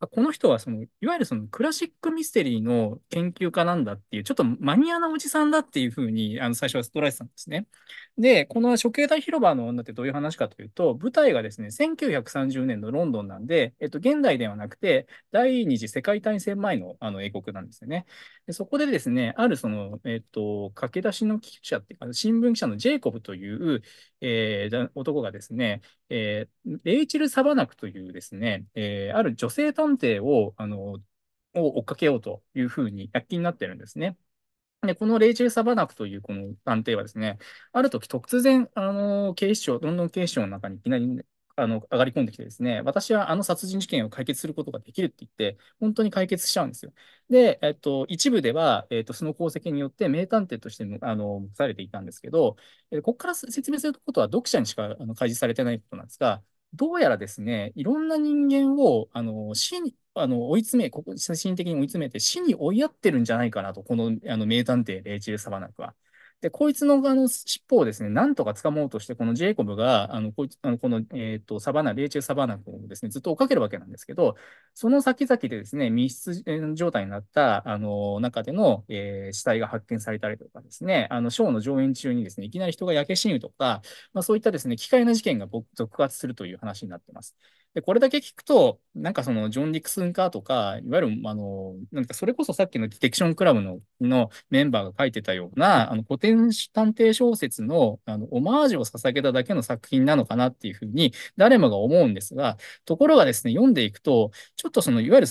Speaker 3: この人はその、いわゆるそのクラシックミステリーの研究家なんだっていう、ちょっとマニアなおじさんだっていうふうに、あの、最初は捉えてたんですね。で、この処刑台広場の女ってどういう話かというと、舞台がですね、1930年のロンドンなんで、えっと、現代ではなくて、第二次世界大戦前のあの英国なんですよね。でそこでですね、あるその、えっと、駆け出しの記者っていうか、新聞記者のジェイコブという、えー、男がですね、えー、レイチル・サバナクというですね、えー、ある女性探偵を、あの、を追っかけようというふうに躍起になってるんですね。で、このレイチェル・サバナクというこの探偵はですね、ある時突然、あの、警視庁、ロンドン警視庁の中にいきなりあの上がり込んできてですね、私はあの殺人事件を解決することができるって言って、本当に解決しちゃうんですよ。で、えっと、一部では、えっと、その功績によって名探偵としてあの持れていたんですけど、えここから説明することは読者にしかあの開示されてないことなんですが、どうやらですね、いろんな人間をあの死にあの追い詰め、ここ精神的に追い詰めて死に追いやってるんじゃないかなと、このあの名探偵、レイチェル・サバナクは。で、こいつのあの尻尾をですね、なんとか掴もうとして、このジェイコブが、あのこいつあのこの、えーと、サバナ、霊中サバナをですね、ずっと追っかけるわけなんですけど、その先々でですね、密室状態になったあの中での、えー、死体が発見されたりとかですね、あのショーの上演中にですね、いきなり人が焼け死ぬとか、まあ、そういったですね、奇怪な事件が続発するという話になってます。で、これだけ聞くと、なんかそのジョン・ディクスンーとか、いわゆる、あの、なんかそれこそさっきのディテクションクラブののメンバーが書いてたような、あの古典探偵小説のあのオマージュを捧げただけの作品なのかなっていうふうに誰もが思うんですが、ところがですね、読んでいくと、ちょっとそのいわゆる、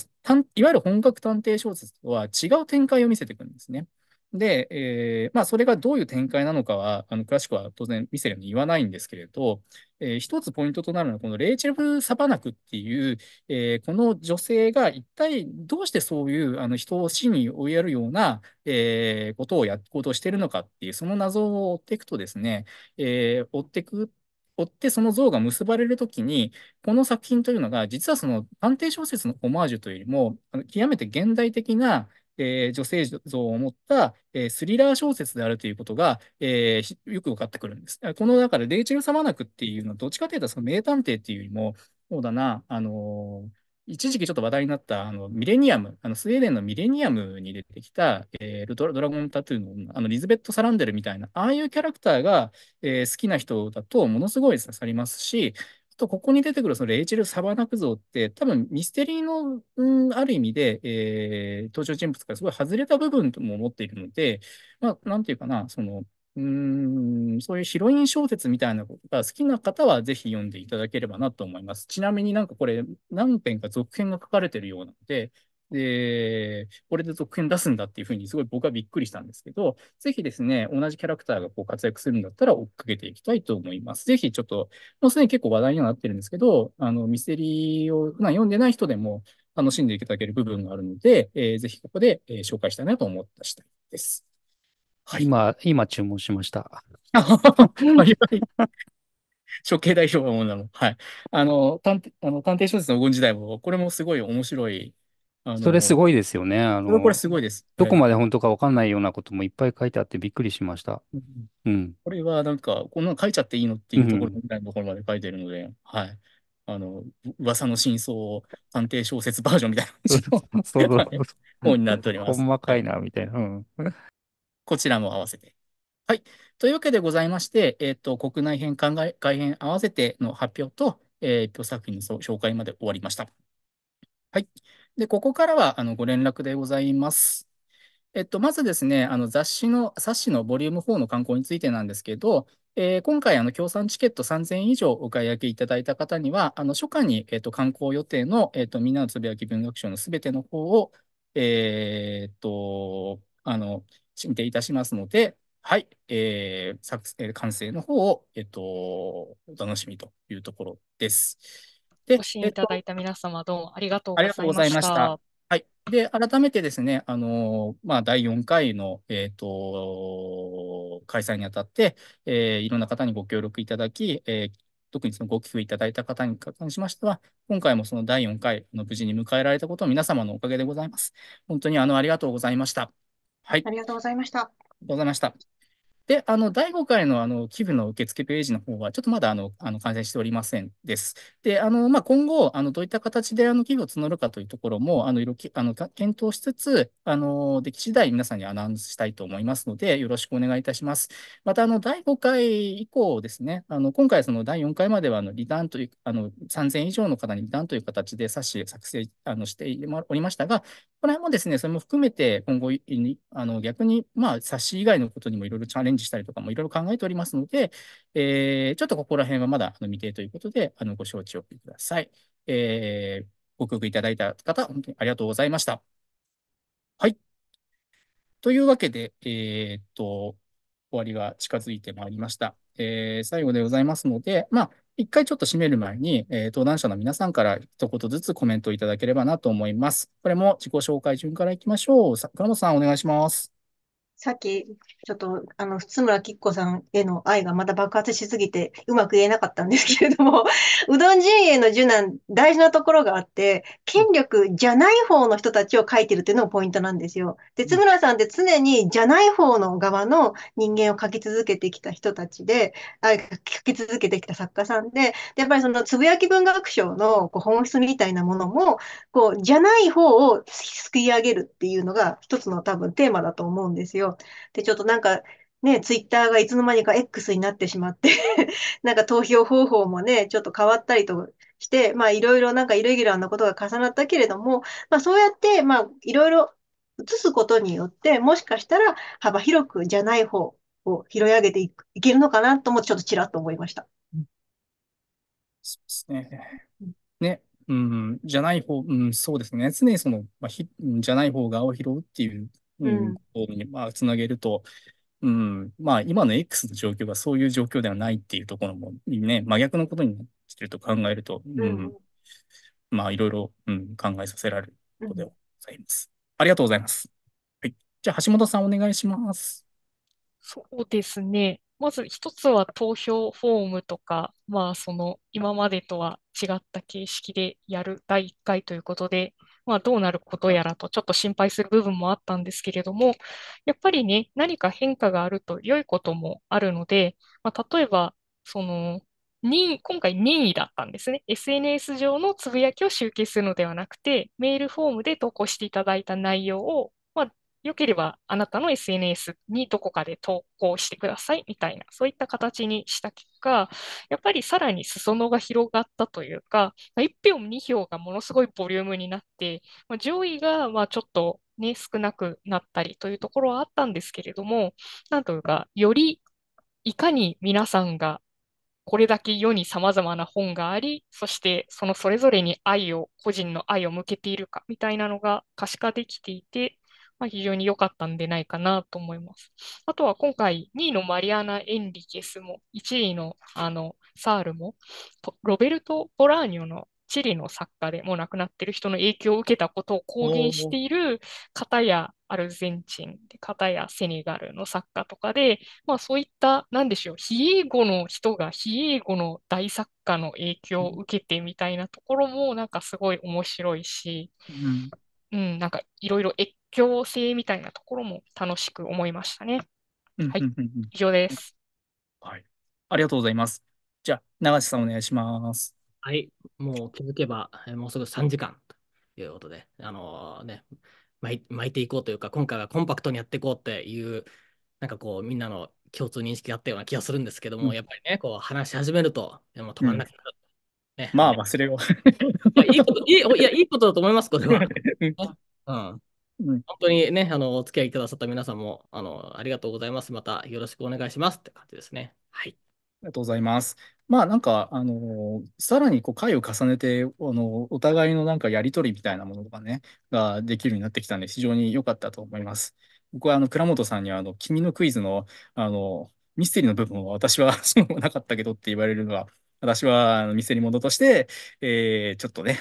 Speaker 3: いわゆる本格探偵小説とは違う展開を見せていくんですね。で、えー、まあ、それがどういう展開なのかは、あの詳しくは当然ミセルに言わないんですけれど、えー、一つポイントとなるのは、このレイチェル・サバナクっていう、えー、この女性が一体どうしてそういうあの人を死に追いやるような、えことをやことしているのかっていう、その謎を追っていくとですね、え追っていく追ってその像が結ばれるときに、この作品というのが、実はその探偵小説のオマージュというよりも、あの極めて現代的な、えー、女性像を持った、えー、スリラー小説であるということが、えー、よく分かってくるんです。この中でレイチェル・サマナクっていうのはどっちかというとその名探偵っていうよりもそうだな、あの一時期ちょっと話題になったあのミレニアム、あのスウェーデンのミレニアムに出てきた、えー、ドラゴンタトゥーのあのリズベット・サランデルみたいな、ああいうキャラクターが、えー、好きな人だとものすごい刺さりますし、とここに出てくるそのレイチェル・サバナク像って、多分ミステリーの、うん、ある意味で、えー、登場人物からすごい外れた部分とも思っているので、まあ、なんていうかな、その、うんそういうヒロイン小説みたいなことが好きな方はぜひ読んでいただければなと思います。ちなみになんかこれ何編か続編が書かれてるようなので、で、これで続編出すんだっていうふうにすごい僕はびっくりしたんですけど、ぜひですね、同じキャラクターがこう活躍するんだったら追っかけていきたいと思います。ぜひちょっと、もうすでに結構話題にはなってるんですけど、あの、ミステリーを普段読んでない人でも楽しんでいただける部分があるので、えー、ぜひここで、えー、紹介したいなと思った次第です。はい。今、今注文しました。
Speaker 4: [laughs]
Speaker 3: 処刑代表のもの。はい。あの、探偵、あの探偵小説の黄金時代も、これもすごい面白いあそれ
Speaker 1: すの、ごいですよね。あこれ、これの、
Speaker 3: すごいです。どはこい。まで
Speaker 1: 本当かわかんないようなこともいっぱい書いてあってびっくりしました。うんうん。
Speaker 3: これはなんか、こんなの書いちゃっていいのっていうところみたいなところまで書いてるので、はい。あの、噂の真相を探偵小説バージョンみたいな感じの、そうそうじはい、う。本になっておりまんす。ま
Speaker 1: はかいい。な、みたいな。う
Speaker 3: ん。こちらも合わせて。はい。というわけでございまして、えっと、国内編、海外編合わせての発表と、えー、一作品の紹介まで終わりました。はい。で、ここからはあのご連絡でございます。えっと、まずですね、あの雑誌の、冊子のボリューム4の観光についてなんですけど、えー、今回、あの、協賛チケット3000円以上お買い上げいただいた方には、あの、初夏に、えっと、観光予定の、えっと、みんなのつぶやき文学賞のすべての方を、えー、っと、あの、進呈いたしますので、はい、えー、作、成完成の方を、えっと、お楽しみというところです。
Speaker 5: で、ご支援いただいた皆様、どうもありがとうございました。はい。で、改め
Speaker 3: てですね、あのー、まあ、第4回の、えっ、ー、と、開催にあたって、えー、いろんな方にご協力いただき、えー、特にそのご寄付いただいた方に関しましては、今回もその第4回の無事に迎えられたことは皆様のおかげでございます。本当にあの、ありがとうございました。はい。
Speaker 4: ありがとうございました。ありが
Speaker 3: とうございました。で、あの、第5回の、あの、寄付の受付ページの方は、ちょっとまだ、あの、あの完成しておりませんです。で、あの、まあ、今後、あの、どういった形で、あの、寄付を募るかというところも、あの、いろ、あの、検討しつつ、あの、でき次第皆さんにアナウンスしたいと思いますので、よろしくお願いいたします。また、あの、第5回以降ですね、あの、今回、その、第4回までは、あの、離ンという、あの、3000以上の方に離ンという形で冊子作成、あの、しておりましたが、こら辺もですね、それも含めて、今後、あの逆に、まあ、冊子以外のことにもいろいろチャレンジしたりとかもいろいろ考えておりますので、えー、ちょっとここら辺はまだ未定ということで、あのご承知おきください。えー、ご協力いただいた方、本当にありがとうございました。はい。というわけで、えー、っと、終わりが近づいてまいりました。えー、最後でございますので、まあ、一回ちょっと締める前に、えー、登壇者の皆さんから一言ずつコメントいただければなと思います。これも自己紹介順からいきましょう。倉本さん、お願いします。
Speaker 4: さっき、ちょっと、あの、津村きっこさんへの愛がまた爆発しすぎて、うまく言えなかったんですけれども、[laughs] うどん陣営の受難、大事なところがあって、権力じゃない方の人たちを書いてるっていうのがポイントなんですよ。で、津村さんって常にじゃない方の側の人間を書き続けてきた人たちで、あ書き続けてきた作家さんで、でやっぱりそのつぶやき文学賞のこう本質みたいなものも、こう、じゃない方をすくい上げるっていうのが一つの多分テーマだと思うんですよ。で、ちょっとなんか、ね、ツイッターがいつの間にか X になってしまって [laughs] なんか投票方法もね、ちょっと変わったりとして、まあいろいろなんかイレギュラーなことが重なったけれども、まあそうやって、まあいろいろ移すことによって、もしかしたら幅広くじゃない方を拾い上げていけるのかなともちょっとちらっと思いました。
Speaker 3: そうですね。ね、うん、じゃない方、うん、そうですね。常にその、まあ、ひじゃない方がを拾うっていううん、に、まあ、つなげると、うん、まあ、今の X の状況がそういう状況ではないっていうところもね、真逆のことになってると考えると、うん、まあ、いろいろ、うん、考えさせられることでございます。ありがとうございます。はい。
Speaker 5: じゃあ、橋本さんお願いします。そうですね。まず一つは投票フォームとか、まあ、その今までとは違った形式でやる第一回ということで、まあ、どうなることやらとちょっと心配する部分もあったんですけれども、やっぱりね、何か変化があると良いこともあるので、まあ、例えば、その、任意、今回任意だったんですね。SNS 上のつぶやきを集計するのではなくて、メールフォームで投稿していただいた内容をよければあなたの SNS にどこかで投稿してくださいみたいな、そういった形にした結果、やっぱりさらに裾野が広がったというか、1票、2票がものすごいボリュームになって、まあ、上位がまあちょっと、ね、少なくなったりというところはあったんですけれども、なんというか、よりいかに皆さんがこれだけ世にさまざまな本があり、そしてそのそれぞれに愛を、個人の愛を向けているかみたいなのが可視化できていて、まあ、非常に良かったんでないかなと思います。あとは今回2位のマリアナ・エンリケスも1位のあのサールもロベルト・ボラーニョのチリの作家でもう亡くなってる人の影響を受けたことを公言している方やアルゼンチンで方やセネガルの作家とかで、まあ、そういった何でしょう非英語の人が非英語の大作家の影響を受けてみたいなところもなんかすごい面白いし、うん、うん、なんかいろいろ越境性みたいなところも楽しく思いましたね。はい、以上です。
Speaker 3: はい、ありがとうございます。
Speaker 5: じゃあ、永瀬さんお願いします。
Speaker 6: はい、もう気づけば、もうすぐ3時間ということで、あのー、ね、巻いていこうというか、今回はコンパクトにやっていこうっていう、なんかこう、みんなの共通認識があったような気がするんですけども、うん、やっぱりね、こう話し始めると、でも止まらなくなるね、まあ忘れよういいいこといい。いや、いいことだと思います、これは。うんうん、本当にね、あの、お付き合いくださった皆さんも、あの、ありがとうございます。またよろしくお願いしますって感じですね。はい。あ
Speaker 3: りがとうございます。まあなんか、あのー、さらにこう回を重ねて、あのー、お互いのなんかやりとりみたいなものとかね、ができるようになってきたんで、非常に良かったと思います。僕はあの、倉本さんには、あの、君のクイズの、あの、ミステリーの部分は私は [laughs] そうなかったけどって言われるのは、私は店に戻として、えー、ちょっとね、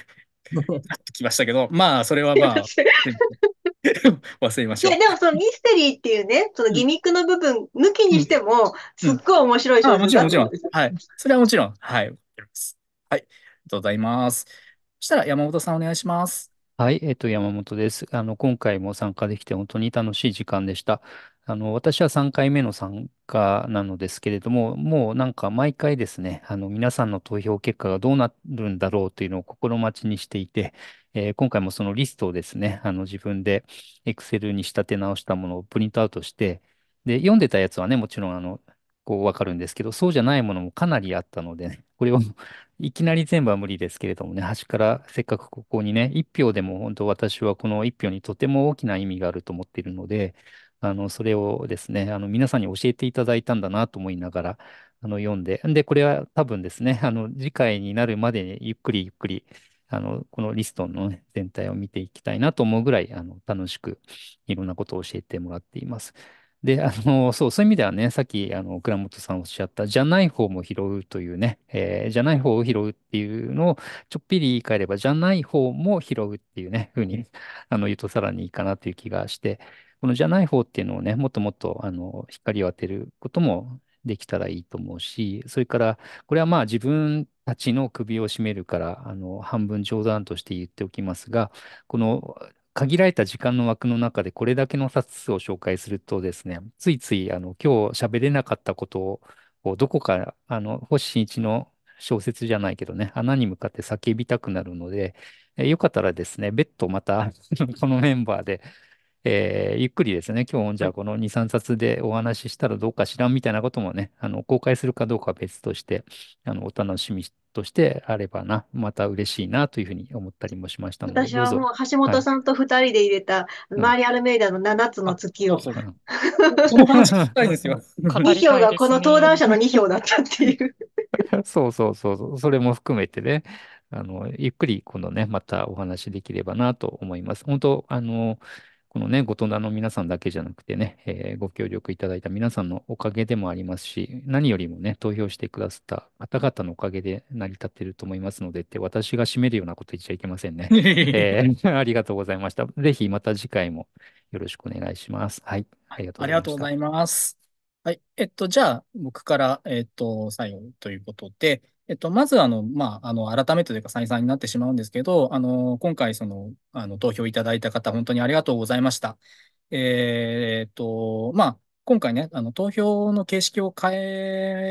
Speaker 3: [laughs] 来ましたけど、まあ、それはまあ、
Speaker 4: [laughs] 忘れましょう。いや、でもそのミステリーっていうね、そのギミックの部分抜きにしても、すっごい面白い小うん、もちろん、もちろん。
Speaker 3: はい。それはもちろん。はい。はい。ありがとうございます。そしたら山本さんお願い
Speaker 1: します。はい、えっと、山本です。あの、今回も参加できて本当に楽しい時間でした。あの、私は3回目の参加なのですけれども、もうなんか毎回ですね、あの、皆さんの投票結果がどうなるんだろうというのを心待ちにしていて、えー今回もそのリストをですね、あの、自分で Excel に仕立て直したものをプリントアウトして、で、読んでたやつはね、もちろん、あの、こうわかるんですけど、そうじゃないものもかなりあったのでね、[laughs] これを [laughs] いきなり全部は無理ですけれどもね、端からせっかくここにね、1票でも本当私はこの1票にとても大きな意味があると思っているので、あの、それをですね、あの、皆さんに教えていただいたんだなと思いながら、あの、読んで、で、これは多分ですね、[laughs] あの、次回になるまでにゆっくりゆっくり、あの、このリストの、ね、全体を見ていきたいなと思うぐらい、あの、楽しくいろんなことを教えてもらっています。で、あの、そう、そういう意味ではね、さっき、あの、倉本さんおっしゃった、じゃない方も拾うというね、えじゃない方を拾うっていうのを、ちょっぴり言い換えれば、じゃない方も拾うっていうね、ふうに、あの、言うとさらにいいかなという気がして、このじゃない方っていうのをね、もっともっとあの光を当てることもできたらいいと思うし、それから、これはまあ自分たちの首を絞めるから、あの半分冗談として言っておきますが、この限られた時間の枠の中でこれだけの冊数を紹介するとですね、ついついあの今日喋れなかったことをどこかあの星新一の小説じゃないけどね、穴に向かって叫びたくなるので、よかったらですね、別途また [laughs] このメンバーでえー、ゆっくりですね、今日じゃあこの2、3冊でお話ししたらどうか知らんみたいなこともね、あの公開するかどうかは別として、あのお楽しみとしてあればな、また嬉しいなというふうに思ったりもしましたので。私はもう橋本
Speaker 4: さんと2人で入れた、はい、マリアルメイダーの7つの月を。2
Speaker 3: 票がこの登
Speaker 4: 壇者の2票だったっていう。
Speaker 1: [laughs] そうそうそうそれも含めてね、あのゆっくり今度ね、またお話できればなと思います。本当あのこのね、ごとなの皆さんだけじゃなくてね、えー、ご協力いただいた皆さんのおかげでもありますし、何よりもね、投票してくださった方々のおかげで成り立っていると思いますのでって、私が締めるようなこと言っちゃいけませんね。[laughs] えー、ありがとうございました。ぜひまた次回もよろしくお願いします。はい、ありがと
Speaker 3: うございます。はい、えっと、じゃあ、僕から、えっと、最後ということで、えっと、まず、あの、まあ、あの、改めてというか再三になってしまうんですけど、あの、今回、その、あの、投票いただいた方、本当にありがとうございました。えー、っと、まあ、今回ね、あの、投票の形式を変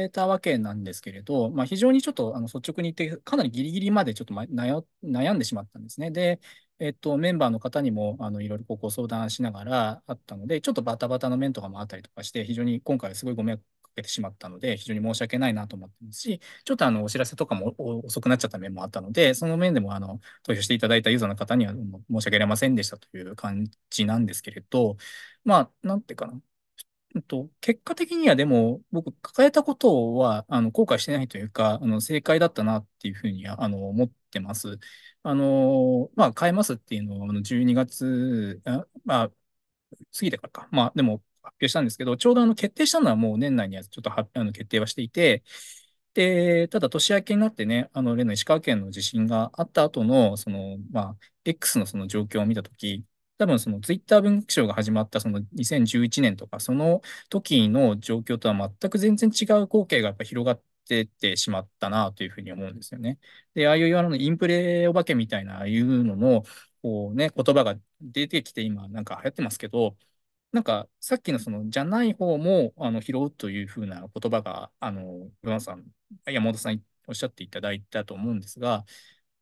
Speaker 3: えたわけなんですけれど、まあ、非常にちょっと、あの、率直に言って、かなりギリギリまでちょっと悩悩んでしまったんですね。で、えっと、メンバーの方にもあのいろいろご相談しながらあったので、ちょっとバタバタの面とかもあったりとかして、非常に今回はすごいご迷惑けてしまったので、非常に申し訳ないなと思ってますし、ちょっとあのお知らせとかも遅くなっちゃった面もあったので、その面でもあの投票していただいたユーザーの方には申し訳ありませんでしたという感じなんですけれど、まあ、なんていうかな。と、結果的にはでも、僕、抱えたことは、あの、後悔してないというか、あの、正解だったなっていうふうに、あの、思ってます。あの、まあ、変えますっていうのは、あの、12月、あまあ、過ぎてからか。まあ、でも、発表したんですけど、ちょうどあの決定したのはもう年内にはちょっとあの決定はしていて、で、ただ年明けになってね、あの例の石川県の地震があった後の、その、まあ、X のその状況を見たとき、多分そのツイッター文章が始まったその2011年とか、その時の状況とは全く全然違う光景がやっぱ広がってってしまったなというふうに思うんですよね。で、ああいうあのインプレお化けみたいな、ああいうのの、こうね、言葉が出てきて今なんか流行ってますけど、なんか、さっきのその、じゃない方も、あの、拾うというふうな言葉が、あの、岩野さん、山本さんおっしゃっていただいたと思うんですが、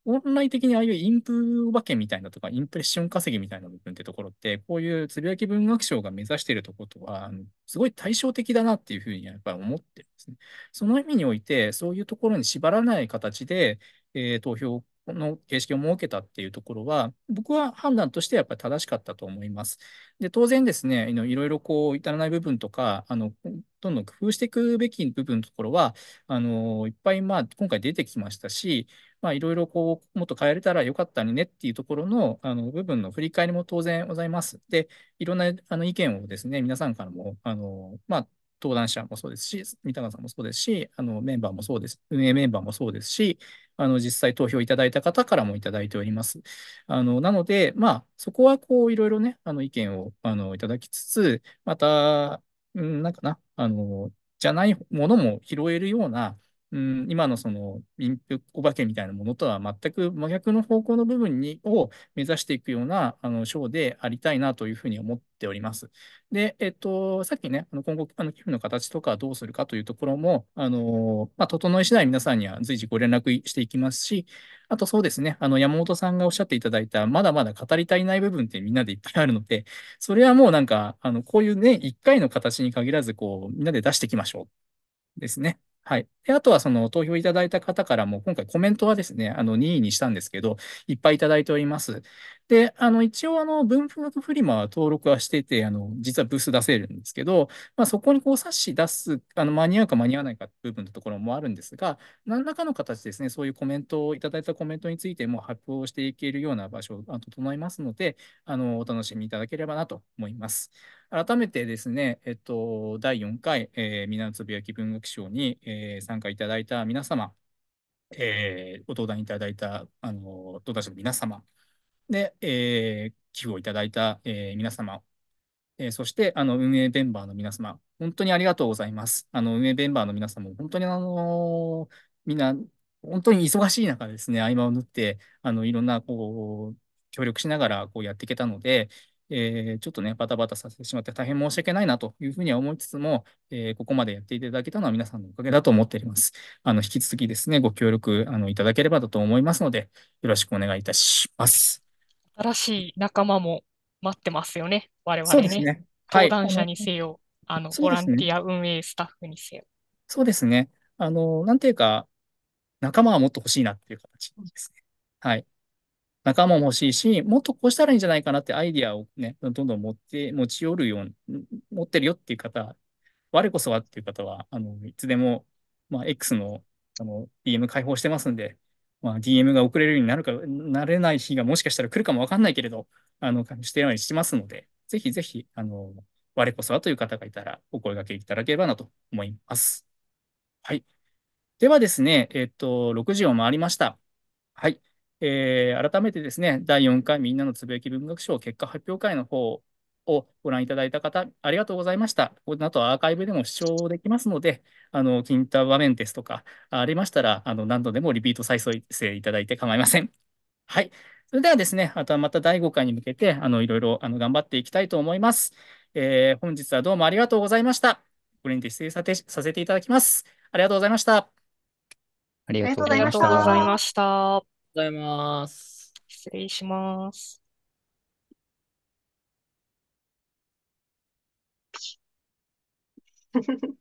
Speaker 3: オンライン的にああいうインプお化けみたいなとか、インプレッション稼ぎみたいな部分ってところって、こういうつぶやき文学賞が目指しているところとは、すごい対照的だなっていうふうにやっぱり思ってるんですね。その意味において、そういうところに縛らない形で、えー、投票の形式を設けたっていうところは、僕は判断としてやっぱり正しかったと思います。で、当然ですね、いろいろこう、至らない部分とか、あの、どんどん工夫していくべき部分のところは、あの、いっぱい、まあ、今回出てきましたし、まあ、いろいろこう、もっと変えれたらよかったねっていうところの、あの、部分の振り返りも当然ございます。で、いろんな、あの、意見をですね、皆さんからも、あの、まあ、登壇者もそうですし、三鷹さんもそうですし、あのメンバーもそうです、運営メンバーもそうですし、あの実際投票いただいた方からもいただいております。あのなので、まあ、そこはこういろいろね、あの意見をあのいただきつつ、また、うん、なんかな、あの、じゃないものも拾えるような、うん、今のその民服お化けみたいなものとは全く真逆の方向の部分にを目指していくようなあの章でありたいなというふうに思っております。で、えっと、さっきね、あの今後、あの寄付の形とかどうするかというところも、あのまあ、整い次第皆さんには随時ご連絡していきますし、あとそうですね、あの山本さんがおっしゃっていただいた、まだまだ語り足りない部分ってみんなでいっぱいあるので、それはもうなんか、あのこういうね、一回の形に限らず、こう、みんなで出していきましょう。ですね。はい。で、あとはその投票いただいた方からも、今回コメントはですね、あの任意にしたんですけど、いっぱいいただいております。で、あの、一応、あの、文学フリマは登録はしてて、あの、実はブース出せるんですけど、まあ、そこにこう冊子出す、あの、間に合うか間に合わないか部分のところもあるんですが、何らかの形ですね、そういうコメントを、いただいたコメントについても発表していけるような場所を整えますので、あの、お楽しみいただければなと思います。改めてですね、えっと、第4回、えー、みんなのつぶやき文学賞に、えー、参加いただいた皆様、えー、ご登壇いただいた、あのー、登壇者の皆様、で、えー、寄付をいただいた、えー、皆様、えー、そしてあの運営メンバーの皆様、本当にありがとうございます。あの運営メンバーの皆様、本当に、あのー、みんな、本当に忙しい中ですね、合間を縫って、あのいろんなこう協力しながらこうやっていけたので、えー、ちょっとね、バタバタさせてしまって大変申し訳ないなというふうには思いつつも、えー、ここまでやっていただけたのは皆さんのおかげだと思っております。あの、引き続きですね、ご協力あのいただければだと思いますので、よろしくお願いいたします。
Speaker 5: 新しい仲間も待ってますよね、我々ね。そうですね。はい、登壇者にせよ、あの、ね、ボランティア運営スタッフにせよ。
Speaker 3: そうですね。あの、なんていうか、仲間はもっと欲しいなっていう形ですね。はい。仲間も欲しいし、もっとこうしたらいいんじゃないかなってアイディアをね、どんどん持って、持ち寄るように、持ってるよっていう方、我こそはっていう方は、あの、いつでも、まあ、X の、あの、DM 開放してますんで、まあ、DM が送れるようになるか、なれない日がもしかしたら来るかもわかんないけれど、あの、してるようにしますので、ぜひぜひ、あの、我こそはという方がいたら、お声掛けいただければなと思います。はい。ではですね、えっと、6時を回りました。はい。えー、改めてですね、第4回みんなのつぶやき文学賞結果発表会の方をご覧いただいた方、ありがとうございました。この後アーカイブでも視聴できますので、あの、キンタ場面ですとかありましたら、あの、何度でもリピート再生いただいて構いません。はい。それではですね、あとはまた第5回に向けて、あの、いろいろ、あの、頑張っていきたいと思います。えー、本日はどうもありがとうございました。これにて失礼させていただきます。ありがとうございました。
Speaker 5: ありがとうございました。ございます。失礼し
Speaker 2: ます。[laughs]